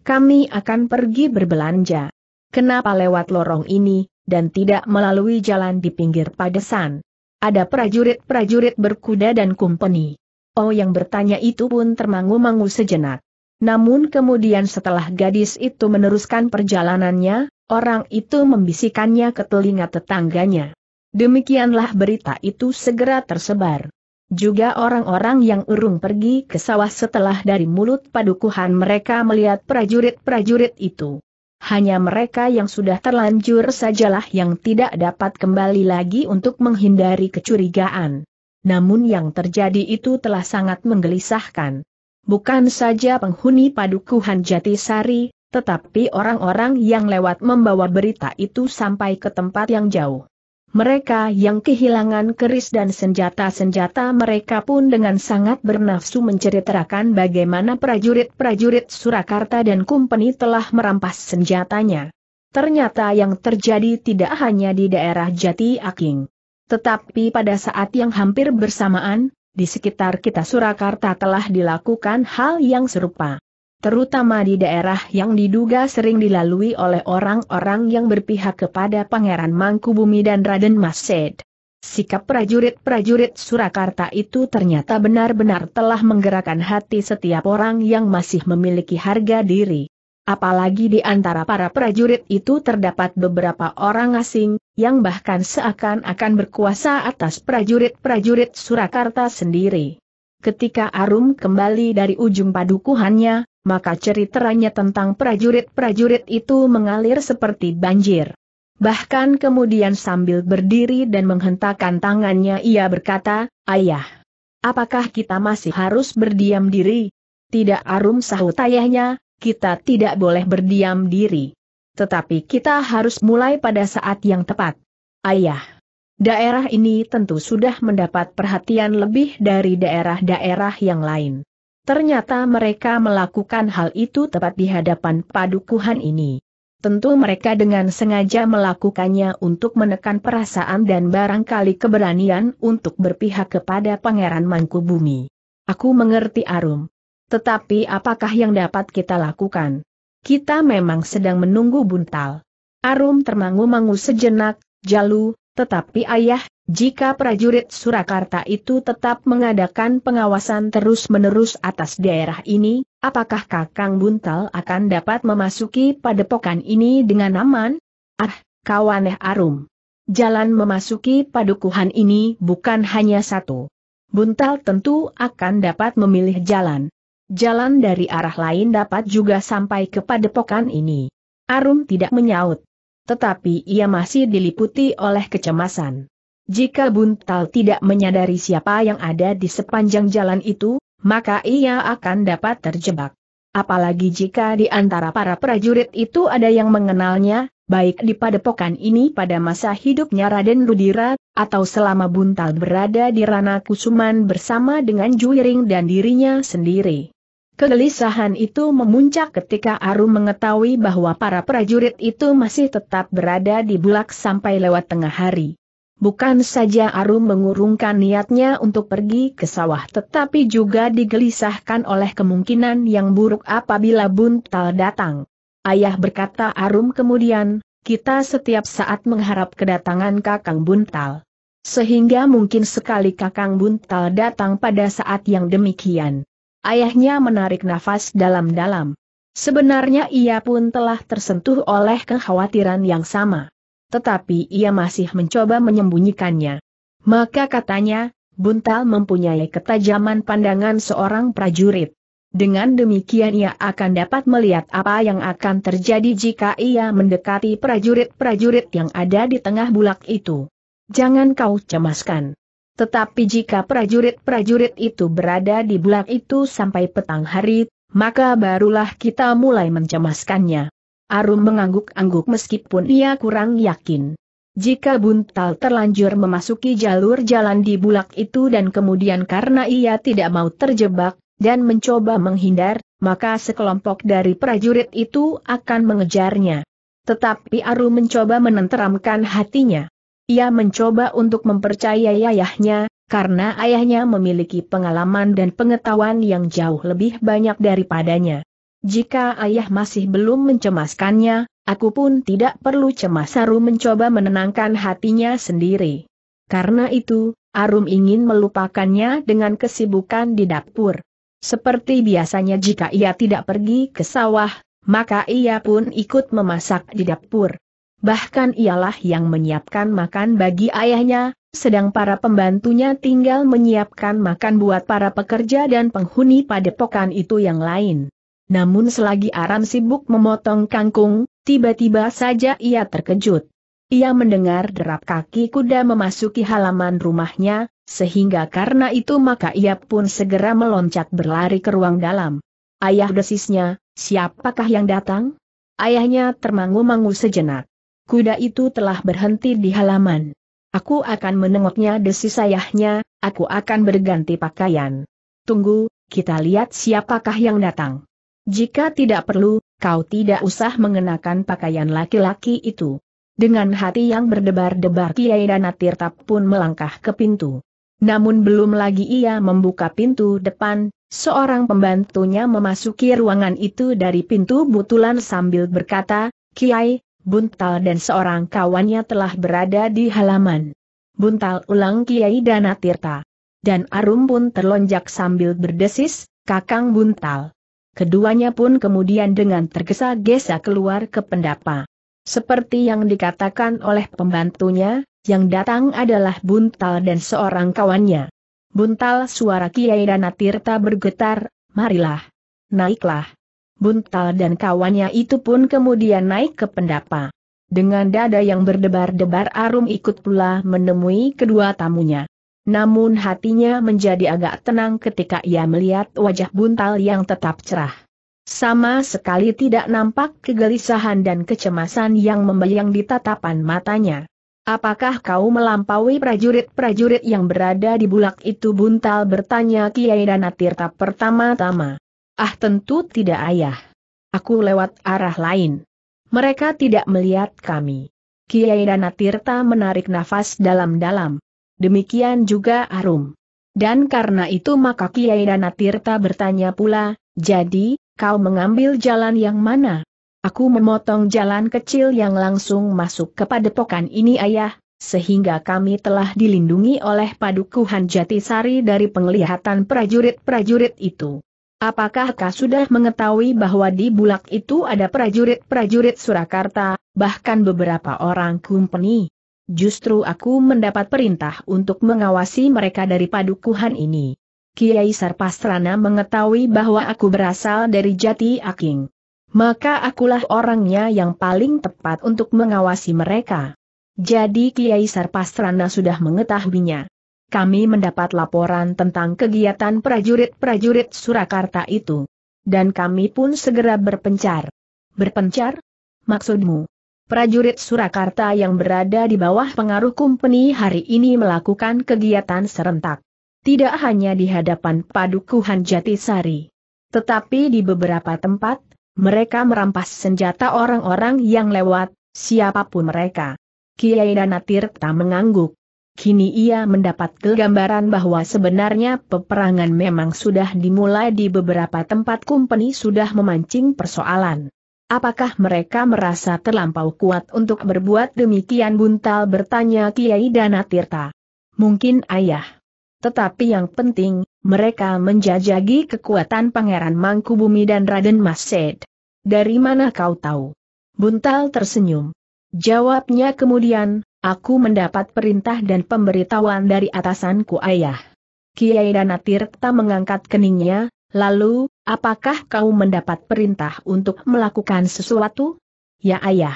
S1: Kami akan pergi berbelanja. Kenapa lewat lorong ini, dan tidak melalui jalan di pinggir padesan. Ada prajurit-prajurit berkuda dan kumpeni. Oh yang bertanya itu pun termangu-mangu sejenak. Namun kemudian setelah gadis itu meneruskan perjalanannya, orang itu membisikannya ke telinga tetangganya. Demikianlah berita itu segera tersebar. Juga orang-orang yang urung pergi ke sawah setelah dari mulut padukuhan mereka melihat prajurit-prajurit itu hanya mereka yang sudah terlanjur sajalah yang tidak dapat kembali lagi untuk menghindari kecurigaan. Namun yang terjadi itu telah sangat menggelisahkan. Bukan saja penghuni padukuhan Jatisari, tetapi orang-orang yang lewat membawa berita itu sampai ke tempat yang jauh. Mereka yang kehilangan keris dan senjata-senjata mereka pun dengan sangat bernafsu menceritakan bagaimana prajurit-prajurit Surakarta dan Kumpeni telah merampas senjatanya. Ternyata yang terjadi tidak hanya di daerah Jati Aking. Tetapi pada saat yang hampir bersamaan, di sekitar kita Surakarta telah dilakukan hal yang serupa terutama di daerah yang diduga sering dilalui oleh orang-orang yang berpihak kepada Pangeran Mangkubumi dan Raden Mas Said. Sikap prajurit-prajurit Surakarta itu ternyata benar-benar telah menggerakkan hati setiap orang yang masih memiliki harga diri. Apalagi di antara para prajurit itu terdapat beberapa orang asing, yang bahkan seakan-akan berkuasa atas prajurit-prajurit Surakarta sendiri. Ketika Arum kembali dari ujung padukuhannya, maka ceritanya tentang prajurit-prajurit itu mengalir seperti banjir. Bahkan kemudian sambil berdiri dan menghentakkan tangannya ia berkata, Ayah, apakah kita masih harus berdiam diri? Tidak arum sahut ayahnya, kita tidak boleh berdiam diri. Tetapi kita harus mulai pada saat yang tepat. Ayah, daerah ini tentu sudah mendapat perhatian lebih dari daerah-daerah yang lain. Ternyata mereka melakukan hal itu tepat di hadapan padukuhan ini. Tentu mereka dengan sengaja melakukannya untuk menekan perasaan dan barangkali keberanian untuk berpihak kepada Pangeran Mangkubumi. Aku mengerti Arum. Tetapi apakah yang dapat kita lakukan? Kita memang sedang menunggu buntal. Arum termangu-mangu sejenak, Jalu, tetapi ayah, jika prajurit Surakarta itu tetap mengadakan pengawasan terus-menerus atas daerah ini, apakah Kakang Buntal akan dapat memasuki padepokan ini dengan aman? Ah, kawaneh Arum. Jalan memasuki padukuhan ini bukan hanya satu. Buntal tentu akan dapat memilih jalan. Jalan dari arah lain dapat juga sampai ke padepokan ini. Arum tidak menyaut tetapi ia masih diliputi oleh kecemasan. Jika Buntal tidak menyadari siapa yang ada di sepanjang jalan itu, maka ia akan dapat terjebak. Apalagi jika di antara para prajurit itu ada yang mengenalnya, baik di padepokan ini pada masa hidupnya Raden Ludira, atau selama Buntal berada di Rana Kusuman bersama dengan Juiring dan dirinya sendiri. Kegelisahan itu memuncak ketika Arum mengetahui bahwa para prajurit itu masih tetap berada di bulak sampai lewat tengah hari. Bukan saja Arum mengurungkan niatnya untuk pergi ke sawah tetapi juga digelisahkan oleh kemungkinan yang buruk apabila buntal datang. Ayah berkata Arum kemudian, kita setiap saat mengharap kedatangan Kakang Buntal. Sehingga mungkin sekali Kakang Buntal datang pada saat yang demikian. Ayahnya menarik nafas dalam-dalam. Sebenarnya ia pun telah tersentuh oleh kekhawatiran yang sama. Tetapi ia masih mencoba menyembunyikannya. Maka katanya, Buntal mempunyai ketajaman pandangan seorang prajurit. Dengan demikian ia akan dapat melihat apa yang akan terjadi jika ia mendekati prajurit-prajurit yang ada di tengah bulak itu. Jangan kau cemaskan. Tetapi jika prajurit-prajurit itu berada di bulak itu sampai petang hari, maka barulah kita mulai mencemaskannya. Arum mengangguk-angguk meskipun ia kurang yakin. Jika buntal terlanjur memasuki jalur jalan di bulak itu dan kemudian karena ia tidak mau terjebak, dan mencoba menghindar, maka sekelompok dari prajurit itu akan mengejarnya. Tetapi Arum mencoba menenteramkan hatinya. Ia mencoba untuk mempercayai ayahnya, karena ayahnya memiliki pengalaman dan pengetahuan yang jauh lebih banyak daripadanya. Jika ayah masih belum mencemaskannya, aku pun tidak perlu cemas Arum mencoba menenangkan hatinya sendiri. Karena itu, Arum ingin melupakannya dengan kesibukan di dapur. Seperti biasanya jika ia tidak pergi ke sawah, maka ia pun ikut memasak di dapur bahkan ialah yang menyiapkan makan bagi ayahnya, sedang para pembantunya tinggal menyiapkan makan buat para pekerja dan penghuni padepokan itu yang lain. Namun selagi Aram sibuk memotong kangkung, tiba-tiba saja ia terkejut. Ia mendengar derap kaki kuda memasuki halaman rumahnya, sehingga karena itu maka ia pun segera meloncat berlari ke ruang dalam. Ayah desisnya, siapakah yang datang? Ayahnya termangu-mangu sejenak kuda itu telah berhenti di halaman. Aku akan menengoknya desi sayahnya, aku akan berganti pakaian. Tunggu, kita lihat siapakah yang datang. Jika tidak perlu, kau tidak usah mengenakan pakaian laki-laki itu. Dengan hati yang berdebar-debar Kiai Danatirta pun melangkah ke pintu. Namun belum lagi ia membuka pintu depan, seorang pembantunya memasuki ruangan itu dari pintu butulan sambil berkata, Kiai, Buntal dan seorang kawannya telah berada di halaman. Buntal ulang Kiai Danatirta. Dan Arum pun terlonjak sambil berdesis, Kakang Buntal. Keduanya pun kemudian dengan tergesa-gesa keluar ke pendapa. Seperti yang dikatakan oleh pembantunya, yang datang adalah Buntal dan seorang kawannya. Buntal suara Kiai Danatirta bergetar, marilah. Naiklah. Buntal dan kawannya itu pun kemudian naik ke pendapa. Dengan dada yang berdebar-debar Arum ikut pula menemui kedua tamunya. Namun hatinya menjadi agak tenang ketika ia melihat wajah buntal yang tetap cerah. Sama sekali tidak nampak kegelisahan dan kecemasan yang membayang di tatapan matanya. Apakah kau melampaui prajurit-prajurit yang berada di bulak itu buntal bertanya Kiai Danatirta pertama-tama. Ah tentu tidak ayah. Aku lewat arah lain. Mereka tidak melihat kami. Kiai Dana Tirta menarik nafas dalam-dalam. Demikian juga Arum. Dan karena itu maka Kiai Dana Tirta bertanya pula, jadi, kau mengambil jalan yang mana? Aku memotong jalan kecil yang langsung masuk ke padepokan ini ayah, sehingga kami telah dilindungi oleh padukuhan Jatisari dari penglihatan prajurit-prajurit itu. Apakah kau sudah mengetahui bahwa di bulak itu ada prajurit-prajurit Surakarta, bahkan beberapa orang kumpeni? Justru aku mendapat perintah untuk mengawasi mereka dari padukuhan ini. Kiai Sarpasrana mengetahui bahwa aku berasal dari Jati Aking. Maka akulah orangnya yang paling tepat untuk mengawasi mereka. Jadi Kiai Sarpasrana sudah mengetahuinya kami mendapat laporan tentang kegiatan prajurit-prajurit Surakarta itu. Dan kami pun segera berpencar. Berpencar? Maksudmu? Prajurit Surakarta yang berada di bawah pengaruh kumpeni hari ini melakukan kegiatan serentak. Tidak hanya di hadapan Padukuhan Jatisari. Tetapi di beberapa tempat, mereka merampas senjata orang-orang yang lewat, siapapun mereka. Kiai Danatirta mengangguk. Kini ia mendapat gambaran bahwa sebenarnya peperangan memang sudah dimulai di beberapa tempat Kumpeni sudah memancing persoalan. Apakah mereka merasa terlampau kuat untuk berbuat demikian buntal bertanya Kiai Dana Tirta. Mungkin ayah. Tetapi yang penting, mereka menjajagi kekuatan Pangeran Mangkubumi dan Raden Mased. Dari mana kau tahu? Buntal tersenyum. Jawabnya kemudian, Aku mendapat perintah dan pemberitahuan dari atasanku ayah. Kiai Danatirta mengangkat keningnya, lalu, apakah kau mendapat perintah untuk melakukan sesuatu? Ya ayah.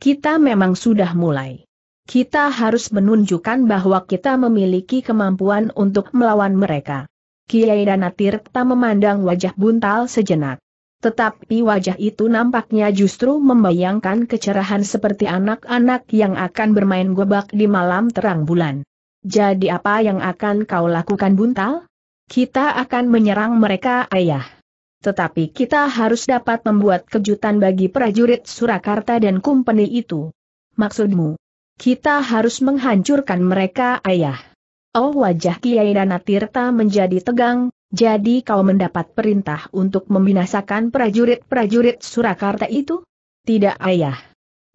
S1: Kita memang sudah mulai. Kita harus menunjukkan bahwa kita memiliki kemampuan untuk melawan mereka. Kiai Danatirta memandang wajah buntal sejenak. Tetapi wajah itu nampaknya justru membayangkan kecerahan seperti anak-anak yang akan bermain gobak di malam terang bulan. Jadi apa yang akan kau lakukan buntal? Kita akan menyerang mereka ayah. Tetapi kita harus dapat membuat kejutan bagi prajurit Surakarta dan kumpeni itu. Maksudmu? Kita harus menghancurkan mereka ayah. Oh wajah Kiai Danatirta menjadi tegang, jadi kau mendapat perintah untuk membinasakan prajurit-prajurit Surakarta itu? Tidak ayah.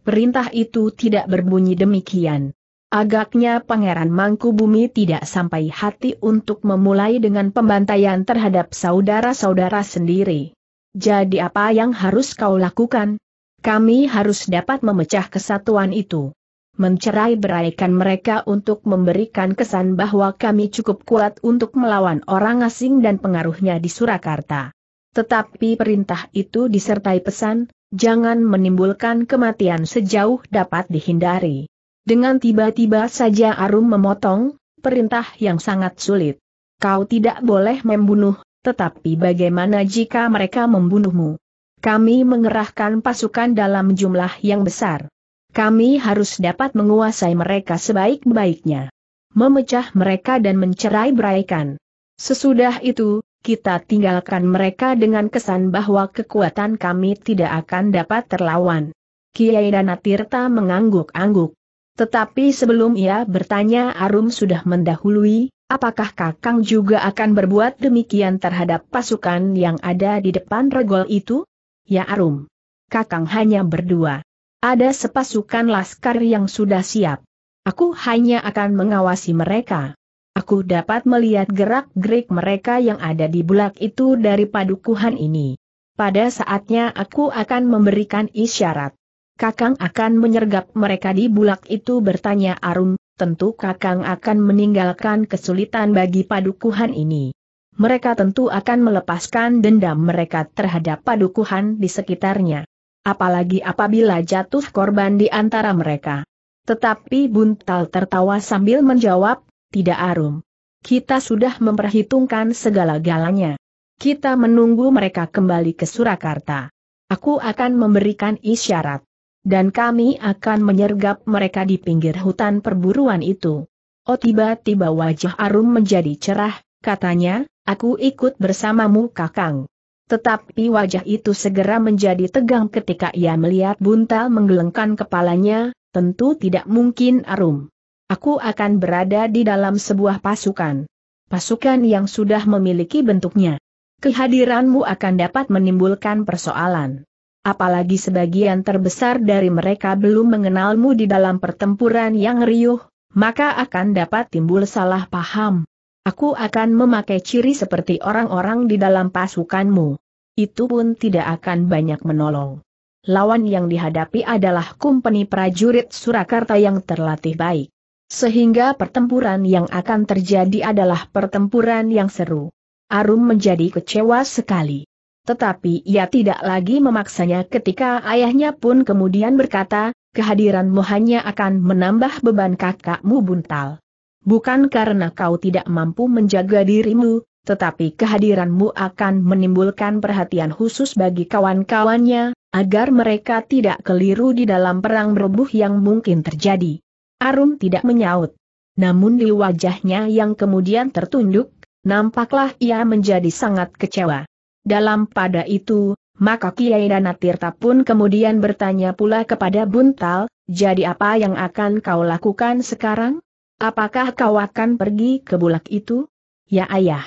S1: Perintah itu tidak berbunyi demikian. Agaknya Pangeran Mangku Bumi tidak sampai hati untuk memulai dengan pembantaian terhadap saudara-saudara sendiri. Jadi apa yang harus kau lakukan? Kami harus dapat memecah kesatuan itu mencerai beraikan mereka untuk memberikan kesan bahwa kami cukup kuat untuk melawan orang asing dan pengaruhnya di Surakarta. Tetapi perintah itu disertai pesan, jangan menimbulkan kematian sejauh dapat dihindari. Dengan tiba-tiba saja Arum memotong, perintah yang sangat sulit. Kau tidak boleh membunuh, tetapi bagaimana jika mereka membunuhmu? Kami mengerahkan pasukan dalam jumlah yang besar. Kami harus dapat menguasai mereka sebaik-baiknya. Memecah mereka dan mencerai-beraikan. Sesudah itu, kita tinggalkan mereka dengan kesan bahwa kekuatan kami tidak akan dapat terlawan. Kiai Danatirta mengangguk-angguk. Tetapi sebelum ia bertanya Arum sudah mendahului, apakah Kakang juga akan berbuat demikian terhadap pasukan yang ada di depan regol itu? Ya Arum. Kakang hanya berdua. Ada sepasukan laskar yang sudah siap. Aku hanya akan mengawasi mereka. Aku dapat melihat gerak-gerik mereka yang ada di bulak itu dari padukuhan ini. Pada saatnya aku akan memberikan isyarat. Kakang akan menyergap mereka di bulak itu bertanya Arum, tentu Kakang akan meninggalkan kesulitan bagi padukuhan ini. Mereka tentu akan melepaskan dendam mereka terhadap padukuhan di sekitarnya apalagi apabila jatuh korban di antara mereka. Tetapi Buntal tertawa sambil menjawab, tidak arum. Kita sudah memperhitungkan segala-galanya. Kita menunggu mereka kembali ke Surakarta. Aku akan memberikan isyarat. Dan kami akan menyergap mereka di pinggir hutan perburuan itu. Oh tiba-tiba wajah Arum menjadi cerah, katanya, aku ikut bersamamu kakang. Tetapi wajah itu segera menjadi tegang ketika ia melihat buntal menggelengkan kepalanya, tentu tidak mungkin Arum. Aku akan berada di dalam sebuah pasukan. Pasukan yang sudah memiliki bentuknya. Kehadiranmu akan dapat menimbulkan persoalan. Apalagi sebagian terbesar dari mereka belum mengenalmu di dalam pertempuran yang riuh, maka akan dapat timbul salah paham. Aku akan memakai ciri seperti orang-orang di dalam pasukanmu. Itu pun tidak akan banyak menolong. Lawan yang dihadapi adalah kumpeni prajurit Surakarta yang terlatih baik. Sehingga pertempuran yang akan terjadi adalah pertempuran yang seru. Arum menjadi kecewa sekali. Tetapi ia tidak lagi memaksanya ketika ayahnya pun kemudian berkata, kehadiranmu hanya akan menambah beban kakakmu buntal bukan karena kau tidak mampu menjaga dirimu, tetapi kehadiranmu akan menimbulkan perhatian khusus bagi kawan-kawannya, agar mereka tidak keliru di dalam perang rebuh yang mungkin terjadi. Arum tidak menyaut. Namun di wajahnya yang kemudian tertunduk, nampaklah ia menjadi sangat kecewa. Dalam pada itu, maka Kiai Danatirta pun kemudian bertanya pula kepada Buntal, jadi apa yang akan kau lakukan sekarang? Apakah kau akan pergi ke bulak itu? Ya ayah.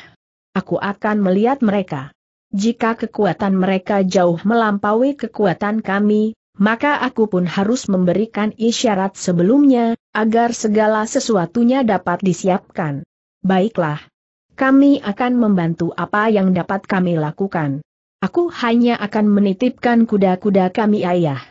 S1: Aku akan melihat mereka. Jika kekuatan mereka jauh melampaui kekuatan kami, maka aku pun harus memberikan isyarat sebelumnya, agar segala sesuatunya dapat disiapkan. Baiklah. Kami akan membantu apa yang dapat kami lakukan. Aku hanya akan menitipkan kuda-kuda kami ayah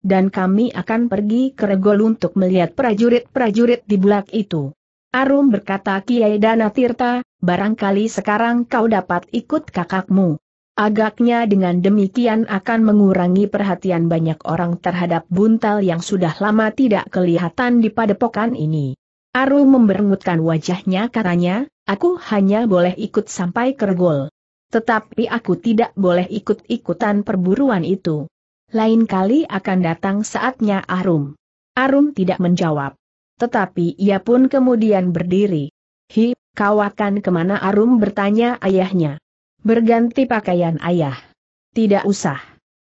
S1: dan kami akan pergi ke Regol untuk melihat prajurit-prajurit di bulak itu. Arum berkata Kiai Dana Tirta, barangkali sekarang kau dapat ikut kakakmu. Agaknya dengan demikian akan mengurangi perhatian banyak orang terhadap buntal yang sudah lama tidak kelihatan di padepokan ini. Arum memberengutkan wajahnya katanya, aku hanya boleh ikut sampai ke kergol. Tetapi aku tidak boleh ikut-ikutan perburuan itu lain kali akan datang saatnya Arum. Arum tidak menjawab. Tetapi ia pun kemudian berdiri. Hi, kau akan kemana Arum bertanya ayahnya. Berganti pakaian ayah. Tidak usah.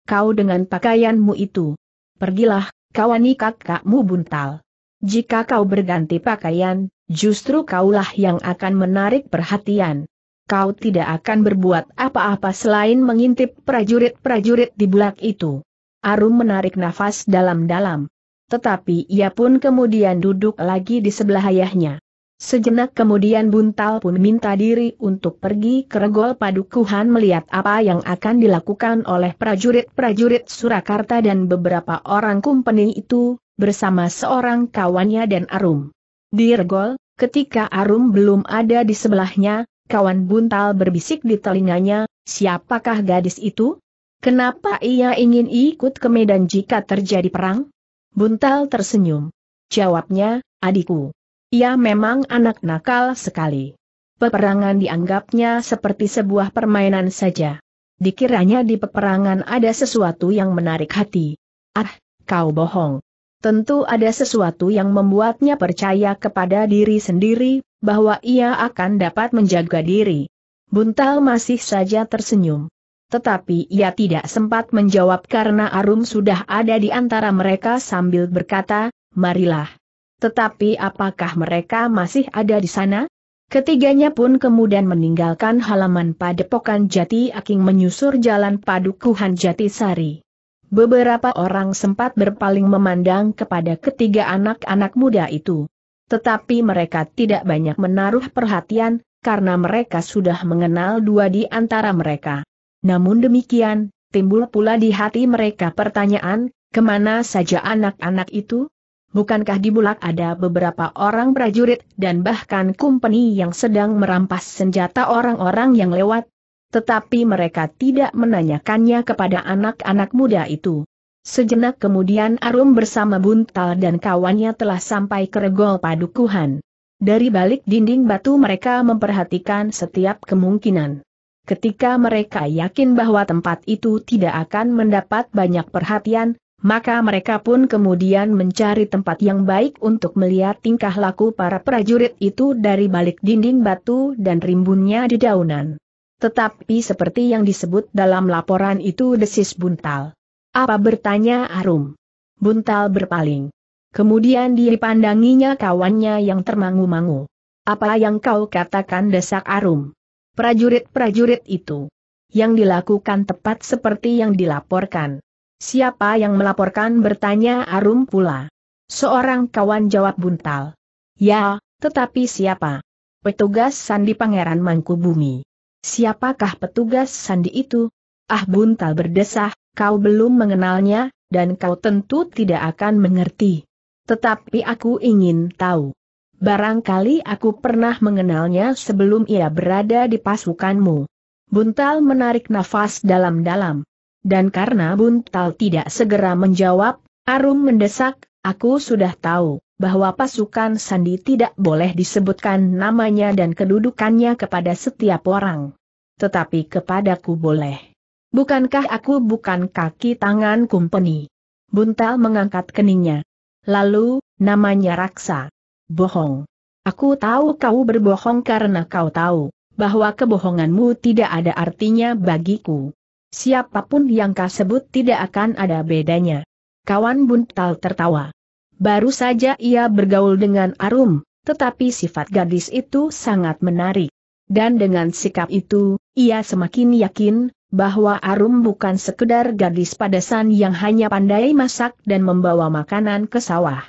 S1: Kau dengan pakaianmu itu. Pergilah, kawani kakakmu buntal. Jika kau berganti pakaian, justru kaulah yang akan menarik perhatian. Kau tidak akan berbuat apa-apa selain mengintip prajurit-prajurit di bulak itu. Arum menarik nafas dalam-dalam. Tetapi ia pun kemudian duduk lagi di sebelah ayahnya. Sejenak kemudian Buntal pun minta diri untuk pergi ke regol padukuhan melihat apa yang akan dilakukan oleh prajurit-prajurit Surakarta dan beberapa orang kumpeni itu, bersama seorang kawannya dan Arum. Di regol, ketika Arum belum ada di sebelahnya, kawan Buntal berbisik di telinganya, siapakah gadis itu? Kenapa ia ingin ikut ke Medan jika terjadi perang? Buntal tersenyum. Jawabnya, adikku. Ia memang anak nakal sekali. Peperangan dianggapnya seperti sebuah permainan saja. Dikiranya di peperangan ada sesuatu yang menarik hati. Ah, kau bohong. Tentu ada sesuatu yang membuatnya percaya kepada diri sendiri, bahwa ia akan dapat menjaga diri. Buntal masih saja tersenyum. Tetapi ia tidak sempat menjawab karena Arum sudah ada di antara mereka sambil berkata, marilah. Tetapi apakah mereka masih ada di sana? Ketiganya pun kemudian meninggalkan halaman padepokan Jati Aking menyusur jalan Padukuhan Jati Sari. Beberapa orang sempat berpaling memandang kepada ketiga anak-anak muda itu. Tetapi mereka tidak banyak menaruh perhatian, karena mereka sudah mengenal dua di antara mereka. Namun demikian, timbul pula di hati mereka pertanyaan, kemana saja anak-anak itu? Bukankah di Bulak ada beberapa orang prajurit dan bahkan kumpeni yang sedang merampas senjata orang-orang yang lewat? Tetapi mereka tidak menanyakannya kepada anak-anak muda itu. Sejenak kemudian Arum bersama Buntal dan kawannya telah sampai ke regol padukuhan. Dari balik dinding batu mereka memperhatikan setiap kemungkinan ketika mereka yakin bahwa tempat itu tidak akan mendapat banyak perhatian, maka mereka pun kemudian mencari tempat yang baik untuk melihat tingkah laku para prajurit itu dari balik dinding batu dan rimbunnya di daunan. Tetapi seperti yang disebut dalam laporan itu desis buntal. Apa bertanya Arum? Buntal berpaling. Kemudian dipandanginya kawannya yang termangu-mangu. Apa yang kau katakan desak Arum? prajurit-prajurit itu. Yang dilakukan tepat seperti yang dilaporkan. Siapa yang melaporkan bertanya Arum pula. Seorang kawan jawab buntal. Ya, tetapi siapa? Petugas Sandi Pangeran Mangkubumi. Siapakah petugas Sandi itu? Ah buntal berdesah, kau belum mengenalnya, dan kau tentu tidak akan mengerti. Tetapi aku ingin tahu. Barangkali aku pernah mengenalnya sebelum ia berada di pasukanmu. Buntal menarik nafas dalam-dalam. Dan karena Buntal tidak segera menjawab, Arum mendesak, aku sudah tahu bahwa pasukan Sandi tidak boleh disebutkan namanya dan kedudukannya kepada setiap orang. Tetapi kepadaku boleh. Bukankah aku bukan kaki tangan kumpeni? Buntal mengangkat keningnya. Lalu, namanya Raksa. Bohong. Aku tahu kau berbohong karena kau tahu bahwa kebohonganmu tidak ada artinya bagiku. Siapapun yang kau sebut tidak akan ada bedanya. Kawan Buntal tertawa. Baru saja ia bergaul dengan Arum, tetapi sifat gadis itu sangat menarik. Dan dengan sikap itu, ia semakin yakin bahwa Arum bukan sekedar gadis padesan yang hanya pandai masak dan membawa makanan ke sawah.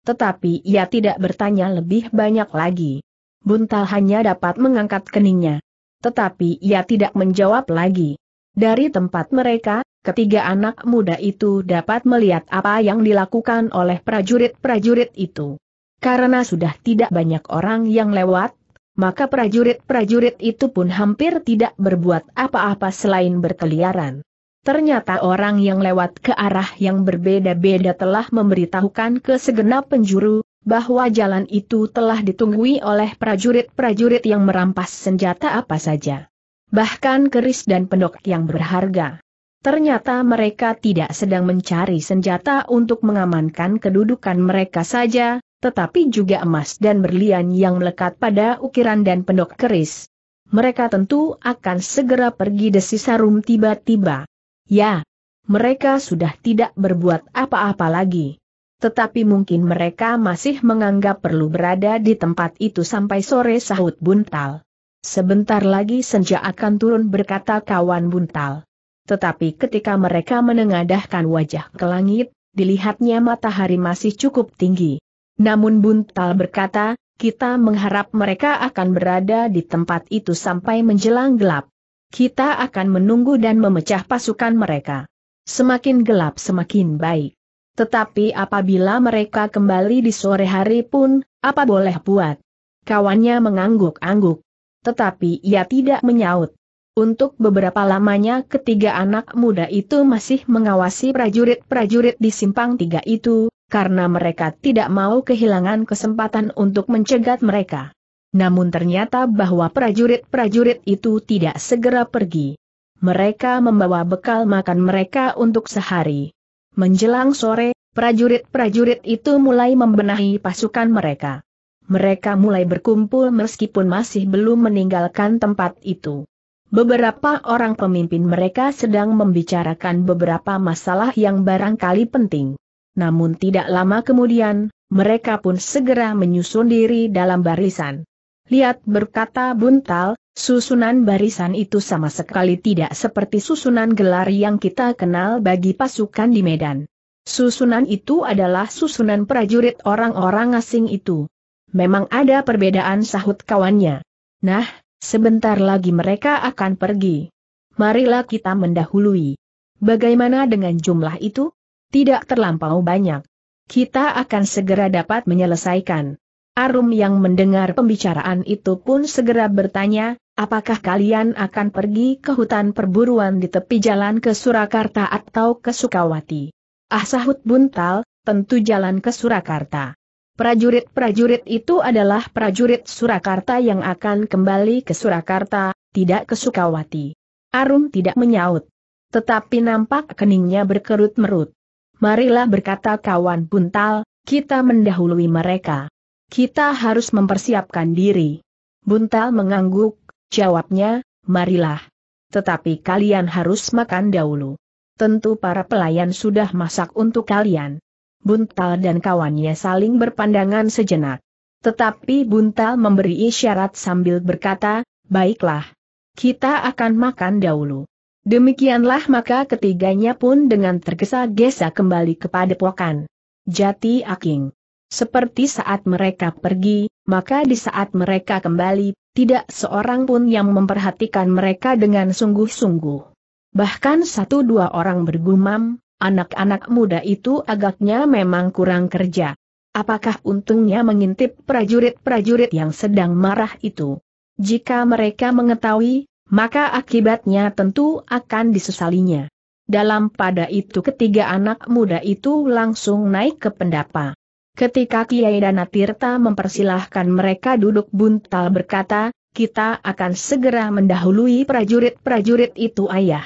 S1: Tetapi ia tidak bertanya lebih banyak lagi. Buntal hanya dapat mengangkat keningnya. Tetapi ia tidak menjawab lagi. Dari tempat mereka, ketiga anak muda itu dapat melihat apa yang dilakukan oleh prajurit-prajurit itu. Karena sudah tidak banyak orang yang lewat, maka prajurit-prajurit itu pun hampir tidak berbuat apa-apa selain berkeliaran. Ternyata orang yang lewat ke arah yang berbeda-beda telah memberitahukan ke segenap penjuru, bahwa jalan itu telah ditunggui oleh prajurit-prajurit yang merampas senjata apa saja. Bahkan keris dan pendok yang berharga. Ternyata mereka tidak sedang mencari senjata untuk mengamankan kedudukan mereka saja, tetapi juga emas dan berlian yang melekat pada ukiran dan pendok keris. Mereka tentu akan segera pergi desisarum sarum tiba-tiba. Ya, mereka sudah tidak berbuat apa-apa lagi. Tetapi mungkin mereka masih menganggap perlu berada di tempat itu sampai sore sahut buntal. Sebentar lagi senja akan turun berkata kawan buntal. Tetapi ketika mereka menengadahkan wajah ke langit, dilihatnya matahari masih cukup tinggi. Namun buntal berkata, kita mengharap mereka akan berada di tempat itu sampai menjelang gelap. Kita akan menunggu dan memecah pasukan mereka. Semakin gelap semakin baik. Tetapi apabila mereka kembali di sore hari pun, apa boleh buat? Kawannya mengangguk-angguk. Tetapi ia tidak menyaut. Untuk beberapa lamanya ketiga anak muda itu masih mengawasi prajurit-prajurit di simpang tiga itu, karena mereka tidak mau kehilangan kesempatan untuk mencegat mereka. Namun ternyata bahwa prajurit-prajurit itu tidak segera pergi. Mereka membawa bekal makan mereka untuk sehari. Menjelang sore, prajurit-prajurit itu mulai membenahi pasukan mereka. Mereka mulai berkumpul meskipun masih belum meninggalkan tempat itu. Beberapa orang pemimpin mereka sedang membicarakan beberapa masalah yang barangkali penting. Namun tidak lama kemudian, mereka pun segera menyusun diri dalam barisan. Lihat berkata buntal, susunan barisan itu sama sekali tidak seperti susunan gelar yang kita kenal bagi pasukan di Medan. Susunan itu adalah susunan prajurit orang-orang asing itu. Memang ada perbedaan sahut kawannya. Nah, sebentar lagi mereka akan pergi. Marilah kita mendahului. Bagaimana dengan jumlah itu? Tidak terlampau banyak. Kita akan segera dapat menyelesaikan. Arum yang mendengar pembicaraan itu pun segera bertanya, apakah kalian akan pergi ke hutan perburuan di tepi jalan ke Surakarta atau ke Sukawati? Ah sahut buntal, tentu jalan ke Surakarta. Prajurit-prajurit itu adalah prajurit Surakarta yang akan kembali ke Surakarta, tidak ke Sukawati. Arum tidak menyaut. Tetapi nampak keningnya berkerut merut. Marilah berkata kawan buntal, kita mendahului mereka. Kita harus mempersiapkan diri. Buntal mengangguk, jawabnya, marilah. Tetapi kalian harus makan dahulu. Tentu para pelayan sudah masak untuk kalian. Buntal dan kawannya saling berpandangan sejenak. Tetapi Buntal memberi isyarat sambil berkata, baiklah. Kita akan makan dahulu. Demikianlah maka ketiganya pun dengan tergesa-gesa kembali kepada pokan. Jati Aking. Seperti saat mereka pergi, maka di saat mereka kembali, tidak seorang pun yang memperhatikan mereka dengan sungguh-sungguh. Bahkan satu dua orang bergumam, anak-anak muda itu agaknya memang kurang kerja. Apakah untungnya mengintip prajurit-prajurit yang sedang marah itu? Jika mereka mengetahui, maka akibatnya tentu akan disesalinya. Dalam pada itu ketiga anak muda itu langsung naik ke pendapa. Ketika Kiai Danatirta mempersilahkan mereka duduk buntal berkata, kita akan segera mendahului prajurit-prajurit itu ayah.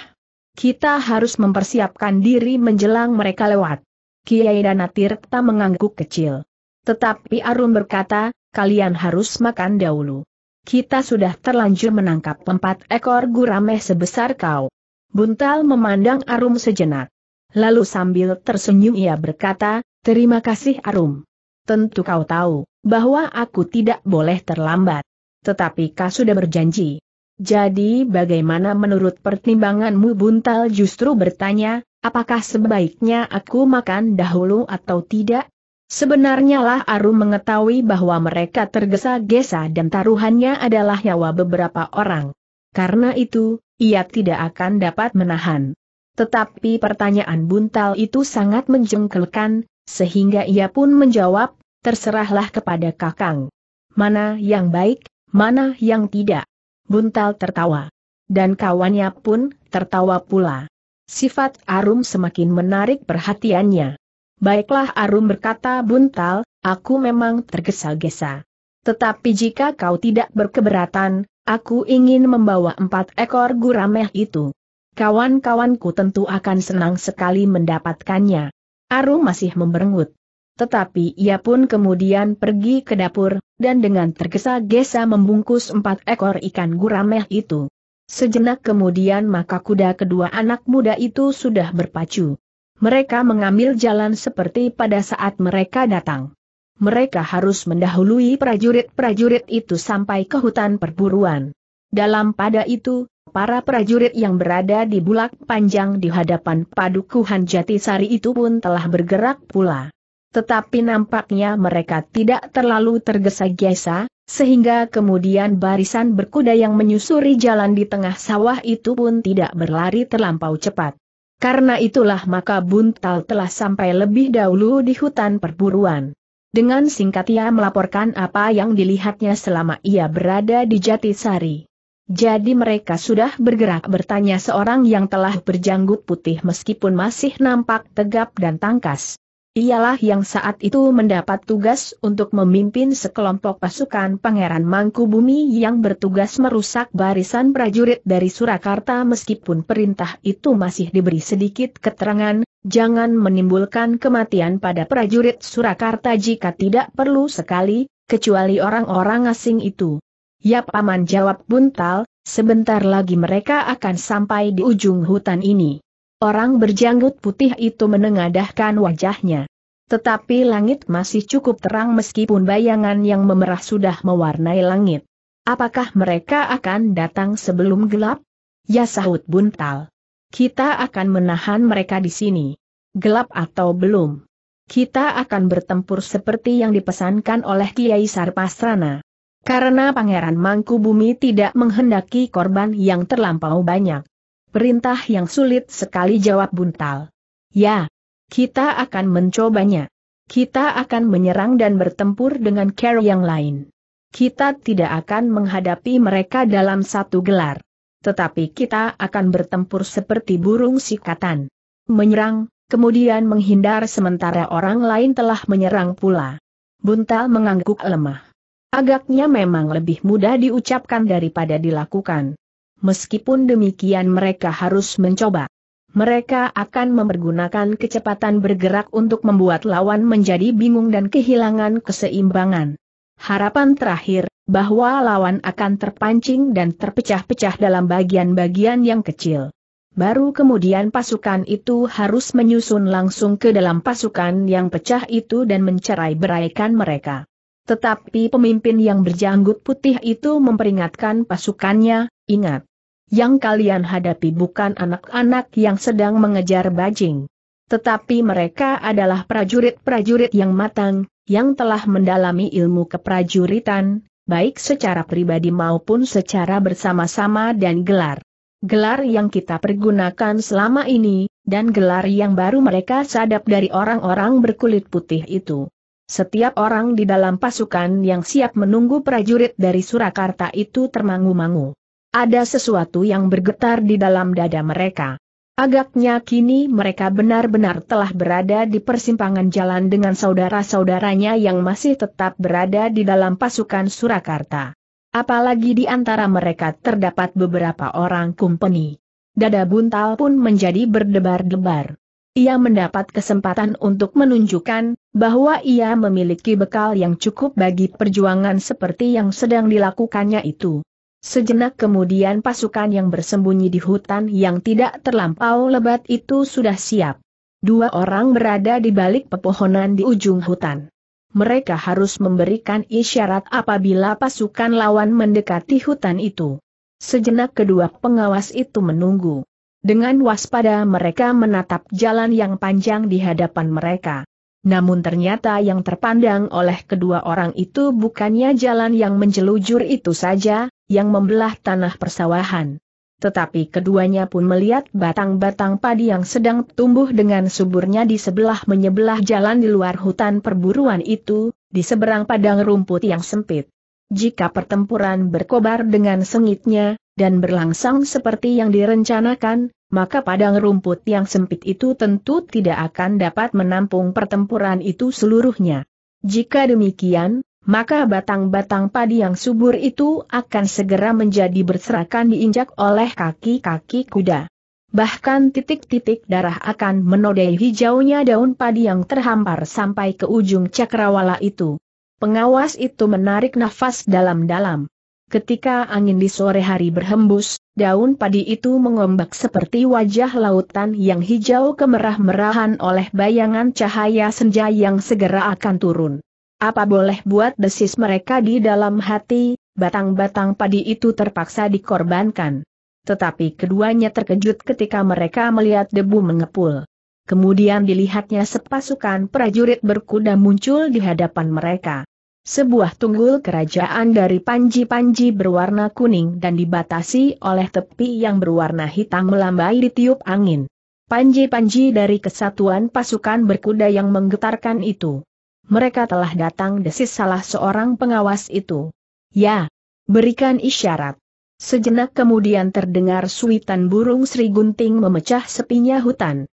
S1: Kita harus mempersiapkan diri menjelang mereka lewat. Kiai Danatirta mengangguk kecil. Tetapi Arum berkata, kalian harus makan dahulu. Kita sudah terlanjur menangkap empat ekor gurame sebesar kau. Buntal memandang Arum sejenak. Lalu sambil tersenyum ia berkata, Terima kasih Arum. Tentu kau tahu, bahwa aku tidak boleh terlambat. Tetapi kau sudah berjanji. Jadi bagaimana menurut pertimbanganmu Buntal justru bertanya, apakah sebaiknya aku makan dahulu atau tidak? Sebenarnya lah Arum mengetahui bahwa mereka tergesa-gesa dan taruhannya adalah nyawa beberapa orang. Karena itu, ia tidak akan dapat menahan. Tetapi pertanyaan buntal itu sangat menjengkelkan, sehingga ia pun menjawab, terserahlah kepada Kakang. Mana yang baik, mana yang tidak. Buntal tertawa. Dan kawannya pun tertawa pula. Sifat Arum semakin menarik perhatiannya. Baiklah Arum berkata Buntal, aku memang tergesa-gesa. Tetapi jika kau tidak berkeberatan, aku ingin membawa empat ekor gurameh itu. Kawan-kawanku tentu akan senang sekali mendapatkannya. Arum masih memberengut. Tetapi ia pun kemudian pergi ke dapur, dan dengan tergesa-gesa membungkus empat ekor ikan gurameh itu. Sejenak kemudian maka kuda kedua anak muda itu sudah berpacu. Mereka mengambil jalan seperti pada saat mereka datang. Mereka harus mendahului prajurit-prajurit itu sampai ke hutan perburuan. Dalam pada itu, para prajurit yang berada di bulak panjang di hadapan padukuhan Jatisari itu pun telah bergerak pula. Tetapi nampaknya mereka tidak terlalu tergesa-gesa, sehingga kemudian barisan berkuda yang menyusuri jalan di tengah sawah itu pun tidak berlari terlampau cepat. Karena itulah maka Buntal telah sampai lebih dahulu di hutan perburuan. Dengan singkat ia melaporkan apa yang dilihatnya selama ia berada di Jatisari. Jadi mereka sudah bergerak bertanya seorang yang telah berjanggut putih meskipun masih nampak tegap dan tangkas. Ialah yang saat itu mendapat tugas untuk memimpin sekelompok pasukan Pangeran Mangkubumi yang bertugas merusak barisan prajurit dari Surakarta meskipun perintah itu masih diberi sedikit keterangan, jangan menimbulkan kematian pada prajurit Surakarta jika tidak perlu sekali, kecuali orang-orang asing itu. Ya Paman jawab Buntal, sebentar lagi mereka akan sampai di ujung hutan ini. Orang berjanggut putih itu menengadahkan wajahnya. Tetapi langit masih cukup terang meskipun bayangan yang memerah sudah mewarnai langit. Apakah mereka akan datang sebelum gelap? Ya sahut Buntal. Kita akan menahan mereka di sini. Gelap atau belum? Kita akan bertempur seperti yang dipesankan oleh Kiai Sarpasrana. Karena Pangeran Mangku Bumi tidak menghendaki korban yang terlampau banyak. Perintah yang sulit sekali jawab Buntal. Ya, kita akan mencobanya. Kita akan menyerang dan bertempur dengan Kero yang lain. Kita tidak akan menghadapi mereka dalam satu gelar. Tetapi kita akan bertempur seperti burung sikatan. Menyerang, kemudian menghindar sementara orang lain telah menyerang pula. Buntal mengangguk lemah. Agaknya memang lebih mudah diucapkan daripada dilakukan. Meskipun demikian mereka harus mencoba. Mereka akan mempergunakan kecepatan bergerak untuk membuat lawan menjadi bingung dan kehilangan keseimbangan. Harapan terakhir, bahwa lawan akan terpancing dan terpecah-pecah dalam bagian-bagian yang kecil. Baru kemudian pasukan itu harus menyusun langsung ke dalam pasukan yang pecah itu dan mencerai beraikan mereka. Tetapi pemimpin yang berjanggut putih itu memperingatkan pasukannya, ingat. Yang kalian hadapi bukan anak-anak yang sedang mengejar bajing. Tetapi mereka adalah prajurit-prajurit yang matang, yang telah mendalami ilmu keprajuritan, baik secara pribadi maupun secara bersama-sama dan gelar. Gelar yang kita pergunakan selama ini, dan gelar yang baru mereka sadap dari orang-orang berkulit putih itu. Setiap orang di dalam pasukan yang siap menunggu prajurit dari Surakarta itu termangu-mangu. Ada sesuatu yang bergetar di dalam dada mereka. Agaknya kini mereka benar-benar telah berada di persimpangan jalan dengan saudara-saudaranya yang masih tetap berada di dalam pasukan Surakarta. Apalagi di antara mereka terdapat beberapa orang kumpeni. Dada buntal pun menjadi berdebar-debar ia mendapat kesempatan untuk menunjukkan bahwa ia memiliki bekal yang cukup bagi perjuangan seperti yang sedang dilakukannya itu. Sejenak kemudian pasukan yang bersembunyi di hutan yang tidak terlampau lebat itu sudah siap. Dua orang berada di balik pepohonan di ujung hutan. Mereka harus memberikan isyarat apabila pasukan lawan mendekati hutan itu. Sejenak kedua pengawas itu menunggu. Dengan waspada mereka menatap jalan yang panjang di hadapan mereka. Namun ternyata yang terpandang oleh kedua orang itu bukannya jalan yang menjelujur itu saja, yang membelah tanah persawahan. Tetapi keduanya pun melihat batang-batang padi yang sedang tumbuh dengan suburnya di sebelah menyebelah jalan di luar hutan perburuan itu, di seberang padang rumput yang sempit. Jika pertempuran berkobar dengan sengitnya, dan berlangsung seperti yang direncanakan, maka padang rumput yang sempit itu tentu tidak akan dapat menampung pertempuran itu seluruhnya. Jika demikian, maka batang-batang padi yang subur itu akan segera menjadi berserakan diinjak oleh kaki-kaki kuda. Bahkan titik-titik darah akan menodai hijaunya daun padi yang terhampar sampai ke ujung cakrawala itu. Pengawas itu menarik nafas dalam-dalam. Ketika angin di sore hari berhembus, daun padi itu mengombak seperti wajah lautan yang hijau kemerah-merahan oleh bayangan cahaya senja yang segera akan turun. Apa boleh buat desis mereka di dalam hati, batang-batang padi itu terpaksa dikorbankan. Tetapi keduanya terkejut ketika mereka melihat debu mengepul. Kemudian dilihatnya sepasukan prajurit berkuda muncul di hadapan mereka. Sebuah tunggul kerajaan dari panji-panji berwarna kuning dan dibatasi oleh tepi yang berwarna hitam melambai di tiup angin. Panji-panji dari kesatuan pasukan berkuda yang menggetarkan itu. Mereka telah datang desis salah seorang pengawas itu. Ya, berikan isyarat. Sejenak kemudian terdengar suitan burung Sri Gunting memecah sepinya hutan.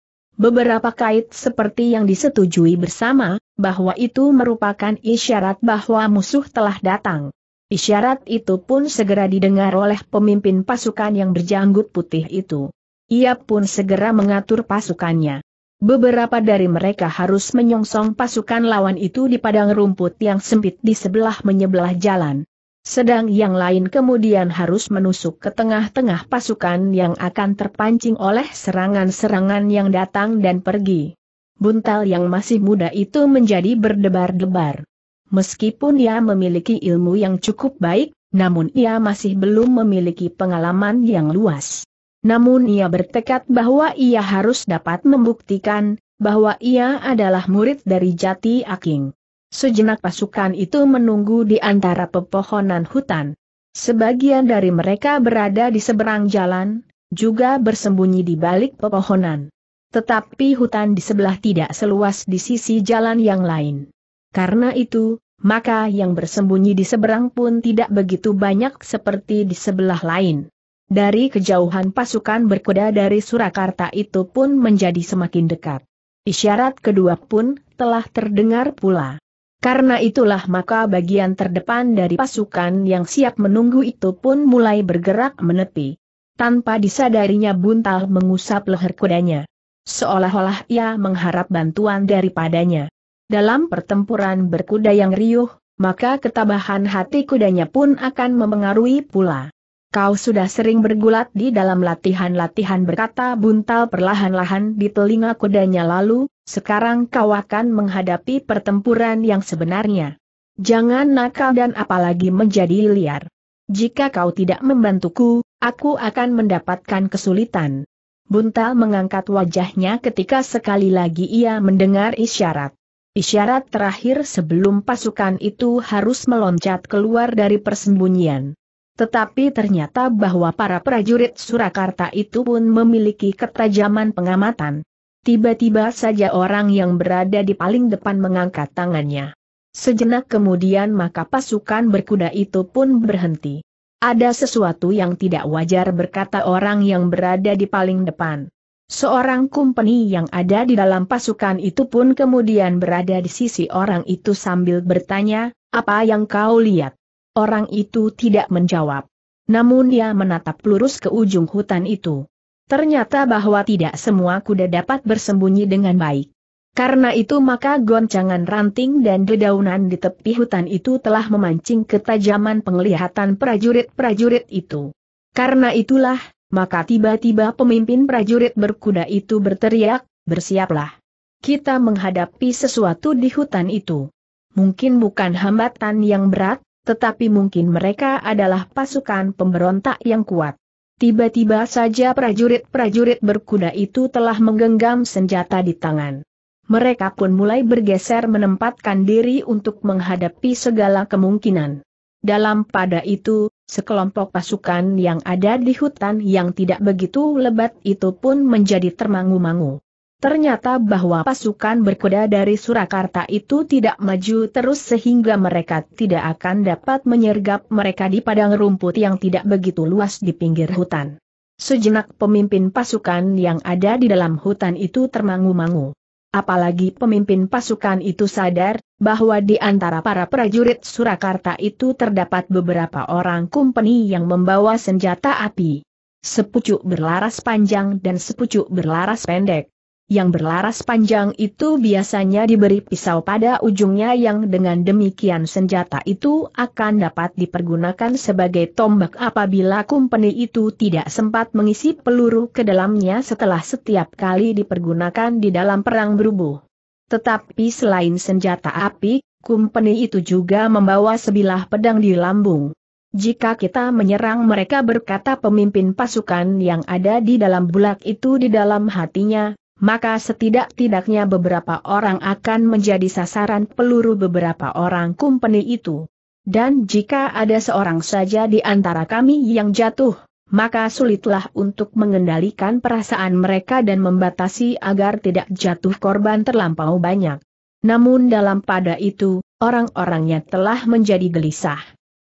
S1: Beberapa kait seperti yang disetujui bersama, bahwa itu merupakan isyarat bahwa musuh telah datang. Isyarat itu pun segera didengar oleh pemimpin pasukan yang berjanggut putih itu. Ia pun segera mengatur pasukannya. Beberapa dari mereka harus menyongsong pasukan lawan itu di padang rumput yang sempit di sebelah menyebelah jalan. Sedang yang lain kemudian harus menusuk ke tengah-tengah pasukan yang akan terpancing oleh serangan-serangan yang datang dan pergi. Buntal yang masih muda itu menjadi berdebar-debar. Meskipun ia memiliki ilmu yang cukup baik, namun ia masih belum memiliki pengalaman yang luas. Namun ia bertekad bahwa ia harus dapat membuktikan bahwa ia adalah murid dari Jati Aking. Sejenak pasukan itu menunggu di antara pepohonan hutan. Sebagian dari mereka berada di seberang jalan, juga bersembunyi di balik pepohonan. Tetapi hutan di sebelah tidak seluas di sisi jalan yang lain. Karena itu, maka yang bersembunyi di seberang pun tidak begitu banyak seperti di sebelah lain. Dari kejauhan pasukan berkuda dari Surakarta itu pun menjadi semakin dekat. Isyarat kedua pun telah terdengar pula. Karena itulah maka bagian terdepan dari pasukan yang siap menunggu itu pun mulai bergerak menepi. Tanpa disadarinya buntal mengusap leher kudanya. Seolah-olah ia mengharap bantuan daripadanya. Dalam pertempuran berkuda yang riuh, maka ketabahan hati kudanya pun akan memengaruhi pula. Kau sudah sering bergulat di dalam latihan-latihan berkata buntal perlahan-lahan di telinga kudanya lalu, sekarang kau akan menghadapi pertempuran yang sebenarnya. Jangan nakal dan apalagi menjadi liar. Jika kau tidak membantuku, aku akan mendapatkan kesulitan. Buntal mengangkat wajahnya ketika sekali lagi ia mendengar isyarat. Isyarat terakhir sebelum pasukan itu harus meloncat keluar dari persembunyian. Tetapi ternyata bahwa para prajurit Surakarta itu pun memiliki ketajaman pengamatan. Tiba-tiba saja orang yang berada di paling depan mengangkat tangannya. Sejenak kemudian maka pasukan berkuda itu pun berhenti. Ada sesuatu yang tidak wajar berkata orang yang berada di paling depan. Seorang kumpeni yang ada di dalam pasukan itu pun kemudian berada di sisi orang itu sambil bertanya, apa yang kau lihat? Orang itu tidak menjawab. Namun dia menatap lurus ke ujung hutan itu. Ternyata bahwa tidak semua kuda dapat bersembunyi dengan baik. Karena itu maka goncangan ranting dan dedaunan di tepi hutan itu telah memancing ketajaman penglihatan prajurit-prajurit itu. Karena itulah, maka tiba-tiba pemimpin prajurit berkuda itu berteriak, bersiaplah. Kita menghadapi sesuatu di hutan itu. Mungkin bukan hambatan yang berat, tetapi mungkin mereka adalah pasukan pemberontak yang kuat. Tiba-tiba saja prajurit-prajurit berkuda itu telah menggenggam senjata di tangan. Mereka pun mulai bergeser menempatkan diri untuk menghadapi segala kemungkinan. Dalam pada itu, sekelompok pasukan yang ada di hutan yang tidak begitu lebat itu pun menjadi termangu-mangu. Ternyata bahwa pasukan berkuda dari Surakarta itu tidak maju terus sehingga mereka tidak akan dapat menyergap mereka di padang rumput yang tidak begitu luas di pinggir hutan. Sejenak pemimpin pasukan yang ada di dalam hutan itu termangu-mangu. Apalagi pemimpin pasukan itu sadar, bahwa di antara para prajurit Surakarta itu terdapat beberapa orang kumpeni yang membawa senjata api. Sepucuk berlaras panjang dan sepucuk berlaras pendek yang berlaras panjang itu biasanya diberi pisau pada ujungnya yang dengan demikian senjata itu akan dapat dipergunakan sebagai tombak apabila kumpeni itu tidak sempat mengisi peluru ke dalamnya setelah setiap kali dipergunakan di dalam perang berubuh. Tetapi selain senjata api, kumpeni itu juga membawa sebilah pedang di lambung. Jika kita menyerang mereka berkata pemimpin pasukan yang ada di dalam bulak itu di dalam hatinya, maka setidak-tidaknya beberapa orang akan menjadi sasaran peluru beberapa orang kumpeni itu. Dan jika ada seorang saja di antara kami yang jatuh, maka sulitlah untuk mengendalikan perasaan mereka dan membatasi agar tidak jatuh korban terlampau banyak. Namun dalam pada itu, orang-orangnya telah menjadi gelisah.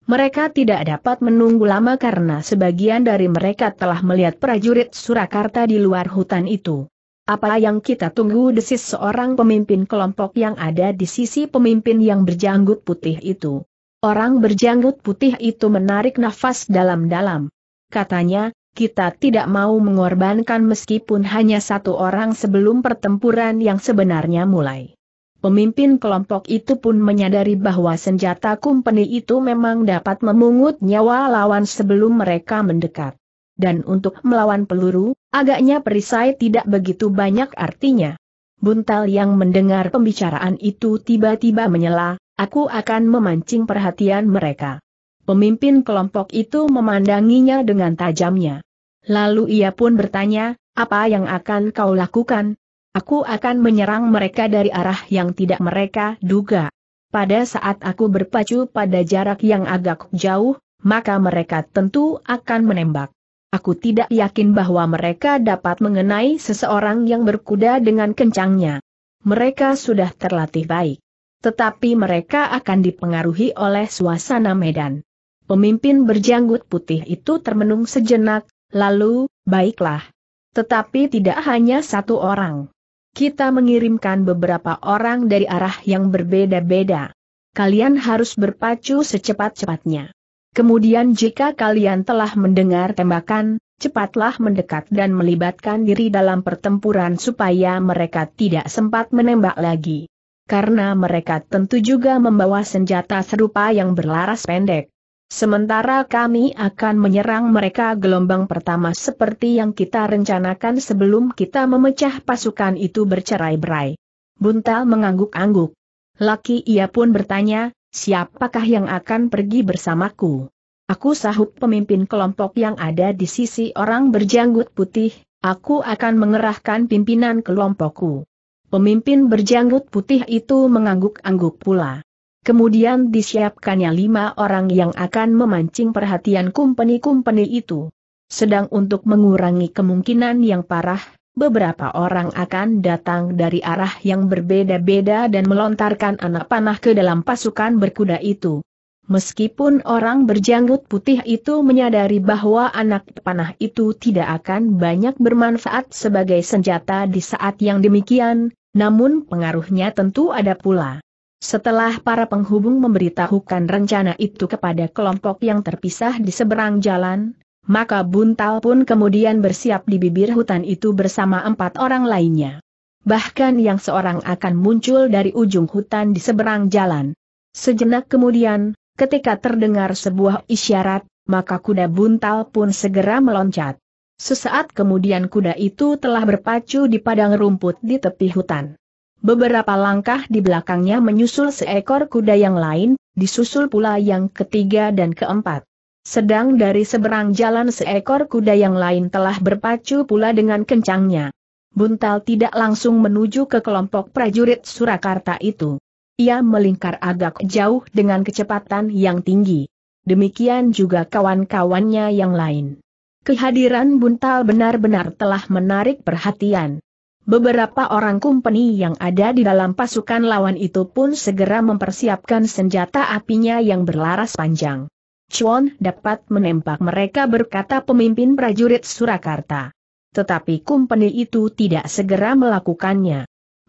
S1: Mereka tidak dapat menunggu lama karena sebagian dari mereka telah melihat prajurit Surakarta di luar hutan itu. Apa yang kita tunggu desis seorang pemimpin kelompok yang ada di sisi pemimpin yang berjanggut putih itu. Orang berjanggut putih itu menarik nafas dalam-dalam. Katanya, kita tidak mau mengorbankan meskipun hanya satu orang sebelum pertempuran yang sebenarnya mulai. Pemimpin kelompok itu pun menyadari bahwa senjata kumpeni itu memang dapat memungut nyawa lawan sebelum mereka mendekat dan untuk melawan peluru, agaknya perisai tidak begitu banyak artinya. Buntal yang mendengar pembicaraan itu tiba-tiba menyela, aku akan memancing perhatian mereka. Pemimpin kelompok itu memandanginya dengan tajamnya. Lalu ia pun bertanya, apa yang akan kau lakukan? Aku akan menyerang mereka dari arah yang tidak mereka duga. Pada saat aku berpacu pada jarak yang agak jauh, maka mereka tentu akan menembak. Aku tidak yakin bahwa mereka dapat mengenai seseorang yang berkuda dengan kencangnya. Mereka sudah terlatih baik. Tetapi mereka akan dipengaruhi oleh suasana medan. Pemimpin berjanggut putih itu termenung sejenak, lalu, baiklah. Tetapi tidak hanya satu orang. Kita mengirimkan beberapa orang dari arah yang berbeda-beda. Kalian harus berpacu secepat-cepatnya. Kemudian jika kalian telah mendengar tembakan, cepatlah mendekat dan melibatkan diri dalam pertempuran supaya mereka tidak sempat menembak lagi. Karena mereka tentu juga membawa senjata serupa yang berlaras pendek. Sementara kami akan menyerang mereka gelombang pertama seperti yang kita rencanakan sebelum kita memecah pasukan itu bercerai-berai. Buntal mengangguk-angguk. Laki ia pun bertanya, siapakah yang akan pergi bersamaku? Aku sahut pemimpin kelompok yang ada di sisi orang berjanggut putih, aku akan mengerahkan pimpinan kelompokku. Pemimpin berjanggut putih itu mengangguk-angguk pula. Kemudian disiapkannya lima orang yang akan memancing perhatian kumpeni-kumpeni itu. Sedang untuk mengurangi kemungkinan yang parah, beberapa orang akan datang dari arah yang berbeda-beda dan melontarkan anak panah ke dalam pasukan berkuda itu. Meskipun orang berjanggut putih itu menyadari bahwa anak panah itu tidak akan banyak bermanfaat sebagai senjata di saat yang demikian, namun pengaruhnya tentu ada pula. Setelah para penghubung memberitahukan rencana itu kepada kelompok yang terpisah di seberang jalan, maka Buntal pun kemudian bersiap di bibir hutan itu bersama empat orang lainnya. Bahkan yang seorang akan muncul dari ujung hutan di seberang jalan. Sejenak kemudian, ketika terdengar sebuah isyarat, maka kuda Buntal pun segera meloncat. Sesaat kemudian kuda itu telah berpacu di padang rumput di tepi hutan. Beberapa langkah di belakangnya menyusul seekor kuda yang lain, disusul pula yang ketiga dan keempat. Sedang dari seberang jalan seekor kuda yang lain telah berpacu pula dengan kencangnya. Buntal tidak langsung menuju ke kelompok prajurit Surakarta itu. Ia melingkar agak jauh dengan kecepatan yang tinggi. Demikian juga kawan-kawannya yang lain. Kehadiran Buntal benar-benar telah menarik perhatian. Beberapa orang kumpeni yang ada di dalam pasukan lawan itu pun segera mempersiapkan senjata apinya yang berlaras panjang. Chuan dapat menembak mereka berkata pemimpin prajurit Surakarta. Tetapi kumpeni itu tidak segera melakukannya.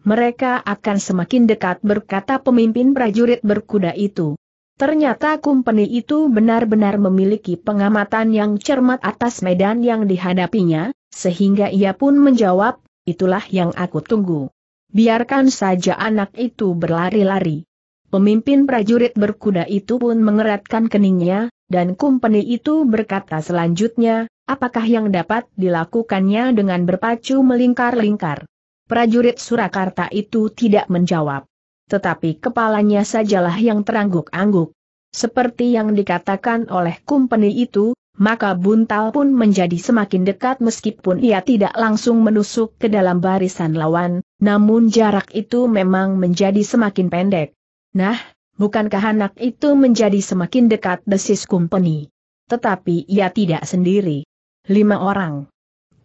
S1: Mereka akan semakin dekat berkata pemimpin prajurit berkuda itu. Ternyata kumpeni itu benar-benar memiliki pengamatan yang cermat atas medan yang dihadapinya, sehingga ia pun menjawab, itulah yang aku tunggu. Biarkan saja anak itu berlari-lari. Pemimpin prajurit berkuda itu pun mengeratkan keningnya, dan kumpeni itu berkata selanjutnya, apakah yang dapat dilakukannya dengan berpacu melingkar-lingkar. Prajurit Surakarta itu tidak menjawab. Tetapi kepalanya sajalah yang terangguk-angguk. Seperti yang dikatakan oleh kumpeni itu, maka buntal pun menjadi semakin dekat meskipun ia tidak langsung menusuk ke dalam barisan lawan, namun jarak itu memang menjadi semakin pendek. Nah, bukankah anak itu menjadi semakin dekat desis kumpeni? Tetapi ia tidak sendiri. Lima orang.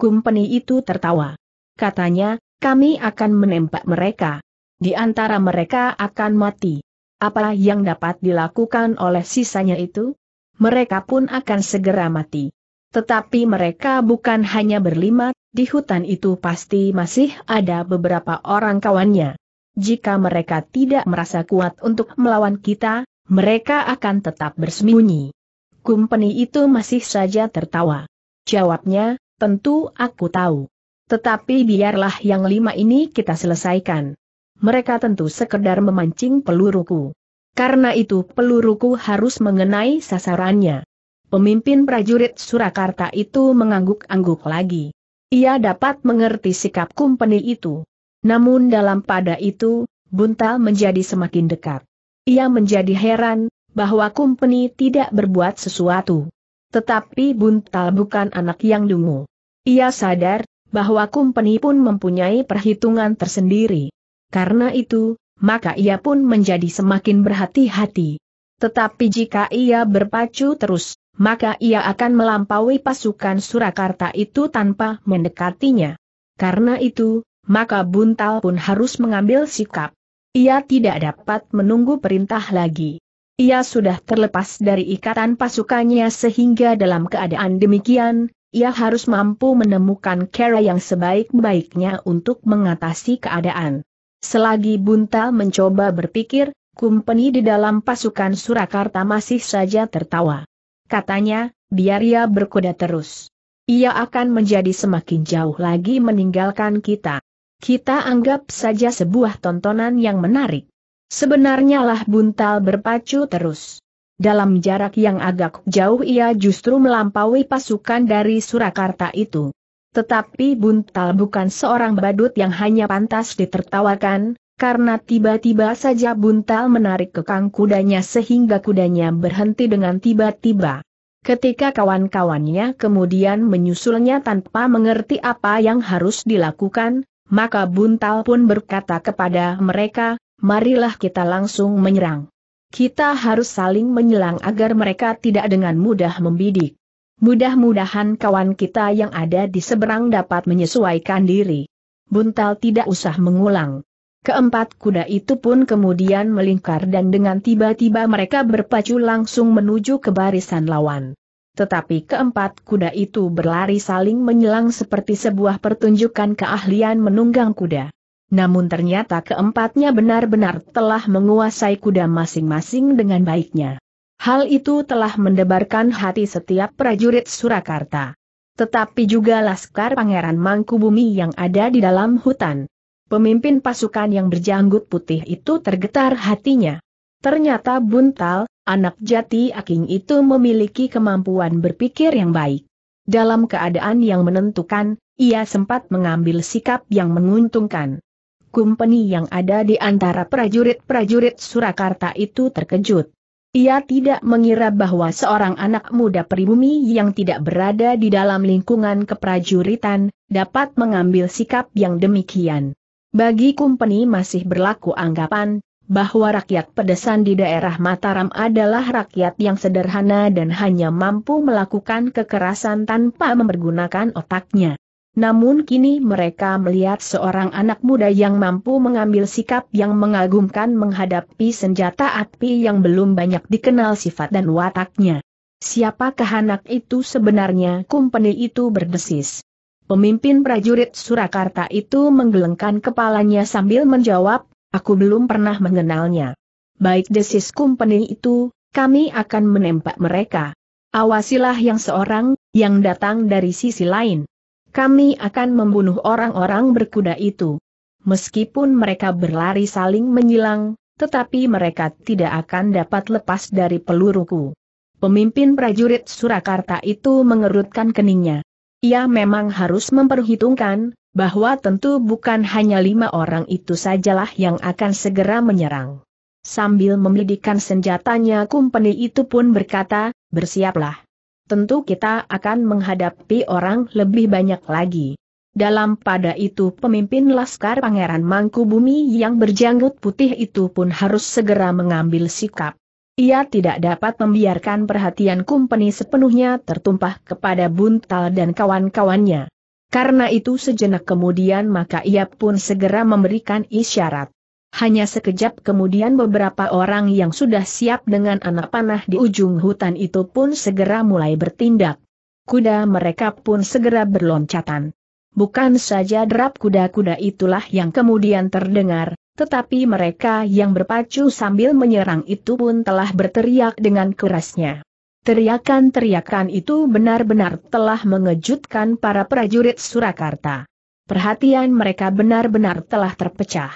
S1: Kumpeni itu tertawa. Katanya, kami akan menembak mereka. Di antara mereka akan mati. Apa yang dapat dilakukan oleh sisanya itu? Mereka pun akan segera mati. Tetapi mereka bukan hanya berlima, di hutan itu pasti masih ada beberapa orang kawannya. Jika mereka tidak merasa kuat untuk melawan kita, mereka akan tetap bersembunyi. Kumpeni itu masih saja tertawa. Jawabnya, tentu aku tahu. Tetapi biarlah yang lima ini kita selesaikan. Mereka tentu sekedar memancing peluruku. Karena itu peluruku harus mengenai sasarannya. Pemimpin prajurit Surakarta itu mengangguk-angguk lagi. Ia dapat mengerti sikap kumpeni itu. Namun dalam pada itu, buntal menjadi semakin dekat. Ia menjadi heran, bahwa Kumpeni tidak berbuat sesuatu. Tetapi buntal bukan anak yang dungu. Ia sadar, bahwa Kumpeni pun mempunyai perhitungan tersendiri. Karena itu, maka ia pun menjadi semakin berhati-hati. Tetapi jika ia berpacu terus, maka ia akan melampaui pasukan Surakarta itu tanpa mendekatinya. Karena itu, maka Buntal pun harus mengambil sikap. Ia tidak dapat menunggu perintah lagi. Ia sudah terlepas dari ikatan pasukannya sehingga dalam keadaan demikian, ia harus mampu menemukan cara yang sebaik-baiknya untuk mengatasi keadaan. Selagi Buntal mencoba berpikir, Kumpeni di dalam pasukan Surakarta masih saja tertawa. Katanya, biar ia berkuda terus. Ia akan menjadi semakin jauh lagi meninggalkan kita kita anggap saja sebuah tontonan yang menarik. Sebenarnya lah buntal berpacu terus. Dalam jarak yang agak jauh ia justru melampaui pasukan dari Surakarta itu. Tetapi buntal bukan seorang badut yang hanya pantas ditertawakan, karena tiba-tiba saja buntal menarik kekang kudanya sehingga kudanya berhenti dengan tiba-tiba. Ketika kawan-kawannya kemudian menyusulnya tanpa mengerti apa yang harus dilakukan, maka Buntal pun berkata kepada mereka, marilah kita langsung menyerang. Kita harus saling menyelang agar mereka tidak dengan mudah membidik. Mudah-mudahan kawan kita yang ada di seberang dapat menyesuaikan diri. Buntal tidak usah mengulang. Keempat kuda itu pun kemudian melingkar dan dengan tiba-tiba mereka berpacu langsung menuju ke barisan lawan. Tetapi keempat kuda itu berlari saling menyelang seperti sebuah pertunjukan keahlian menunggang kuda. Namun ternyata keempatnya benar-benar telah menguasai kuda masing-masing dengan baiknya. Hal itu telah mendebarkan hati setiap prajurit Surakarta. Tetapi juga laskar Pangeran Mangkubumi yang ada di dalam hutan. Pemimpin pasukan yang berjanggut putih itu tergetar hatinya. Ternyata Buntal, anak jati Aking itu memiliki kemampuan berpikir yang baik. Dalam keadaan yang menentukan, ia sempat mengambil sikap yang menguntungkan. Kumpeni yang ada di antara prajurit-prajurit Surakarta itu terkejut. Ia tidak mengira bahwa seorang anak muda pribumi yang tidak berada di dalam lingkungan keprajuritan, dapat mengambil sikap yang demikian. Bagi Kumpeni masih berlaku anggapan, bahwa rakyat pedesan di daerah Mataram adalah rakyat yang sederhana dan hanya mampu melakukan kekerasan tanpa mempergunakan otaknya. Namun kini mereka melihat seorang anak muda yang mampu mengambil sikap yang mengagumkan menghadapi senjata api yang belum banyak dikenal sifat dan wataknya. Siapakah anak itu sebenarnya kumpeni itu berdesis. Pemimpin prajurit Surakarta itu menggelengkan kepalanya sambil menjawab, Aku belum pernah mengenalnya. Baik desis company itu, kami akan menembak mereka. Awasilah yang seorang, yang datang dari sisi lain. Kami akan membunuh orang-orang berkuda itu. Meskipun mereka berlari saling menyilang, tetapi mereka tidak akan dapat lepas dari peluruku. Pemimpin prajurit Surakarta itu mengerutkan keningnya. Ia memang harus memperhitungkan, bahwa tentu bukan hanya lima orang itu sajalah yang akan segera menyerang. Sambil memelidikan senjatanya kumpeni itu pun berkata, bersiaplah. Tentu kita akan menghadapi orang lebih banyak lagi. Dalam pada itu pemimpin Laskar Pangeran Mangkubumi yang berjanggut putih itu pun harus segera mengambil sikap. Ia tidak dapat membiarkan perhatian kumpeni sepenuhnya tertumpah kepada Buntal dan kawan-kawannya. Karena itu sejenak kemudian maka ia pun segera memberikan isyarat. Hanya sekejap kemudian beberapa orang yang sudah siap dengan anak panah di ujung hutan itu pun segera mulai bertindak. Kuda mereka pun segera berloncatan. Bukan saja derap kuda-kuda itulah yang kemudian terdengar, tetapi mereka yang berpacu sambil menyerang itu pun telah berteriak dengan kerasnya. Teriakan-teriakan itu benar-benar telah mengejutkan para prajurit Surakarta. Perhatian mereka benar-benar telah terpecah.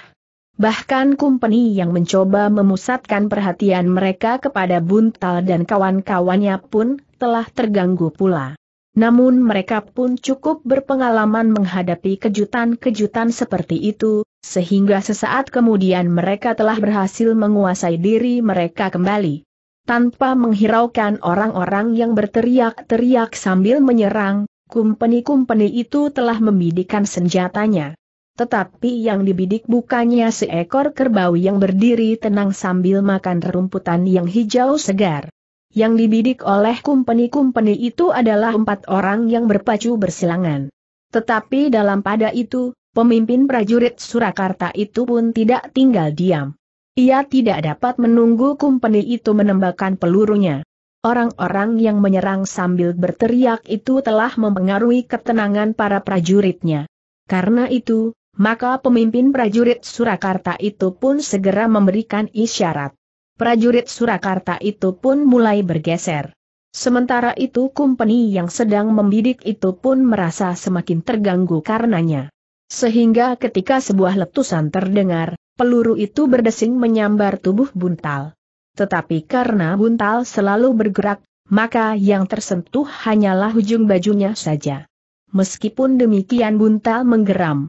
S1: Bahkan kumpeni yang mencoba memusatkan perhatian mereka kepada Buntal dan kawan-kawannya pun telah terganggu pula. Namun mereka pun cukup berpengalaman menghadapi kejutan-kejutan seperti itu, sehingga sesaat kemudian mereka telah berhasil menguasai diri mereka kembali tanpa menghiraukan orang-orang yang berteriak-teriak sambil menyerang, kumpeni-kumpeni itu telah membidikan senjatanya. Tetapi yang dibidik bukannya seekor kerbau yang berdiri tenang sambil makan rerumputan yang hijau segar. Yang dibidik oleh kumpeni-kumpeni itu adalah empat orang yang berpacu bersilangan. Tetapi dalam pada itu, pemimpin prajurit Surakarta itu pun tidak tinggal diam. Ia tidak dapat menunggu kumpeni itu menembakkan pelurunya. Orang-orang yang menyerang sambil berteriak itu telah mempengaruhi ketenangan para prajuritnya. Karena itu, maka pemimpin prajurit Surakarta itu pun segera memberikan isyarat. Prajurit Surakarta itu pun mulai bergeser. Sementara itu kumpeni yang sedang membidik itu pun merasa semakin terganggu karenanya. Sehingga ketika sebuah letusan terdengar, peluru itu berdesing menyambar tubuh buntal. Tetapi karena buntal selalu bergerak, maka yang tersentuh hanyalah ujung bajunya saja. Meskipun demikian buntal menggeram.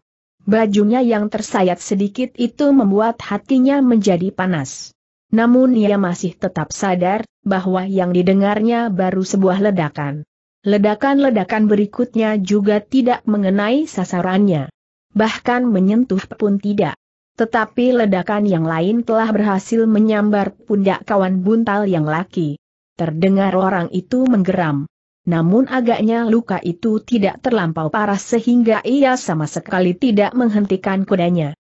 S1: Bajunya yang tersayat sedikit itu membuat hatinya menjadi panas. Namun ia masih tetap sadar, bahwa yang didengarnya baru sebuah ledakan. Ledakan-ledakan berikutnya juga tidak mengenai sasarannya. Bahkan menyentuh pun tidak. Tetapi ledakan yang lain telah berhasil menyambar pundak kawan buntal yang laki. Terdengar orang itu menggeram. Namun agaknya luka itu tidak terlampau parah sehingga ia sama sekali tidak menghentikan kudanya.